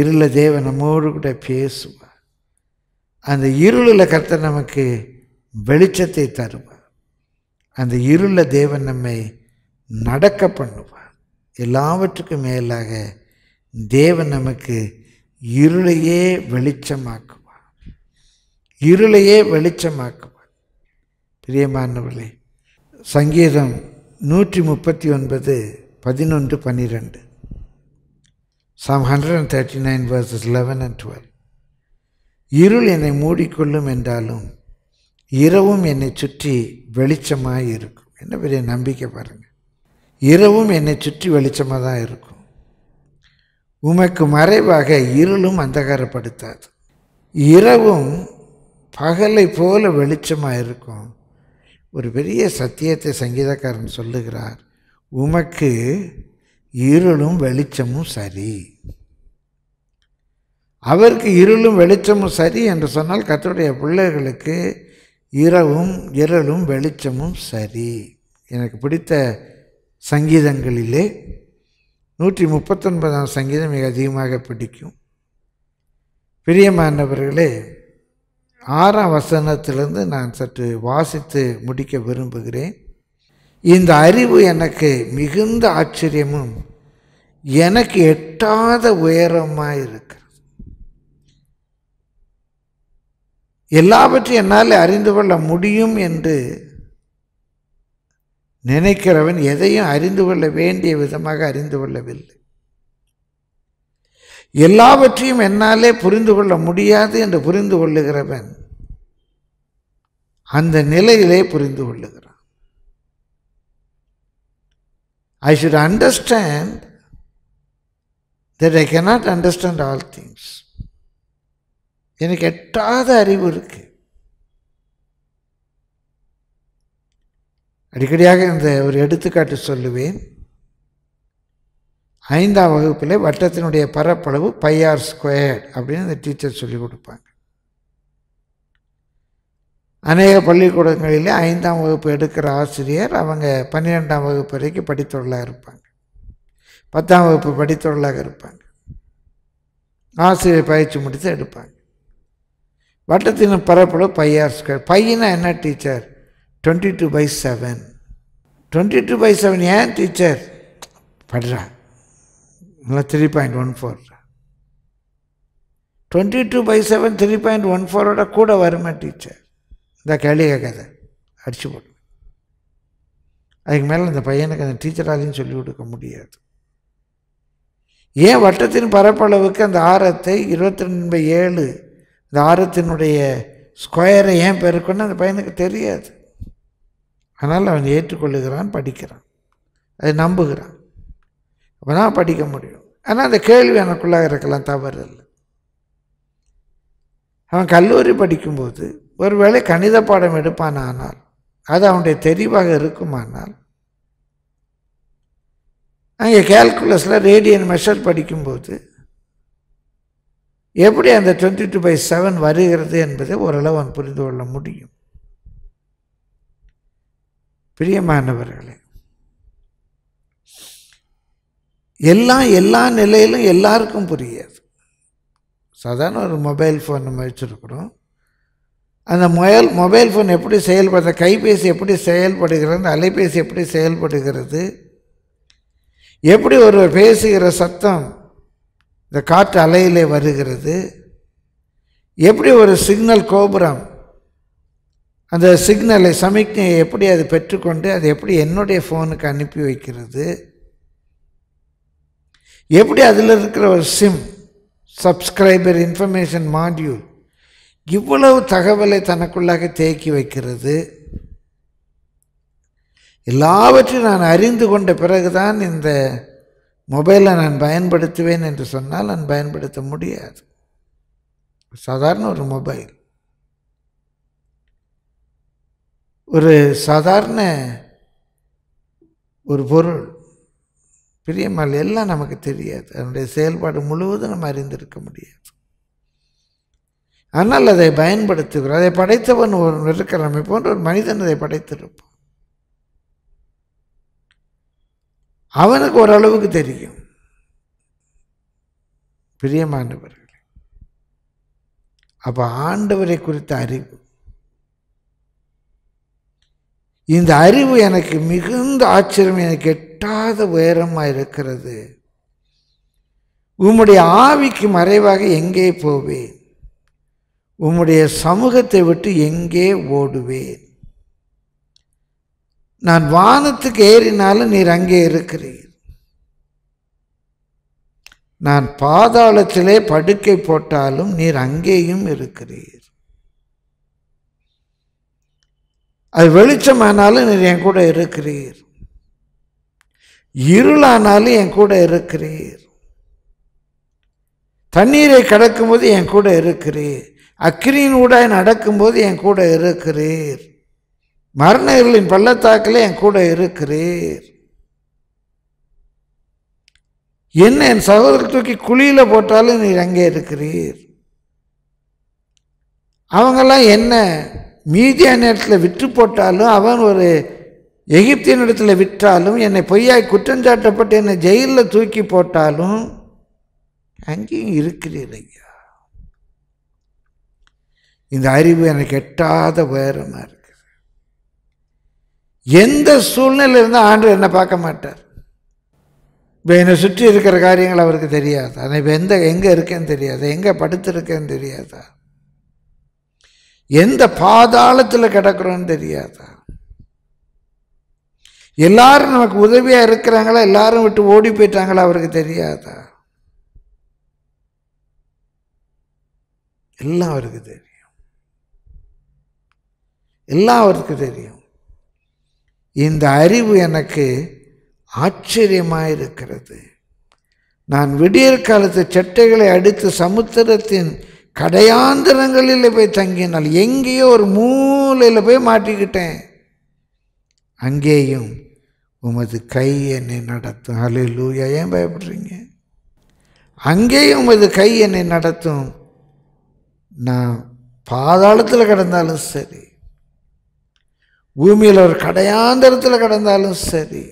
இருள தேவன் நம்மோடு கூட பேசுவார் அந்த இருளில் கர்த்தர் நமக்கு வெளிச்சத்தை தருவார் அந்த இருள தேவன் நம்மை நடக்க பண்ணுவார் எல்லாவற்றுக்கும் மேலாக தேவன் நமக்கு இருளையே வெளிச்சமாக்குவார் இருளையே வெளிச்சமாக்குவார் பிரியமானவர்களே சங்கீதம் நூற்றி முப்பத்தி ஒன்பது பதினொன்று பன்னிரெண்டு some hundred and thirty nine versus eleven and twelve இருள் என்னை மூடிக்கொள்ளும் என்றாலும் இரவும் என்னை சுற்றி வெளிச்சமாக இருக்கும் என்ன பெரிய நம்பிக்கை பாருங்கள் இரவும் என்னை சுற்றி வெளிச்சமாக தான் இருக்கும் உமக்கு மறைவாக இருளும் அந்தகாரப்படுத்தாது இரவும் பகலை போல வெளிச்சமாக இருக்கும் ஒரு பெரிய சத்தியத்தை சங்கீதக்காரன் சொல்லுகிறார் உமக்கு இருளும் வெளிச்சமும் சரி அவருக்கு இருளும் வெளிச்சமும் சரி என்று சொன்னால் கத்தருடைய பிள்ளைகளுக்கு இரவும் இருளும் வெளிச்சமும் சரி எனக்கு பிடித்த சங்கீதங்களிலே நூற்றி முப்பத்தொன்பதாம் சங்கீதம் மிக அதிகமாக பிடிக்கும் பிரியமானவர்களே ஆறாம் வசனத்திலிருந்து நான் சற்று வாசித்து முடிக்க விரும்புகிறேன் இந்த அறிவு எனக்கு மிகுந்த ஆச்சரியமும் எனக்கு எட்டாத உயரமாக இருக்கிறது எல்லாவற்றையும் என்னால் அறிந்து கொள்ள முடியும் என்று நினைக்கிறவன் எதையும் அறிந்து கொள்ள வேண்டிய விதமாக அறிந்து கொள்ளவில்லை எல்லாவற்றையும் என்னாலே புரிந்து கொள்ள முடியாது என்று புரிந்து கொள்ளுகிறவன் அந்த நிலையிலே புரிந்து கொள்ளுகிறான் I should understand that I cannot understand all things எனக்கு எட்டாத அறிவு இருக்குது அடிக்கடியாக இந்த ஒரு எடுத்துக்காட்டு சொல்லுவேன் ஐந்தாம் வகுப்பில் வட்டத்தினுடைய பரப்பளவு பையார் ஸ்கொயர் அப்படின்னு அந்த டீச்சர் சொல்லி கொடுப்பாங்க அநேக பள்ளிக்கூடங்களில் ஐந்தாம் வகுப்பு எடுக்கிற ஆசிரியர் அவங்க பன்னிரெண்டாம் வகுப்பு வரைக்கும் படித்தொழிலாக இருப்பாங்க பத்தாம் வகுப்பு படித்தொழிலாக இருப்பாங்க ஆசிரியர் பயிற்சி முடித்து எடுப்பாங்க வட்டத்தின் பரப்பளவு பையார் ஸ்கொயர் பையனா என்ன teacher twenty two by seven twenty two by seven ஏன் டீச்சர் படுறா நல்லா three point one four twenty two by seven three point one ஃபோரோட கூட வருமா டீச்சர் இந்த கேள்வி கேட்காத அடிச்சு போடு அதுக்கு மேலே அந்த பையனுக்கு அந்த டீச்சராலையும் சொல்லிக் கொடுக்க முடியாது ஏன் வட்டத்தின் பரப்பளவுக்கு அந்த ஆரத்தை இருபத்தி ரெண்டு பை ஏழு இந்த ஆரத்தினுடைய ஸ்கொயரை ஏன் பெருக்கணும்னு அந்த பையனுக்கு தெரியாது அதனால் அவன் ஏற்றுக்கொள்ளுகிறான் படிக்கிறான் அதை நம்புகிறான் அப்போனா படிக்க முடியும் ஆனால் அந்த கேள்வி எனக்குள்ளாக இருக்கலாம் தவறு இல்லை அவன் கல்லூரி படிக்கும்போது ஒருவேளை கணித பாடம் எடுப்பான் ஆனால் அது அவனுடைய தெரிவாக இருக்குமானால் அங்கே கேல்குலஸில் ரேடியன் மெஷர் படிக்கும்போது எப்படி அந்த டுவெண்ட்டி டூ பை செவன் வருகிறது என்பதை ஓரளவு அவன் புரிந்து கொள்ள முடியும் பிரியமானவர்களே எல்லாம் எல்லா நிலையிலும் எல்லாருக்கும் புரியாது சாதாரண ஒரு மொபைல் ஃபோன் நம்ம வச்சுருக்குறோம் அந்த மொபைல் மொபைல் ஃபோன் எப்படி செயல்படுற கைபேசி எப்படி செயல்படுகிறது அலைபேசி எப்படி செயல்படுகிறது எப்படி ஒரு பேசுகிற சத்தம் இந்த காற்று அலையிலே வருகிறது எப்படி ஒரு சிக்னல் கோபுரம் அந்த சிக்னலை சமிக்ஞையை எப்படி அது பெற்றுக்கொண்டு அது எப்படி என்னுடைய ஃபோனுக்கு அனுப்பி வைக்கிறது எப்படி அதில் இருக்கிற ஒரு சிம் சப்ஸ்கிரைபர் இன்ஃபர்மேஷன் மாடியூல் இவ்வளவு தகவலை தனக்குள்ளாக தேக்கி வைக்கிறது எல்லாவற்றையும் நான் அறிந்து கொண்ட பிறகுதான் இந்த மொபைலை நான் பயன்படுத்துவேன் என்று சொன்னால் நான் பயன்படுத்த முடியாது சாதாரண ஒரு மொபைல் ஒரு சாதாரண ஒரு பொருள் பிரியமால் எல்லாம் நமக்கு தெரியாது அதனுடைய செயல்பாடு முழுவதும் நம்ம அறிந்திருக்க முடியாது ஆனால் அதை பயன்படுத்துகிறோம் அதை படைத்தவன் ஒரு இருக்கிற நம்மை போன்ற ஒரு மனிதன் அதை படைத்திருப்போம் அவனுக்கு ஓரளவுக்கு தெரியும் பிரியமானவர்கள் அப்போ ஆண்டவரை குறித்த அறிவு இந்த அறிவு எனக்கு மிகுந்த ஆச்சரியம் எனக்கு எட்டாத உயரமாக இருக்கிறது உம்முடைய ஆவிக்கு மறைவாக எங்கே போவேன் உம்முடைய சமூகத்தை விட்டு எங்கே ஓடுவேன் நான் வானத்துக்கு ஏறினாலும் நீர் அங்கே இருக்கிறீர் நான் பாதாளத்திலே படுக்கை போட்டாலும் நீர் அங்கேயும் இருக்கிறீர் அது வெளிச்சமானாலும் நீர் என் கூட இருக்கிறீர் இருளானாலும் என் கூட இருக்கிறீர் தண்ணீரை கடக்கும்போது என் கூட இருக்கிறீர் அக்கிரியின் ஊடாய் நடக்கும்போது என் கூட இருக்கிறீர் மரண இருளின் பள்ளத்தாக்கில் என் கூட இருக்கிறீர் என்ன என் சகோதரர் தூக்கி குழியில் போட்டாலும் நீர் அங்கே இருக்கிறீர் அவங்கெல்லாம் என்ன மீதிய நேரத்தில் விற்று போட்டாலும் அவன் ஒரு எகிப்தியனிடத்தில் விற்றாலும் என்னை பொய்யாய் குற்றஞ்சாட்டப்பட்டு என்னை ஜெயிலில் தூக்கி போட்டாலும் அங்கேயும் இருக்கிறீர் ஐயா இந்த அறிவு எனக்கு எட்டாத உயரமாக இருக்குது எந்த சூழ்நிலை இருந்தால் ஆண்டு என்னை பார்க்க மாட்டார் இப்போ என்னை சுற்றி இருக்கிற காரியங்கள் அவருக்கு தெரியாது ஆனால் இப்போ எந்த எங்கே இருக்கேன்னு தெரியாது எங்கே படுத்துருக்கேன்னு தெரியாதா எந்த பாதாளத்தில் கிடக்கிறோன்னு தெரியாதா எல்லாரும் நமக்கு உதவியாக இருக்கிறாங்களா எல்லாரும் விட்டு ஓடி போயிட்டாங்களா அவருக்கு தெரியாதா எல்லாம் அவருக்கு தெரியும் எல்லாம் அவருக்கு தெரியும் இந்த அறிவு எனக்கு ஆச்சரியமாக இருக்கிறது நான் விடியற் காலத்து சட்டைகளை அடித்து சமுத்திரத்தின் கடையாந்திரங்களில் போய் தங்கினால் எங்கேயோ ஒரு மூலையில் போய் மாட்டிக்கிட்டேன் அங்கேயும் உமது கை என்னை நடத்தும் அலே லூயா ஏன் பயப்படுறீங்க அங்கேயும் உமது கை என்னை நடத்தும் நான் பாதாளத்தில் கிடந்தாலும் சரி பூமியில் ஒரு கடையாந்திரத்தில் கிடந்தாலும் சரி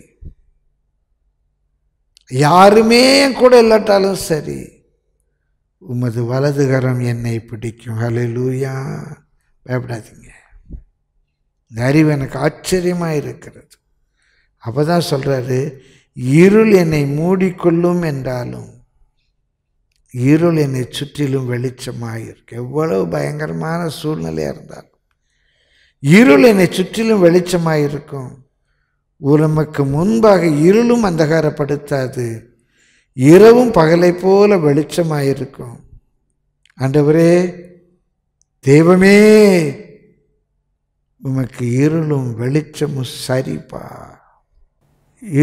யாருமே என் கூட இல்லாட்டாலும் சரி உமது வலதுகரம் என்னை பிடிக்கும் ஹலே லூயா பயப்படாதீங்க இந்த அறிவு எனக்கு ஆச்சரியமாக இருக்கிறது அப்போ தான் சொல்கிறாரு இருள் என்னை மூடிக்கொள்ளும் என்றாலும் இருள் என்னை சுற்றிலும் வெளிச்சமாக இருக்கு எவ்வளவு பயங்கரமான சூழ்நிலையாக இருந்தாலும் இருள் என்னை சுற்றிலும் வெளிச்சமாக இருக்கும் நமக்கு முன்பாக இருளும் அந்தகாரப்படுத்தாது இரவும் பகலை போல வெளிச்சமாயிருக்கும் ஆண்டவரே தெய்வமே உமக்கு இருளும் வெளிச்சமும் சரிப்பா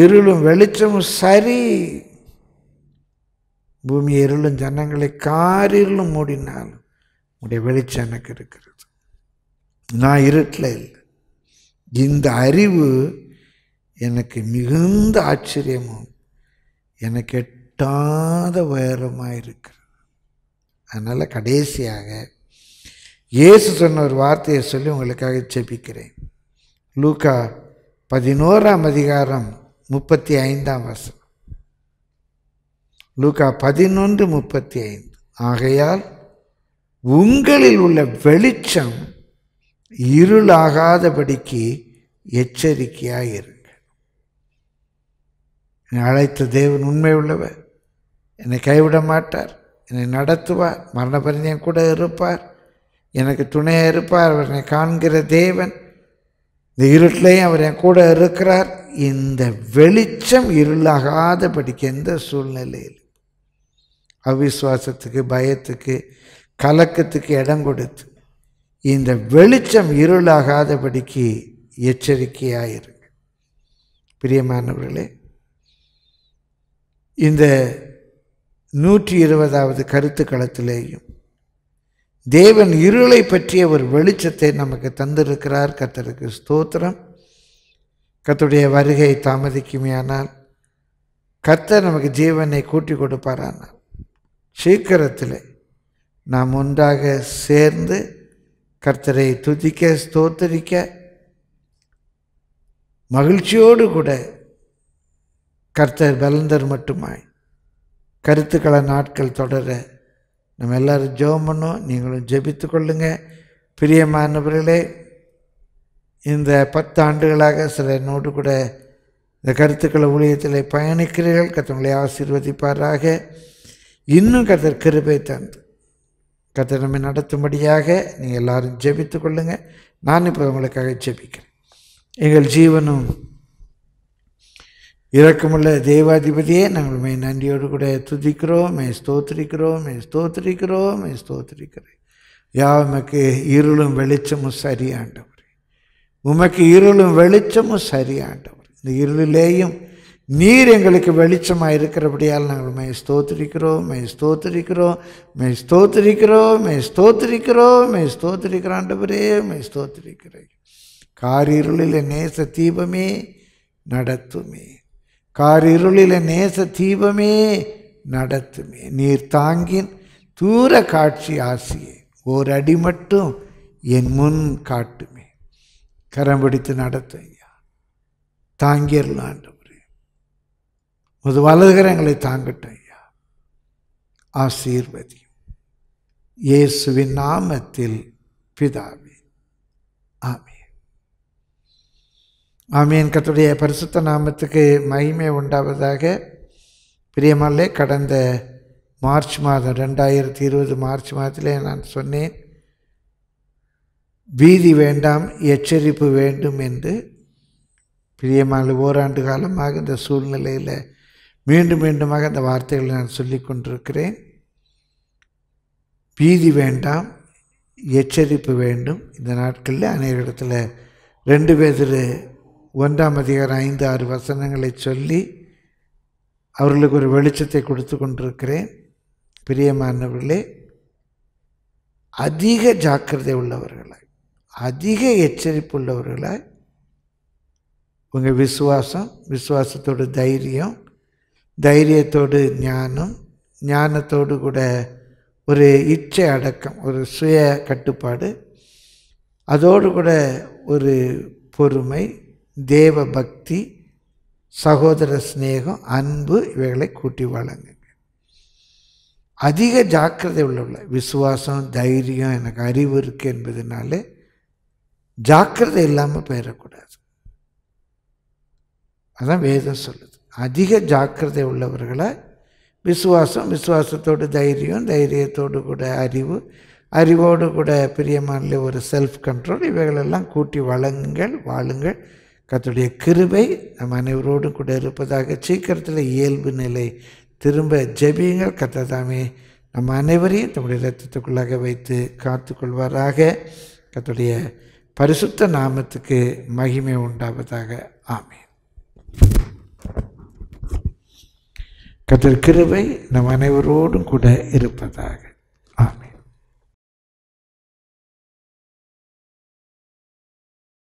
இருளும் வெளிச்சமும் சரி பூமி இருளும் ஜனங்களை காரிருளும் மூடினாலும் உடைய வெளிச்சம் எனக்கு இருக்கிறது நான் இருட்டில் இல்லை இந்த அறிவு எனக்கு மிகுந்த ஆச்சரியமும் எனக்கு எட்டாத உயரமாக இருக்கிறது அதனால் கடைசியாக இயேசு சொன்ன ஒரு வார்த்தையை சொல்லி உங்களுக்காக செபிக்கிறேன் லூக்கா பதினோராம் அதிகாரம் முப்பத்தி ஐந்தாம் வருஷம் லூக்கா பதினொன்று முப்பத்தி ஐந்து ஆகையால் உங்களில் உள்ள வெளிச்சம் இருளாகாதபடிக்கு எச்சரிக்கையாக இருங்கள் அழைத்த தேவன் உண்மை உள்ளவர் என்னை கைவிட மாட்டார் என்னை நடத்துவார் மரண பரிந்தயம் கூட இருப்பார் எனக்கு துணையாக இருப்பார் அவர் என்னை காண்கிற தேவன் இந்த இருட்டிலையும் அவர் என் கூட இருக்கிறார் இந்த வெளிச்சம் இருளாகாதபடிக்கு எந்த சூழ்நிலையில் அவிஸ்வாசத்துக்கு பயத்துக்கு கலக்கத்துக்கு இடம் கொடுத்து இந்த வெளிச்சம் இருளாகாதபடிக்கு எச்சரிக்கையாயிருக்கு பிரியமானவர்களே இந்த நூற்றி இருபதாவது கருத்து களத்திலேயும் தேவன் இருளை பற்றிய ஒரு வெளிச்சத்தை நமக்கு தந்திருக்கிறார் கத்தருக்கு ஸ்தோத்திரம் கத்துடைய வருகை தாமதிக்குமையானால் கர்த்தர் நமக்கு ஜீவனை கூட்டி கொடுப்பாரானால் சீக்கிரத்தில் நாம் ஒன்றாக சேர்ந்து கர்த்தரை துதிக்க ஸ்தோத்தரிக்க மகிழ்ச்சியோடு கூட கர்த்தர் பலந்தர் மட்டுமாய் கருத்துக்களை நாட்கள் தொடர நம்ம எல்லோரும் ஜெபம் பண்ணோம் நீங்களும் ஜெபித்து கொள்ளுங்கள் பிரியமானவர்களே இந்த பத்து ஆண்டுகளாக சில என்னோடு கூட இந்த கருத்துக்களை ஊழியத்தில் பயணிக்கிறீர்கள் கத்தவங்களை ஆசீர்வதிப்பாராக இன்னும் கத்தர் கிருபை தந்து கத்தர் நம்மை நடத்தும்படியாக நீங்கள் எல்லாரும் ஜெபித்து கொள்ளுங்கள் நான் இப்போ உங்களுக்காக ஜெபிக்கிறேன் எங்கள் ஜீவனும் இறக்கமுள்ள தேவாதிபதியே நாங்கள் மே நன்றியோடு கூட துதிக்கிறோம் மே ஸ்தோத்திரிக்கிறோம் மே ஸ்தோத்திரிக்கிறோம் மே ஸ்தோத்திரிக்கிறேன் யா உமக்கு இருளும் வெளிச்சமும் சரியாண்டவர் உமக்கு இருளும் வெளிச்சமும் சரியாண்டவர் இந்த இருளிலேயும் நீர் எங்களுக்கு வெளிச்சமாக இருக்கிறபடியால் நாங்கள் மே ஸ்தோத்திரிக்கிறோம் மே ஸ்தோத்திரிக்கிறோம் மே ஸ்தோத்திரிக்கிறோம் மே ஸ்தோத்திரிக்கிறோம் மே ஸ்தோத்திரிக்கிறாண்டவரே மே ஸ்தோத்திரிக்கிறேன் காரிருளில் நேச தீபமே நடத்துமே காரிருளில நேச தீபமே நடத்துமே நீர் தாங்கின் தூர காட்சி ஆசியே ஓர் அடி மட்டும் என் முன் காட்டுமே கரம் பிடித்து நடத்தும் ஐயா தாங்கிடலாம் ஆண்டவரே முது வலதுகரங்களை தாங்கட்டும் ஐயா ஆசீர்வதி இயேசுவின் நாமத்தில் பிதாவே ஆமே ஆமீன் கத்துடைய பரிசுத்த நாமத்துக்கு மகிமை உண்டாவதாக பிரியமல்லே கடந்த மார்ச் மாதம் ரெண்டாயிரத்தி இருபது மார்ச் மாதத்திலே நான் சொன்னேன் பீதி வேண்டாம் எச்சரிப்பு வேண்டும் என்று பிரியமால் ஓராண்டு காலமாக இந்த சூழ்நிலையில் மீண்டும் மீண்டுமாக அந்த வார்த்தைகளை நான் சொல்லி கொண்டிருக்கிறேன் பீதி வேண்டாம் எச்சரிப்பு வேண்டும் இந்த நாட்களில் அநேக இடத்துல ரெண்டு பேர் ஒன்றாம் அதிகாரம் ஐந்து ஆறு வசனங்களை சொல்லி அவர்களுக்கு ஒரு வெளிச்சத்தை கொடுத்து கொண்டிருக்கிறேன் பிரியமானவர்களே அதிக ஜாக்கிரதை உள்ளவர்களாய் அதிக எச்சரிப்பு உள்ளவர்களாய் உங்கள் விசுவாசம் விசுவாசத்தோடு தைரியம் தைரியத்தோடு ஞானம் ஞானத்தோடு கூட ஒரு இச்சை அடக்கம் ஒரு சுய கட்டுப்பாடு அதோடு கூட ஒரு பொறுமை தேவ பக்தி சகோதர ஸ்நேகம் அன்பு இவைகளை கூட்டி வாழங்க அதிக ஜாக்கிரதை உள்ள விசுவாசம் தைரியம் எனக்கு அறிவு இருக்குது என்பதனால ஜாக்கிரதை இல்லாமல் போயிடக்கூடாது அதான் வேதம் சொல்லுது அதிக ஜாக்கிரதை உள்ளவர்களை விசுவாசம் விசுவாசத்தோடு தைரியம் தைரியத்தோடு கூட அறிவு அறிவோடு கூட பிரியமான ஒரு செல்ஃப் கண்ட்ரோல் இவைகளெல்லாம் கூட்டி வளங்கள் வாழுங்கள் கத்துடைய கிருபை நம் அனைவரோடு கூட இருப்பதாக சீக்கிரத்தில் இயல்பு நிலை திரும்ப ஜெபியுங்கள் கத்ததாமே நம்ம அனைவரையும் தம்முடைய ரத்தத்துக்குள்ளாக வைத்து காத்து கொள்வாராக கத்துடைய பரிசுத்த நாமத்துக்கு மகிமை உண்டாவதாக ஆமே கத்திர கிருபை நம் அனைவரோடும் கூட இருப்பதாக ஆமே